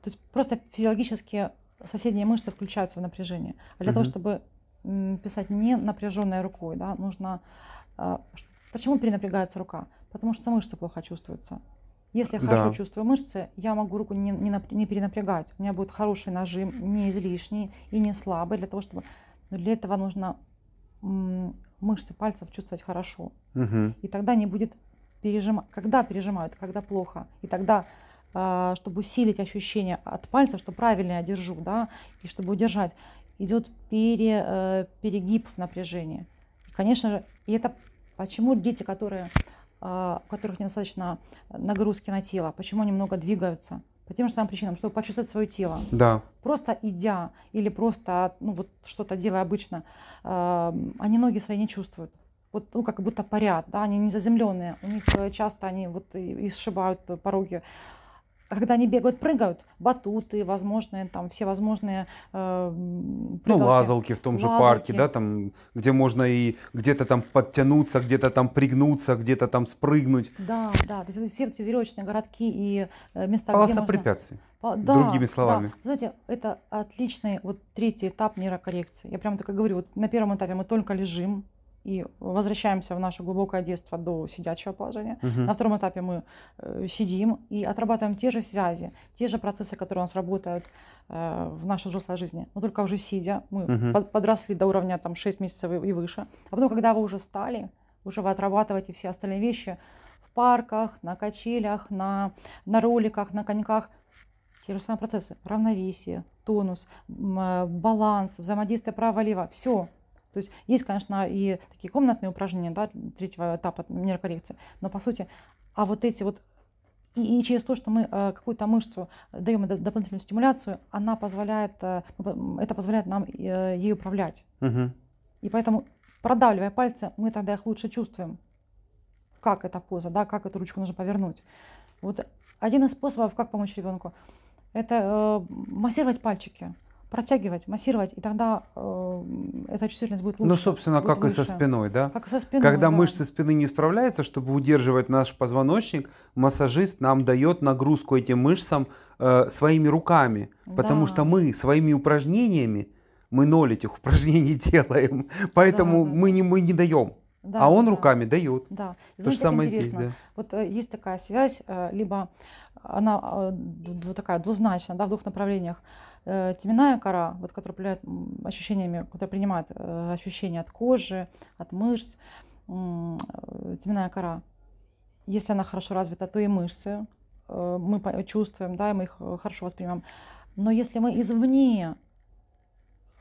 то есть просто физиологически соседние мышцы включаются в напряжение. А для угу. того, чтобы писать не напряженной рукой, да, нужно... А, почему перенапрягается рука? Потому что мышцы плохо чувствуются. Если да. хорошо чувствую мышцы, я могу руку не, не, не перенапрягать. У меня будет хороший нажим, не излишний и не слабый, для того, чтобы... для этого нужно мышцы пальцев чувствовать хорошо. Угу. И тогда не будет пережима... Когда пережимают, когда плохо. И тогда а, чтобы усилить ощущение от пальца, что правильно я держу, да, и чтобы удержать, идет пере, э, перегиб в напряжении. И, конечно же, и это почему дети, которые, а, у которых недостаточно нагрузки на тело, почему они много двигаются, по тем же самым причинам, чтобы почувствовать свое тело. Да. Просто идя или просто ну, вот что-то делая обычно, а, они ноги свои не чувствуют. Вот, ну, как будто парят, да, они не заземленные. У них э, часто они вот и сшибают пороги когда они бегают, прыгают, батуты, возможные, там все возможные э, Ну, лазалки в том лазалки. же парке, да, там, где можно и где-то там подтянуться, где-то там пригнуться, где-то там спрыгнуть. Да, да, то есть это все эти веревочные городки и э, места, Полоса где можно... препятствий. По... Да, Другими словами. Да. Знаете, это отличный вот третий этап нейрокоррекции. Я прямо так и говорю, вот на первом этапе мы только лежим, и возвращаемся в наше глубокое детство до сидячего положения. Угу. На втором этапе мы э, сидим и отрабатываем те же связи, те же процессы, которые у нас работают э, в нашей взрослой жизни. Но только уже сидя, мы угу. подросли до уровня там, 6 месяцев и выше. А потом, когда вы уже стали, уже вы отрабатываете все остальные вещи в парках, на качелях, на, на роликах, на коньках. Те же самые процессы. Равновесие, тонус, э, баланс, взаимодействие право-лево. Все то есть есть, конечно, и такие комнатные упражнения, да, третьего этапа нейрокоррекции, но по сути, а вот эти вот и, через то, что мы э, какую-то мышцу даем дополнительную стимуляцию, она позволяет, э, ну, это позволяет нам э, ей управлять. Угу. И поэтому, продавливая пальцы, мы тогда их лучше чувствуем, как эта поза, да, как эту ручку нужно повернуть. Вот один из способов, как помочь ребенку, это массировать пальчики протягивать, массировать, и тогда э, эта чувствительность будет ну, лучше. Ну, собственно, как выше. и со спиной, да? Как и со спиной, Когда да. мышцы спины не справляются, чтобы удерживать наш позвоночник, массажист нам дает нагрузку этим мышцам э, своими руками, потому что мы своими упражнениями, мы ноль этих упражнений делаем, поэтому да, да. мы не, мы не даем. Да, а он да. руками дает. Да. То же самое интересно. здесь, да. Вот э, есть такая связь, э, либо она э, такая двузначная, да, в двух направлениях. Э, теменная кора, вот, которая управляет ощущениями, которая принимает э, ощущения от кожи, от мышц, э, теменная кора, если она хорошо развита, то и мышцы мы чувствуем, да, и мы их хорошо воспринимаем. Но если мы извне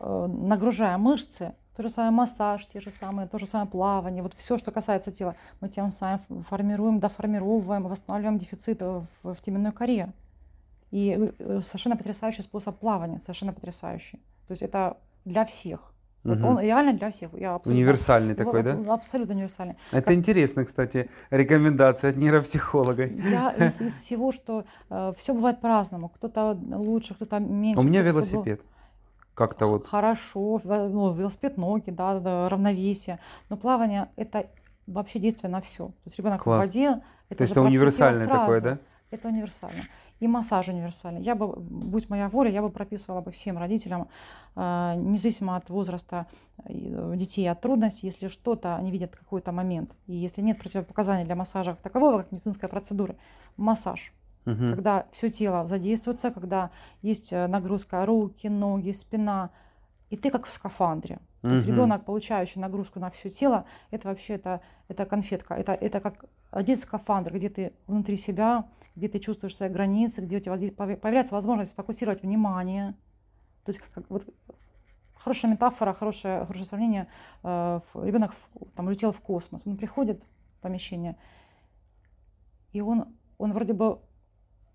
нагружаем мышцы, то же самое массаж, те же самые, то же самое плавание, вот все, что касается тела, мы тем самым формируем, доформировываем, восстанавливаем дефицит в, в теменной коре. И э, совершенно потрясающий способ плавания, совершенно потрясающий. То есть это для всех. Вот угу. он реально для всех. Я абсолютно, универсальный его, такой, да? Абсолютно универсальный. Это как... интересно, кстати, рекомендация от нейропсихолога. Я из, из всего, что э, все бывает по-разному. Кто-то лучше, кто-то меньше. У меня велосипед. Как-то вот. Хорошо, ну, велосипед, ноги, да, да, равновесие. Но плавание это вообще действие на все. То есть ребенок Класс. в воде. Это То есть это универсальное такое, да? Это универсально и массаж универсальный. Я бы, будь моя воля, я бы прописывала бы всем родителям, э, независимо от возраста э, детей, от трудностей, если что-то они видят какой-то момент, и если нет противопоказаний для массажа такового, как медицинская процедура, массаж. Угу. Когда все тело задействуется, когда есть э, нагрузка руки, ноги, спина, и ты как в скафандре. То есть угу. ребенок, получающий нагрузку на все тело, это вообще это, это конфетка, это, это как одеть скафандр, где ты внутри себя где ты чувствуешь свои границы, где у тебя появляется возможность сфокусировать внимание. То есть как, вот, хорошая метафора, хорошее, хорошее сравнение. Э, Ребенок там улетел в космос, он приходит в помещение, и он, он вроде бы,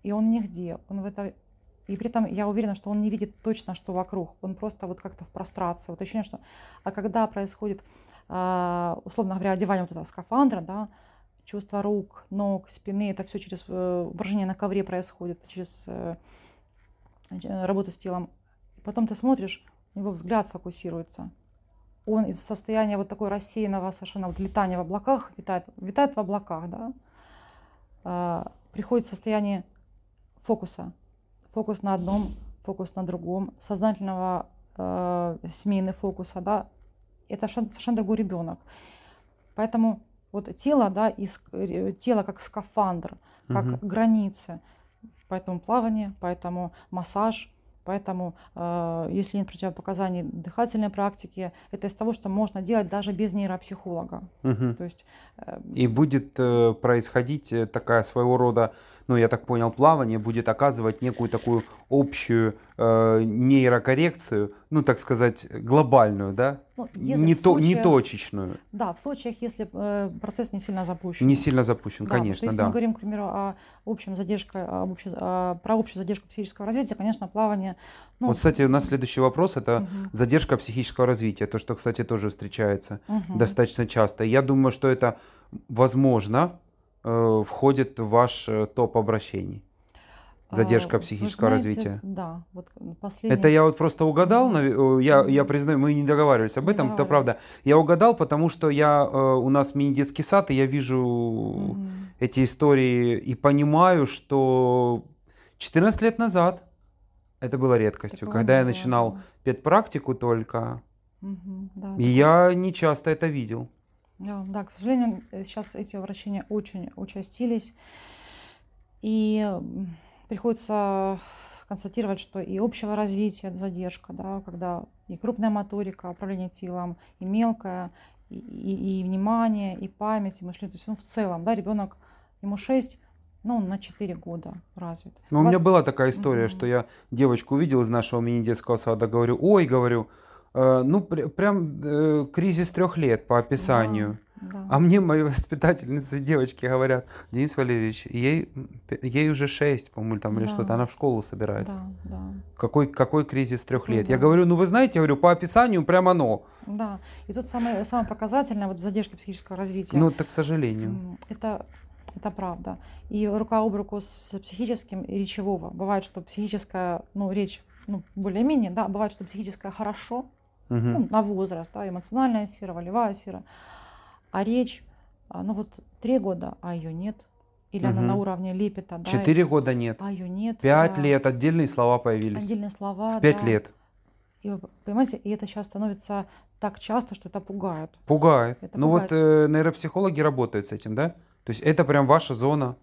и он нигде, он в это и при этом я уверена, что он не видит точно, что вокруг. Он просто вот как-то в прострации. Вот ощущение, что... А когда происходит, э, условно говоря, одевание вот этого скафандра, да, чувство рук, ног, спины, это все через э, упражнение на ковре происходит, через э, э, работу с телом. Потом ты смотришь, у него взгляд фокусируется. Он из состояния вот такой рассеянного совершенно вот летания в облаках, витает, витает в облаках, да, а, приходит в состояние фокуса. Фокус на одном, фокус на другом, сознательного э, смены фокуса, да, это совершенно другой ребенок. Поэтому вот тело, да, из, э, тело как скафандр, как угу. границы. Поэтому плавание, поэтому массаж, поэтому э, если нет противопоказаний дыхательной практики, это из того, что можно делать даже без нейропсихолога. Угу. То есть, э, И будет э, происходить э, такая своего рода, ну я так понял, плавание будет оказывать некую такую общую Э, нейрокоррекцию, ну так сказать, глобальную, да, ну, не, то, случае, не точечную. Да, в случаях, если э, процесс не сильно запущен. Не сильно запущен, да, конечно, что, если да. мы говорим, к примеру, о общем задержке, об общей, о, про общую задержку психического развития, конечно, плавание... Ну, вот, кстати, у нас следующий вопрос – это угу. задержка психического развития, то, что, кстати, тоже встречается угу. достаточно часто. Я думаю, что это, возможно, э, входит в ваш э, топ обращений. А, задержка психического знаете, развития. Да, вот последний... Это я вот просто угадал, э, я, я признаю, мы не договаривались об не этом, это правда. Я угадал, потому что я, э, у нас мини-детский сад, и я вижу угу. эти истории и понимаю, что 14 лет назад это было редкостью, так когда я начинал педпрактику только, угу, да, и да. я не часто это видел. Да, да, к сожалению, э, сейчас эти обращения очень участились. И Приходится э, констатировать, что и общего развития задержка, да, когда и крупная моторика, управление телом, и мелкая, и, и, и внимание, и память, и мышление. То есть ну, в целом, да, ребенок, ему 6, ну, он на 4 года развит. Ну, у меня была такая история, mm-hmm. что я девочку увидел из нашего мини-детского сада, говорю, ой, говорю, э, ну, пр- прям э, кризис трех лет по описанию. Yeah. Да. А мне мои воспитательницы, девочки говорят, Денис Валерьевич, ей, ей уже 6, по-моему, там, да. или что-то, она в школу собирается. Да, да. Какой, какой кризис трех лет? Да. Я говорю, ну вы знаете, я говорю, по описанию прямо оно. Да, и тут самое, самое показательное, вот задержка психического развития. Ну, так, к сожалению. Это это правда. И рука об руку с психическим и речевого. Бывает, что психическая, ну, речь, ну, более-менее, да, бывает, что психическая хорошо, угу. ну, на возраст, да, эмоциональная сфера, волевая сфера а речь, а, ну вот три года, а ее нет. Или угу. она на уровне лепета. Да? Четыре года нет. А ее нет. Пять да. лет отдельные слова появились. Отдельные слова. пять да. лет. И вы понимаете, и это сейчас становится так часто, что это пугает. Пугает. Это ну пугает. вот э, нейропсихологи работают с этим, да? То есть это прям ваша зона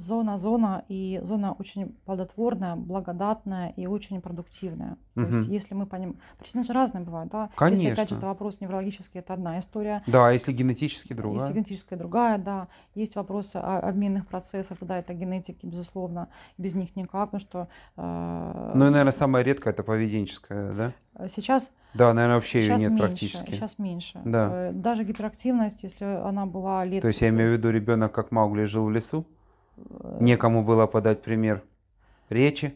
зона, зона, и зона очень плодотворная, благодатная и очень продуктивная. То есть, если мы понимаем... Причины же разные бывают, да? Конечно. Если, опять же, это вопрос неврологический, это одна история. Да, а если генетически другая. Если генетическая другая, да. Есть вопросы обменных процессов, тогда это генетики, безусловно, без них никак, потому что... Э... Ну и, наверное, самая редкая это поведенческая, да? Сейчас да, наверное, вообще ее нет меньше, практически. Сейчас меньше. Да. Э, даже гиперактивность, если она была лет... То есть я имею в виду ребенок, как Маугли жил в лесу? Э, Некому было подать пример речи,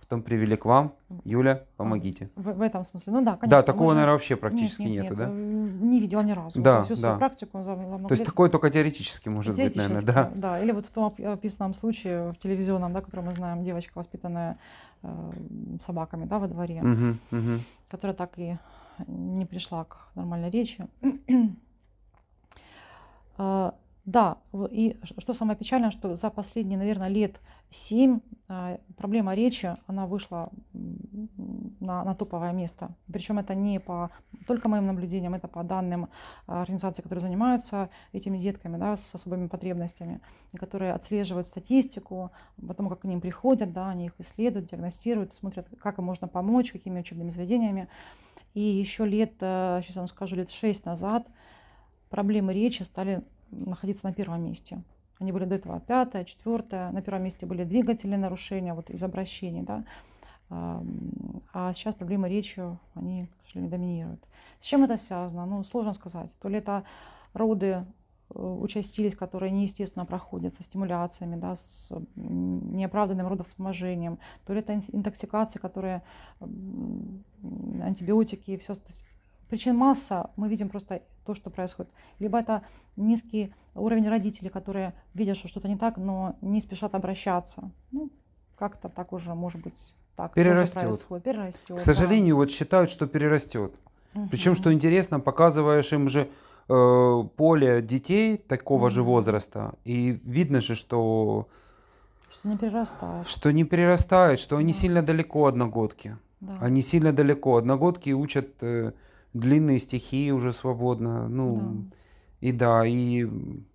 потом привели к вам. Юля, помогите. В, в этом смысле, ну да, конечно. Да, такого, же... наверное, вообще практически нет, нет, нету, нет, да? Э, не видела ни разу. Да, всю да. свою практику за, за То есть такое только теоретически может теоретически, быть, наверное, да? Да, или вот в том описанном случае, в телевизионном, да, который мы знаем, девочка, воспитанная э, собаками, да, во дворе, угу, угу. которая так и не пришла к нормальной речи. Э, да, и что самое печальное, что за последние, наверное, лет семь а, проблема речи, она вышла на, на топовое место. Причем это не по только моим наблюдениям, это по данным а, организаций, которые занимаются этими детками да, с особыми потребностями, которые отслеживают статистику, потом как к ним приходят, да, они их исследуют, диагностируют, смотрят, как им можно помочь, какими учебными заведениями. И еще лет, э, сейчас вам скажу, лет шесть назад проблемы речи стали находиться на первом месте. Они были до этого пятое, четвертое. На первом месте были двигатели нарушения вот из обращений. Да? А сейчас проблемы речи, они, к сожалению, доминируют. С чем это связано? Ну, сложно сказать. То ли это роды э, участились, которые неестественно проходят со стимуляциями, да, с неоправданным родовспоможением, то ли это интоксикация, которые антибиотики и все Причин масса, мы видим просто то, что происходит. Либо это низкий уровень родителей, которые видят, что что-то не так, но не спешат обращаться. Ну, как-то так уже, может быть, так перерастет. происходит. Перерастет. К сожалению, да. вот считают, что перерастет. Угу. Причем, что интересно, показываешь им же э, поле детей такого угу. же возраста, и видно же, что... Что не перерастает. Что не перерастает, что они да. сильно далеко одногодки. Да. Они сильно далеко. Одногодки учат... Э, длинные стихи уже свободно. Ну, да. и да, и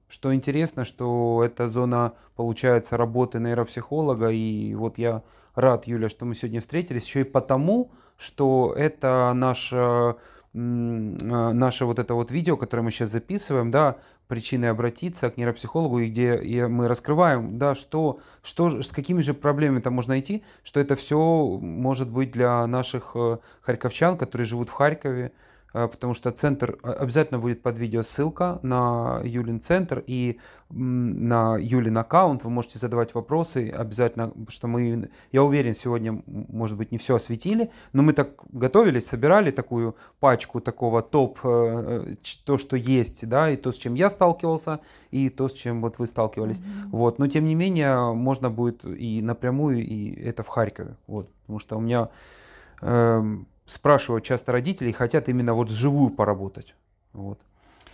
что интересно, что эта зона, получается, работы нейропсихолога, и вот я рад, Юля, что мы сегодня встретились, еще и потому, что это наше, а, наше вот это вот видео, которое мы сейчас записываем, да, причины обратиться к нейропсихологу, и где мы раскрываем, да, что, что, с какими же проблемами там можно идти, что это все может быть для наших э, харьковчан, которые живут в Харькове, Э, потому что центр э, обязательно будет под видео ссылка на Юлин центр и на Юлин аккаунт. Вы можете задавать вопросы, обязательно, что мы, я уверен, сегодня, может быть, не все осветили, но мы так готовились, собирали такую пачку такого топ, э, то, что есть, да, и то, с чем я сталкивался, и то, с чем вот вы сталкивались. Mm-hmm. Вот, но тем не менее можно будет и напрямую, и это в Харькове, вот, потому что у меня эм, спрашивают часто родители и хотят именно вот вживую поработать. Вот.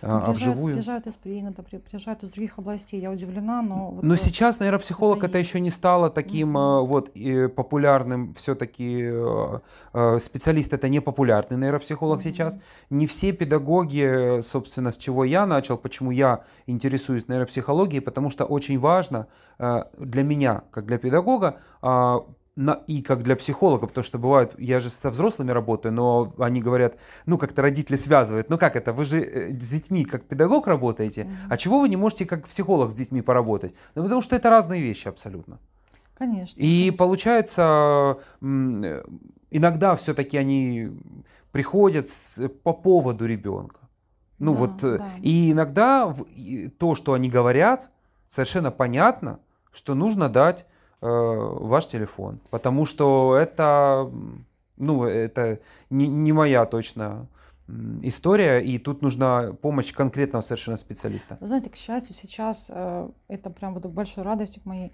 А, приезжают, а вживую? Приезжают из Пригорода, приезжают из других областей, я удивлена, но... Вот но вот сейчас, наверное, психолог это, это еще не стало таким mm-hmm. вот популярным, все-таки а, а, специалист это не популярный нейропсихолог mm-hmm. сейчас. Не все педагоги, собственно, с чего я начал, почему я интересуюсь нейропсихологией, потому что очень важно для меня, как для педагога, на «и» как для психолога, потому что бывают, я же со взрослыми работаю, но они говорят, ну как-то родители связывают, ну как это, вы же э, с детьми как педагог работаете, mm-hmm. а чего вы не можете как психолог с детьми поработать? Ну потому что это разные вещи абсолютно. Конечно. И получается, иногда все-таки они приходят с, по поводу ребенка. Ну да, вот, э, да. и иногда в, и то, что они говорят, совершенно понятно, что нужно дать Э, ваш телефон. Потому что это, ну, это не, не моя точно история, и тут нужна помощь конкретного совершенно специалиста. Вы знаете, к счастью, сейчас э, это прям вот большой радость моей.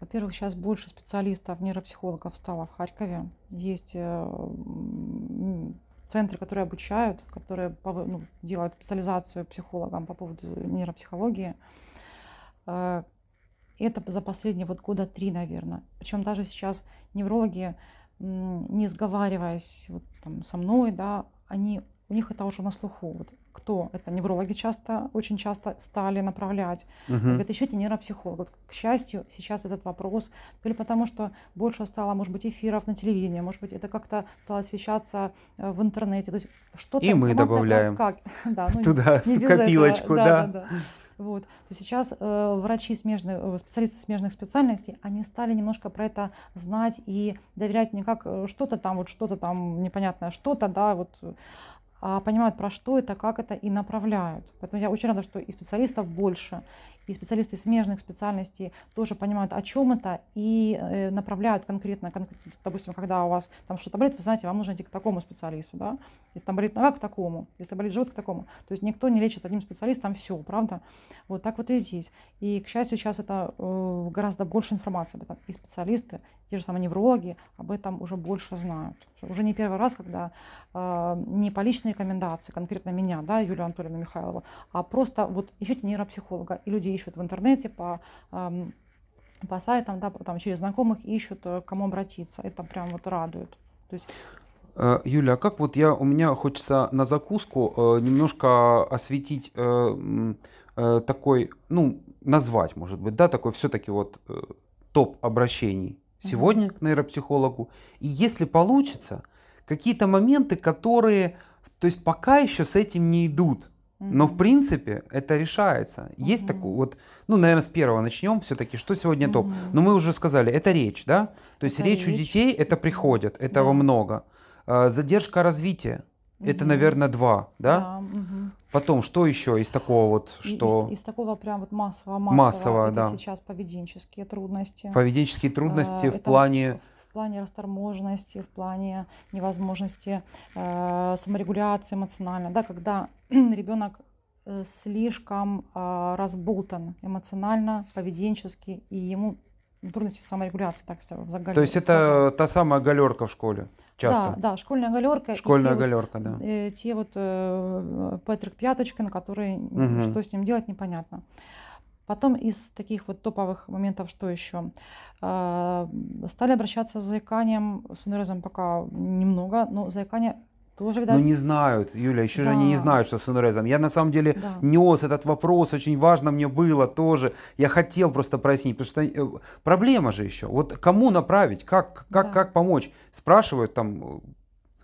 Во-первых, сейчас больше специалистов, нейропсихологов стало в Харькове. Есть э, центры, которые обучают, которые ну, делают специализацию психологам по поводу нейропсихологии. Это за последние вот года три, наверное. Причем даже сейчас неврологи, не сговариваясь вот, там, со мной, да, они, у них это уже на слуху. Вот, кто это неврологи часто, очень часто стали направлять. Угу. Говорят, ищите нейропсихолога. Вот, к счастью, сейчас этот вопрос, то ли потому, что больше стало, может быть, эфиров на телевидении, может быть, это как-то стало освещаться э, в интернете. То есть что-то... И мы добавляем. Как... Да, ну, туда, в копилочку, этого. да. да, да. да вот, то сейчас э, врачи смежных, э, специалисты смежных специальностей, они стали немножко про это знать и доверять не как э, что-то там, вот что-то там непонятное, что-то, да, вот, а понимают, про что это, как это и направляют. Поэтому я очень рада, что и специалистов больше, и специалисты смежных специальностей тоже понимают, о чем это, и э, направляют конкретно, конкретно допустим, когда у вас там что-то болит, вы знаете, вам нужно идти к такому специалисту, да, если там болит нога, к такому, если болит живот, к такому. То есть никто не лечит одним специалистом все, правда? Вот так вот и здесь. И, к счастью, сейчас это э, гораздо больше информации об этом. И специалисты, те же самые неврологи, об этом уже больше знают. Уже не первый раз, когда э, не по личной рекомендации конкретно меня, да, Юлия Анатольевна Михайлова, а просто вот ищите нейропсихолога, и люди ищут в интернете, по по сайтам, да, там через знакомых ищут, э, к кому обратиться. Это прям вот радует. То есть э, Юля, а как вот я, у меня хочется на закуску э, немножко осветить э, э, такой, ну, назвать, может быть, да, такой все-таки вот э, топ обращений сегодня угу. к нейропсихологу. И если получится, какие-то моменты, которые, то есть пока еще с этим не идут, но в принципе это решается. Есть угу. такой вот, ну, наверное, с первого начнем все-таки, что сегодня топ. Угу. Но мы уже сказали, это речь, да? То есть это речь, речь у детей это приходит, этого да. много. А, задержка развития. Угу. Это, наверное, два, да? да угу. Потом, что еще из такого вот, что... Из, из такого прям вот массового-массового. Массово, да. сейчас поведенческие трудности. Поведенческие трудности э, в это... плане... В плане расторможенности, в плане невозможности э, саморегуляции эмоционально, да, когда ребенок э, слишком а, разбутан эмоционально, поведенчески, и ему трудности саморегуляции, так сказать. То есть это та самая галерка в школе? Часто. Да, да, школьная галерка. Школьная галерка, вот, да. Э, те вот э, Петрик Пяточкин, которые угу. что с ним делать, непонятно. Потом из таких вот топовых моментов, что еще? Э, а, стали обращаться с заиканием, с анурезом пока немного, но заикание тоже, видать... Но ну, не знают, Юля, еще да. же они не знают, что с энурезом. Я на самом деле да. нес этот вопрос, очень важно мне было тоже. Я хотел просто прояснить, потому что э, проблема же еще. Вот кому направить, как, как, да. как помочь? Спрашивают там, э,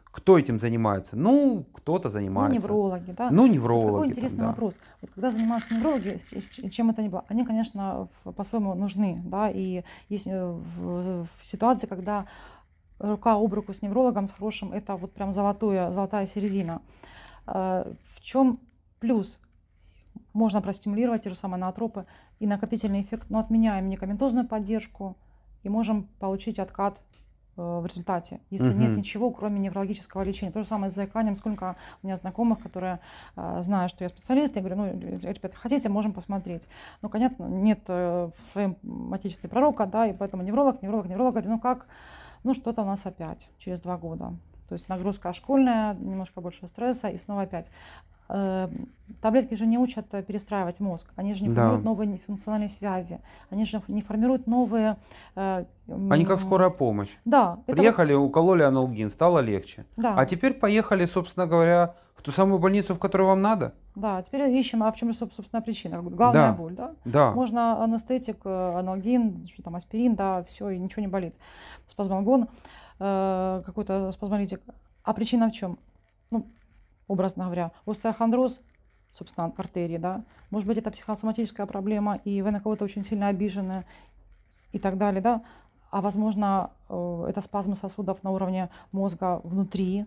кто этим занимается? Ну, кто-то ну, занимается. Ну, неврологи, да. Ну, неврологи. Вот какой интересный там, да. вопрос. Вот когда занимаются неврологи, чем это ни было, они, конечно, по-своему нужны, да, и есть э, ситуации, когда рука об руку с неврологом, с хорошим, это вот прям золотое, золотая середина. А, в чем плюс? Можно простимулировать те же самые натропы и накопительный эффект, но отменяем медикаментозную поддержку и можем получить откат э, в результате, если угу. нет ничего, кроме неврологического лечения. То же самое с заиканием. Сколько у меня знакомых, которые э, знают, что я специалист, я говорю, ну, ребята, хотите, можем посмотреть. Ну, конечно нет э, в своем отечестве пророка, да, и поэтому невролог, невролог, невролог, говорю, ну как ну, что-то у нас опять через два года. То есть нагрузка школьная, немножко больше стресса и снова опять. Эм, таблетки же не учат э, перестраивать мозг, они же не да. формируют новые функциональные связи, они же не формируют новые. Э, они как скорая помощь. Да. Приехали, вот... укололи аналгин, стало легче. Да. А теперь поехали, собственно говоря, ту самую больницу, в которую вам надо. Да, теперь ищем, а в чем же, собственно, причина? Главная да. боль, да? Да. Можно анестетик, э, аналгин, что там, аспирин, да, все, и ничего не болит. Спазмолгон, э, какой-то спазмолитик. А причина в чем? Ну, образно говоря, остеохондроз, собственно, артерии, да. Может быть, это психосоматическая проблема, и вы на кого-то очень сильно обижены, и так далее, да. А возможно, э, это спазмы сосудов на уровне мозга внутри.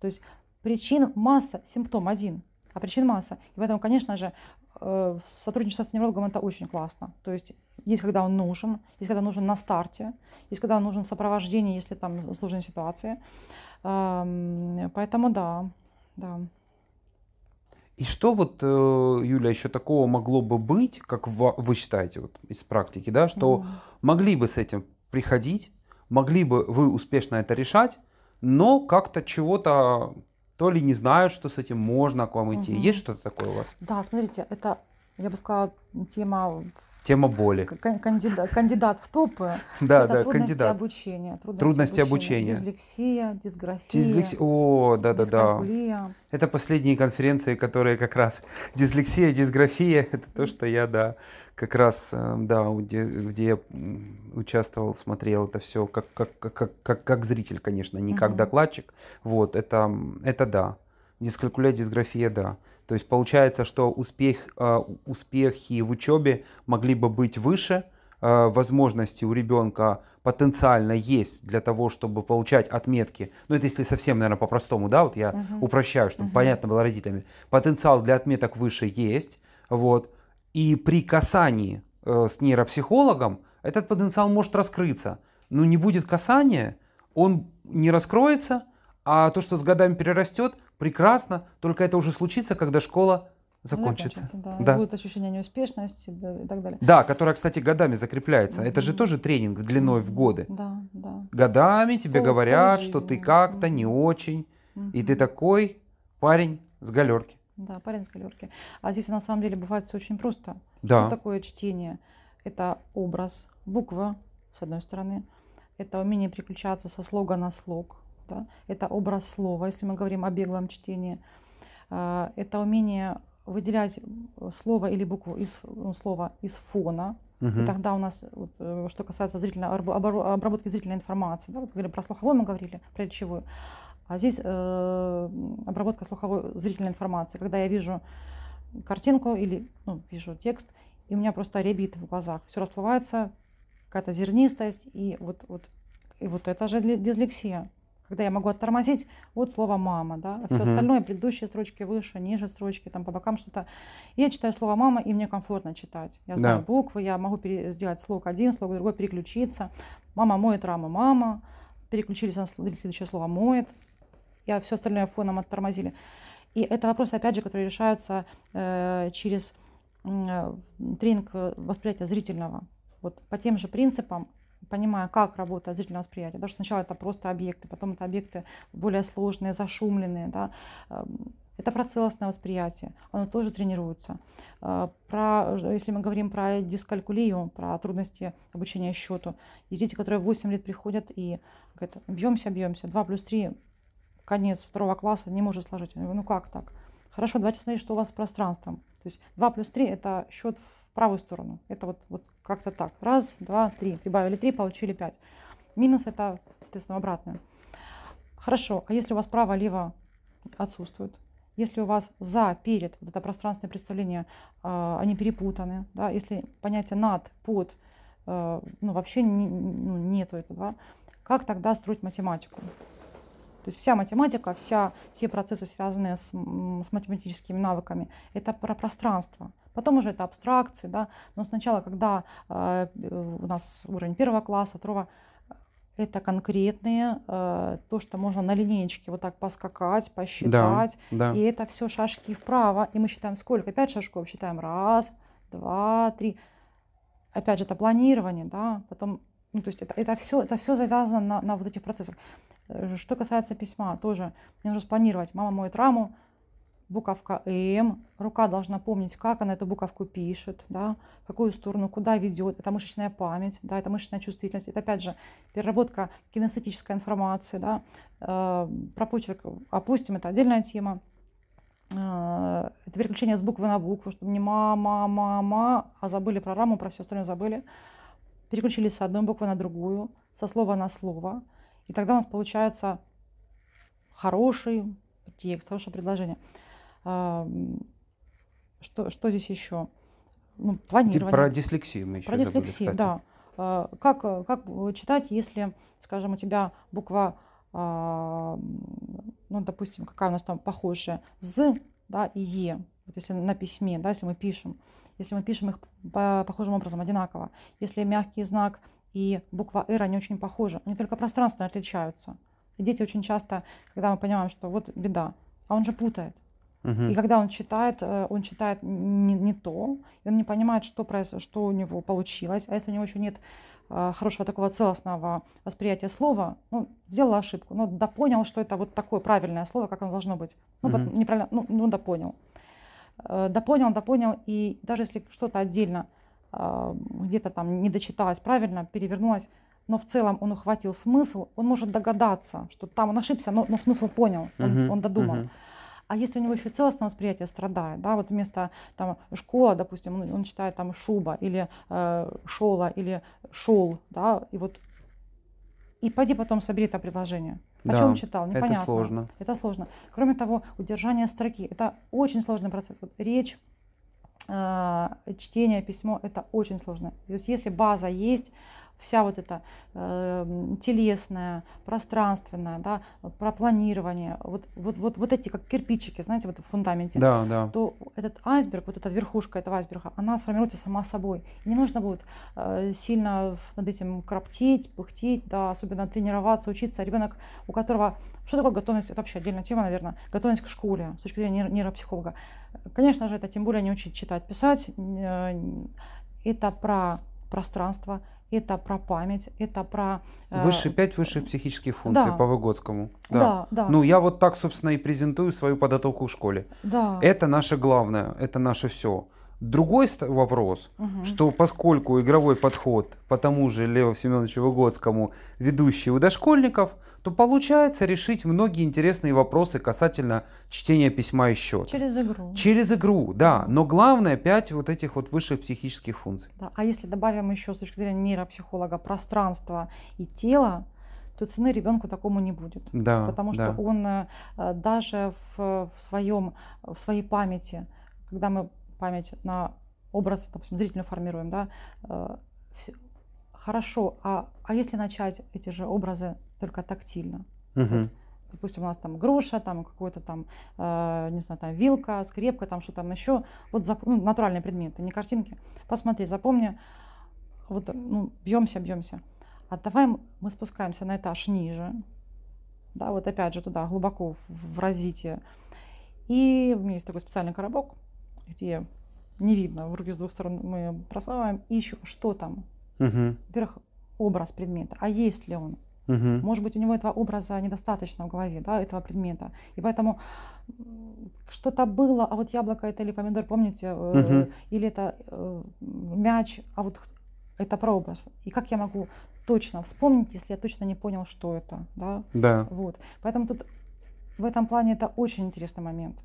То есть Причин масса, симптом один, а причин масса. И поэтому, конечно же, э, сотрудничество с неврологом это очень классно. То есть есть когда он нужен, есть когда нужен на старте, есть когда он нужен в сопровождении, если там сложная ситуация. Эм, поэтому да, да. И что вот, э, Юля, еще такого могло бы быть, как вы считаете вот из практики, да, что mm. могли бы с этим приходить, могли бы вы успешно это решать, но как-то чего-то то ли не знают, что с этим можно к вам идти. Угу. Есть что-то такое у вас? Да, смотрите, это, я бы сказала, тема Тема боли. Кандидат, кандидат в топы. Да, да кандидат. трудности Обучения, трудности, обучения. Дислексия, дисграфия. Дислекс... О, да, да, да. Это последние конференции, которые как раз дислексия, дисграфия, это то, что я, да, как раз, э, да, где, где я участвовал, смотрел это все как, как, как, как, как зритель, конечно, не как докладчик. Вот, это, это да. Дискалькуляция, дисграфия, да. То есть получается, что успех, а, успехи в учебе могли бы быть выше, а, возможности у ребенка потенциально есть для того, чтобы получать отметки. Ну, это если совсем, наверное, по-простому, да, вот я угу. упрощаю, чтобы угу. понятно было родителями. Потенциал для отметок выше есть, вот. И при касании э, с нейропсихологом этот потенциал может раскрыться. Но не будет касания, он не раскроется, а то, что с годами перерастет, прекрасно, только это уже случится, когда школа закончится. закончится да. Да. Будет ощущение неуспешности да, и так далее. Да, которое, кстати, годами закрепляется. Это же тоже тренинг длиной в годы. Да, да. Годами тебе Пол, говорят, что ты как-то не очень, и ты такой парень с галерки. Да, парень с галерки. А здесь на самом деле бывает все очень просто. Да. Что такое чтение? Это образ, буква, с одной стороны. Это умение переключаться со слога на слог. Да? Это образ слова, если мы говорим о беглом чтении. А, это умение выделять слово или букву из ну, слова из фона. Угу. И тогда у нас, вот, э, что касается зрительной, обработки зрительной информации, да, вот говорили про слуховой мы говорили, про речевую. А здесь э, обработка слуховой зрительной информации. Когда я вижу картинку или ну, вижу текст, и у меня просто ребит в глазах. Все расплывается, какая-то зернистость, и вот, вот, и вот это же дислексия. Когда я могу оттормозить вот слово мама, да, а все угу. остальное, предыдущие строчки выше, ниже строчки, там по бокам что-то. я читаю слово мама, и мне комфортно читать. Я знаю да. буквы, я могу пере- сделать слог один, слог другой, переключиться. Мама моет рамы, мама. Переключились на следующее слово моет я все остальное фоном оттормозили. И это вопросы, опять же, которые решаются э, через э, тренинг э, восприятия зрительного. Вот по тем же принципам, понимая, как работает зрительное восприятие. Потому что сначала это просто объекты, потом это объекты более сложные, зашумленные. Да? Эм, это процессное восприятие, оно тоже тренируется. Э, про, э, если мы говорим про дискалькулию, про трудности обучения счету, есть дети, которые в 8 лет приходят и говорят, бьемся, бьемся, 2 плюс 3 конец второго класса не может сложить. Я говорю, ну как так? Хорошо, давайте смотреть, что у вас с пространством. То есть 2 плюс 3 – это счет в правую сторону. Это вот, вот как-то так. Раз, два, три. Прибавили три, получили пять. Минус – это, соответственно, обратное. Хорошо, а если у вас право-лево отсутствует? Если у вас за, перед, вот это пространственное представление, а, они перепутаны, да, если понятие над, под, э, ну, вообще не, ну, нету этого, да? как тогда строить математику? То есть вся математика, вся, все процессы, связанные с, с математическими навыками, это про пространство. Потом уже это абстракции, да, но сначала, когда э, у нас уровень первого класса, второго, это конкретные, э, то, что можно на линеечке вот так поскакать, посчитать. Да, да. И это все шашки вправо. И мы считаем сколько? Пять шажков считаем. Раз, два, три. Опять же, это планирование, да, потом ну, то есть это, это все это все завязано на, на вот этих процессах. Э, что касается письма, тоже мне нужно спланировать. Мама моет раму, буковка М, рука должна помнить, как она эту буковку пишет, да, в какую сторону, куда ведет. Это мышечная память, да, это мышечная чувствительность. Это, опять же, переработка кинестетической информации, да. Э, про почерк опустим, это отдельная тема. Э, это переключение с буквы на букву, чтобы не мама, мама, а забыли про раму, про все остальное забыли. Переключились с одной буквы на другую, со слова на слово – и тогда у нас получается хороший текст, хорошее предложение. Что, что здесь еще? Ну, планирование. Про дислексию мы еще Про забыли, дислексию, кстати. да. А, как, как читать, если, скажем, у тебя буква, а, ну, допустим, какая у нас там похожая, «з» да, и «е», вот если на письме, да, если мы пишем, если мы пишем их по похожим образом, одинаково. Если мягкий знак и буква «Р», они очень похожи. Они только пространственно отличаются. И дети очень часто, когда мы понимаем, что вот беда, а он же путает. Угу. И когда он читает, э, он читает не, не то, и он не понимает, что, произ... что у него получилось. А если у него еще нет э, хорошего такого целостного восприятия слова, ну, сделал ошибку, но допонял, что это вот такое правильное слово, как оно должно быть. Ну, угу. неправильно, ну, ну допонял. Э, допонял, допонял, и даже если что-то отдельно а, где-то там не дочиталась правильно, перевернулась, но в целом он ухватил смысл, он может догадаться, что там он ошибся, но, но смысл понял, он, uh-huh, он додумал. Uh-huh. А если у него еще целостное восприятие страдает, да, вот вместо там школа, допустим, он, он читает там шуба или э, шола или шол, да, и вот и пойди потом собери это предложение. О да, чем читал, непонятно. Это сложно. Это сложно. Кроме того, удержание строки – это очень сложный процесс. Вот речь Э, чтение, письмо – это очень сложно. То есть если база есть, вся вот эта э, телесная, пространственная, да, про планирование, вот, вот, вот, вот эти как кирпичики, знаете, вот в фундаменте, да, да. то этот айсберг, вот эта верхушка этого айсберга, она сформируется сама собой. не нужно будет э, сильно над этим коптить, пыхтеть, да, особенно тренироваться, учиться. А Ребенок, у которого... Что такое готовность? Это вообще отдельная тема, наверное. Готовность к школе с точки зрения нейропсихолога. Конечно же, это тем более не учить читать, писать. Э, это про пространство, это про память, это про... Э... Выше пять высших психических функций да. по Выгодскому. Да. да, да. Ну, я вот так, собственно, и презентую свою подготовку в школе. Да. Это наше главное, это наше все. Другой вопрос, угу. что поскольку игровой подход по тому же Лево Семеновичу Выгодскому ведущий у дошкольников – то получается решить многие интересные вопросы касательно чтения письма и счета. Через игру. Через игру, да. Но главное пять вот этих вот высших психических функций. Да. А если добавим еще с точки зрения нейропсихолога пространство и тело, то цены ребенку такому не будет. Да, потому да. что он э, даже в, в, своем, в своей памяти, когда мы память на образ, допустим, зрительную формируем, да, э, хорошо, а, а если начать эти же образы только тактильно. Угу. Вот, допустим, у нас там груша, там какой-то там, э, не знаю, там вилка, скрепка, там что там еще. Вот зап- ну, натуральные предметы, не картинки. Посмотри, запомни. Вот ну, бьемся, бьемся. А давай мы спускаемся на этаж ниже, да, вот опять же туда, глубоко в, в развитие. И у меня есть такой специальный коробок, где не видно, в руки с двух сторон мы просовываем, ищем, что там. Угу. Во-первых, образ предмета, а есть ли он. Угу. Может быть, у него этого образа недостаточно в голове, да, этого предмета. И поэтому что-то было, а вот яблоко это или помидор, помните, угу. или это э, мяч, а вот это про И как я могу точно вспомнить, если я точно не понял, что это, да? Да. Вот. Поэтому тут в этом плане это очень интересный момент.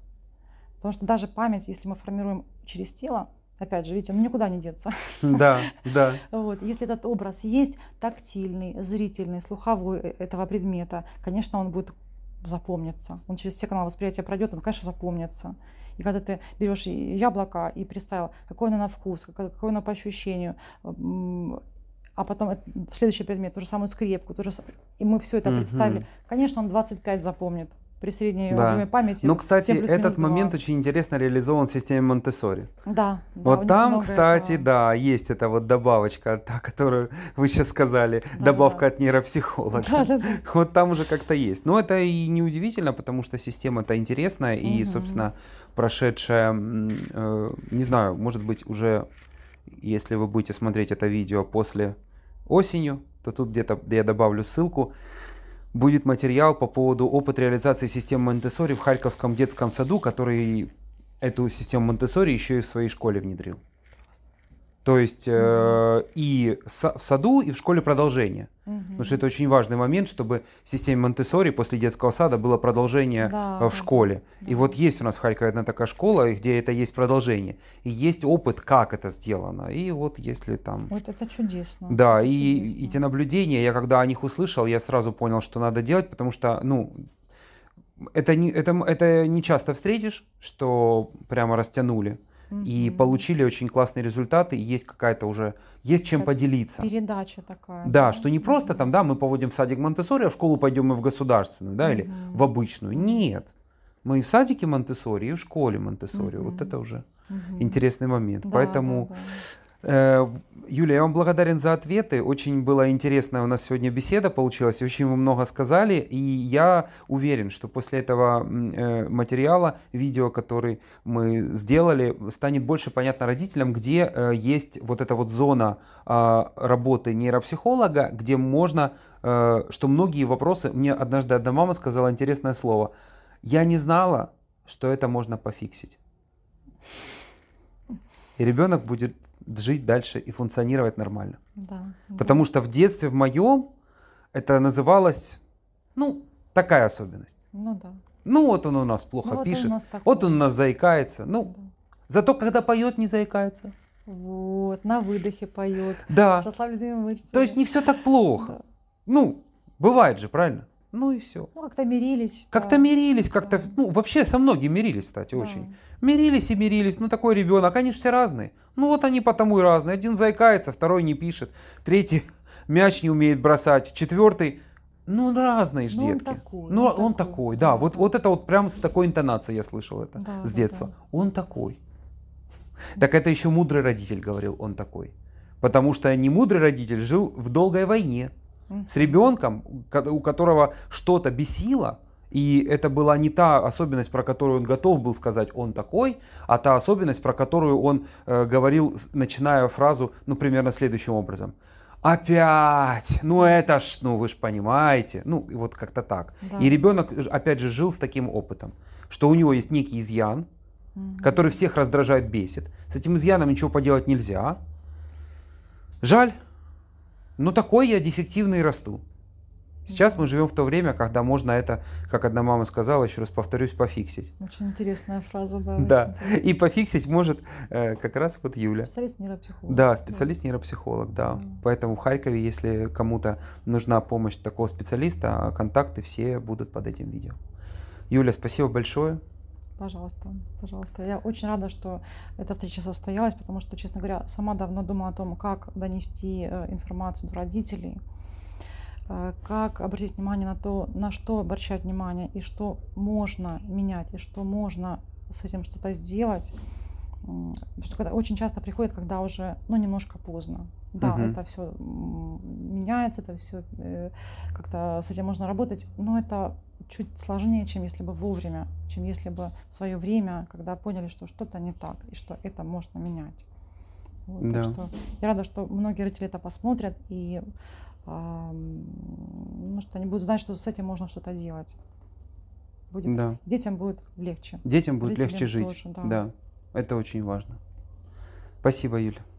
Потому что даже память, если мы формируем через тело, опять же, видите, он ну, никуда не деться. Да, да. Вот, если этот образ есть тактильный, зрительный, слуховой э, этого предмета, конечно, он будет запомниться. Он через все каналы восприятия пройдет, он, конечно, запомнится. И когда ты берешь яблоко и представил, какой оно на вкус, какое оно по ощущению, а потом следующий предмет, ту же самую скрепку, ту же... и мы все это представили, конечно, он 25 запомнит при средней да. объеме памяти. Ну, кстати, этот момент очень интересно реализован в системе Монтессори. Да. Вот да, там, кстати, этого... да, есть эта вот добавочка, та, которую вы сейчас сказали, да, добавка да. от нейропсихолога. Да, да, да. Вот там уже как-то есть. Но это и не удивительно, потому что система-то интересная угу. и, собственно, прошедшая, э, не знаю, может быть, уже, если вы будете смотреть это видео после осенью, то тут где-то я добавлю ссылку будет материал по поводу опыта реализации системы Монтессори в Харьковском детском саду, который эту систему Монтессори еще и в своей школе внедрил. То есть э, и в саду, и в школе продолжение. Угу. Потому что это очень важный момент, чтобы в системе Монтессори после детского сада было продолжение да. Э, в школе. Да. И вот есть у нас в Харькове одна такая школа, где это есть продолжение. И есть опыт, как это сделано. И вот если там... Вот это чудесно. Да, это и чудесно. эти наблюдения, я когда о них услышал, я сразу понял, что надо делать, потому что, ну, это не, это, это не часто встретишь, что прямо растянули и получили очень классные результаты, и есть какая-то уже, есть чем как поделиться. Передача такая. Да, да, что не просто там, да, мы поводим в садик Монтессори, а в школу пойдем и в государственную, да, или в обычную. Нет, мы и в садике Монтессори, и в школе Монтессори. Вот это уже интересный момент. Да, Поэтому... Да, да. Э, Юлия, я вам благодарен за ответы. Очень была интересная у нас сегодня беседа получилась. Очень вы много сказали. И я уверен, что после этого э, материала, видео, который мы сделали, станет больше понятно родителям, где э, есть вот эта вот зона а, работы нейропсихолога, где можно, что многие вопросы... Мне однажды одна мама сказала интересное слово. Я не знала, что это можно пофиксить. И ребенок будет жить дальше и функционировать нормально. Да, Потому да. что в детстве в моем это называлось, ну, такая особенность. Ну да. Ну вот он у нас плохо ну, вот пишет, он нас вот он у нас заикается. Ну, да. зато когда поет, не заикается. Вот, на выдохе поет. Да. С расслабленными мышцами. То есть не все так плохо. Да. Ну, бывает же, правильно? Ну и все. Ну, как-то мирились. Как-то да. мирились, как-то, ну, вообще со многими мирились, кстати, да. очень. Мирились и мирились, ну, такой ребенок, они же все разные. Ну, вот они потому и разные. Один заикается, второй не пишет, третий мяч не умеет бросать, четвертый ну, разные разный же, ну, детки. Он такой, ну, он, а он такой, такой да. Вот, вот это вот прям с такой интонацией я слышал это да, с детства. да. Он такой. Так это еще мудрый родитель говорил, он такой. Потому что не мудрый родитель жил в долгой войне с ребенком, у которого что-то бесило, и это была не та особенность, про которую он готов был сказать «он такой», а та особенность, про которую он э, говорил, начиная фразу, ну, примерно следующим образом. Опять, ну это ж, ну вы же понимаете, ну и вот как-то так. Да. И ребенок, опять же, жил с таким опытом, что у него есть некий изъян, угу. который всех раздражает, бесит. С этим изъяном ничего поделать нельзя. Жаль, ну такой я дефективный и расту. Сейчас мы живем в то время, когда можно это, как одна мама сказала, еще раз повторюсь, пофиксить. Очень интересная фраза, да. Да. И пофиксить может э, как раз вот Юля. Специалист-нейропсихолог. Да, специалист-нейропсихолог, да. Mm. Поэтому в Харькове, если кому-то нужна помощь такого специалиста, контакты все будут под этим видео. Юля, спасибо большое. Пожалуйста, пожалуйста. Я очень рада, что эта встреча состоялась, потому что, честно говоря, сама давно думала о том, как донести э, информацию до родителей, э, как обратить внимание на то, на что обращать внимание, и что можно менять, и что можно с этим что-то сделать. Потому что когда, очень часто приходит, когда уже, ну, немножко поздно. Да, угу. это все меняется, это все э, как-то с этим можно работать, но это чуть сложнее, чем если бы вовремя, чем если бы в свое время, когда поняли, что что-то не так и что это можно менять. Вот, да. что я рада, что многие родители это посмотрят и э, ну, что они будут знать, что с этим можно что-то делать. Будет, да. Детям будет легче. Детям будет Родителям легче жить. Тоже, да. да, это очень важно. Спасибо, Юля.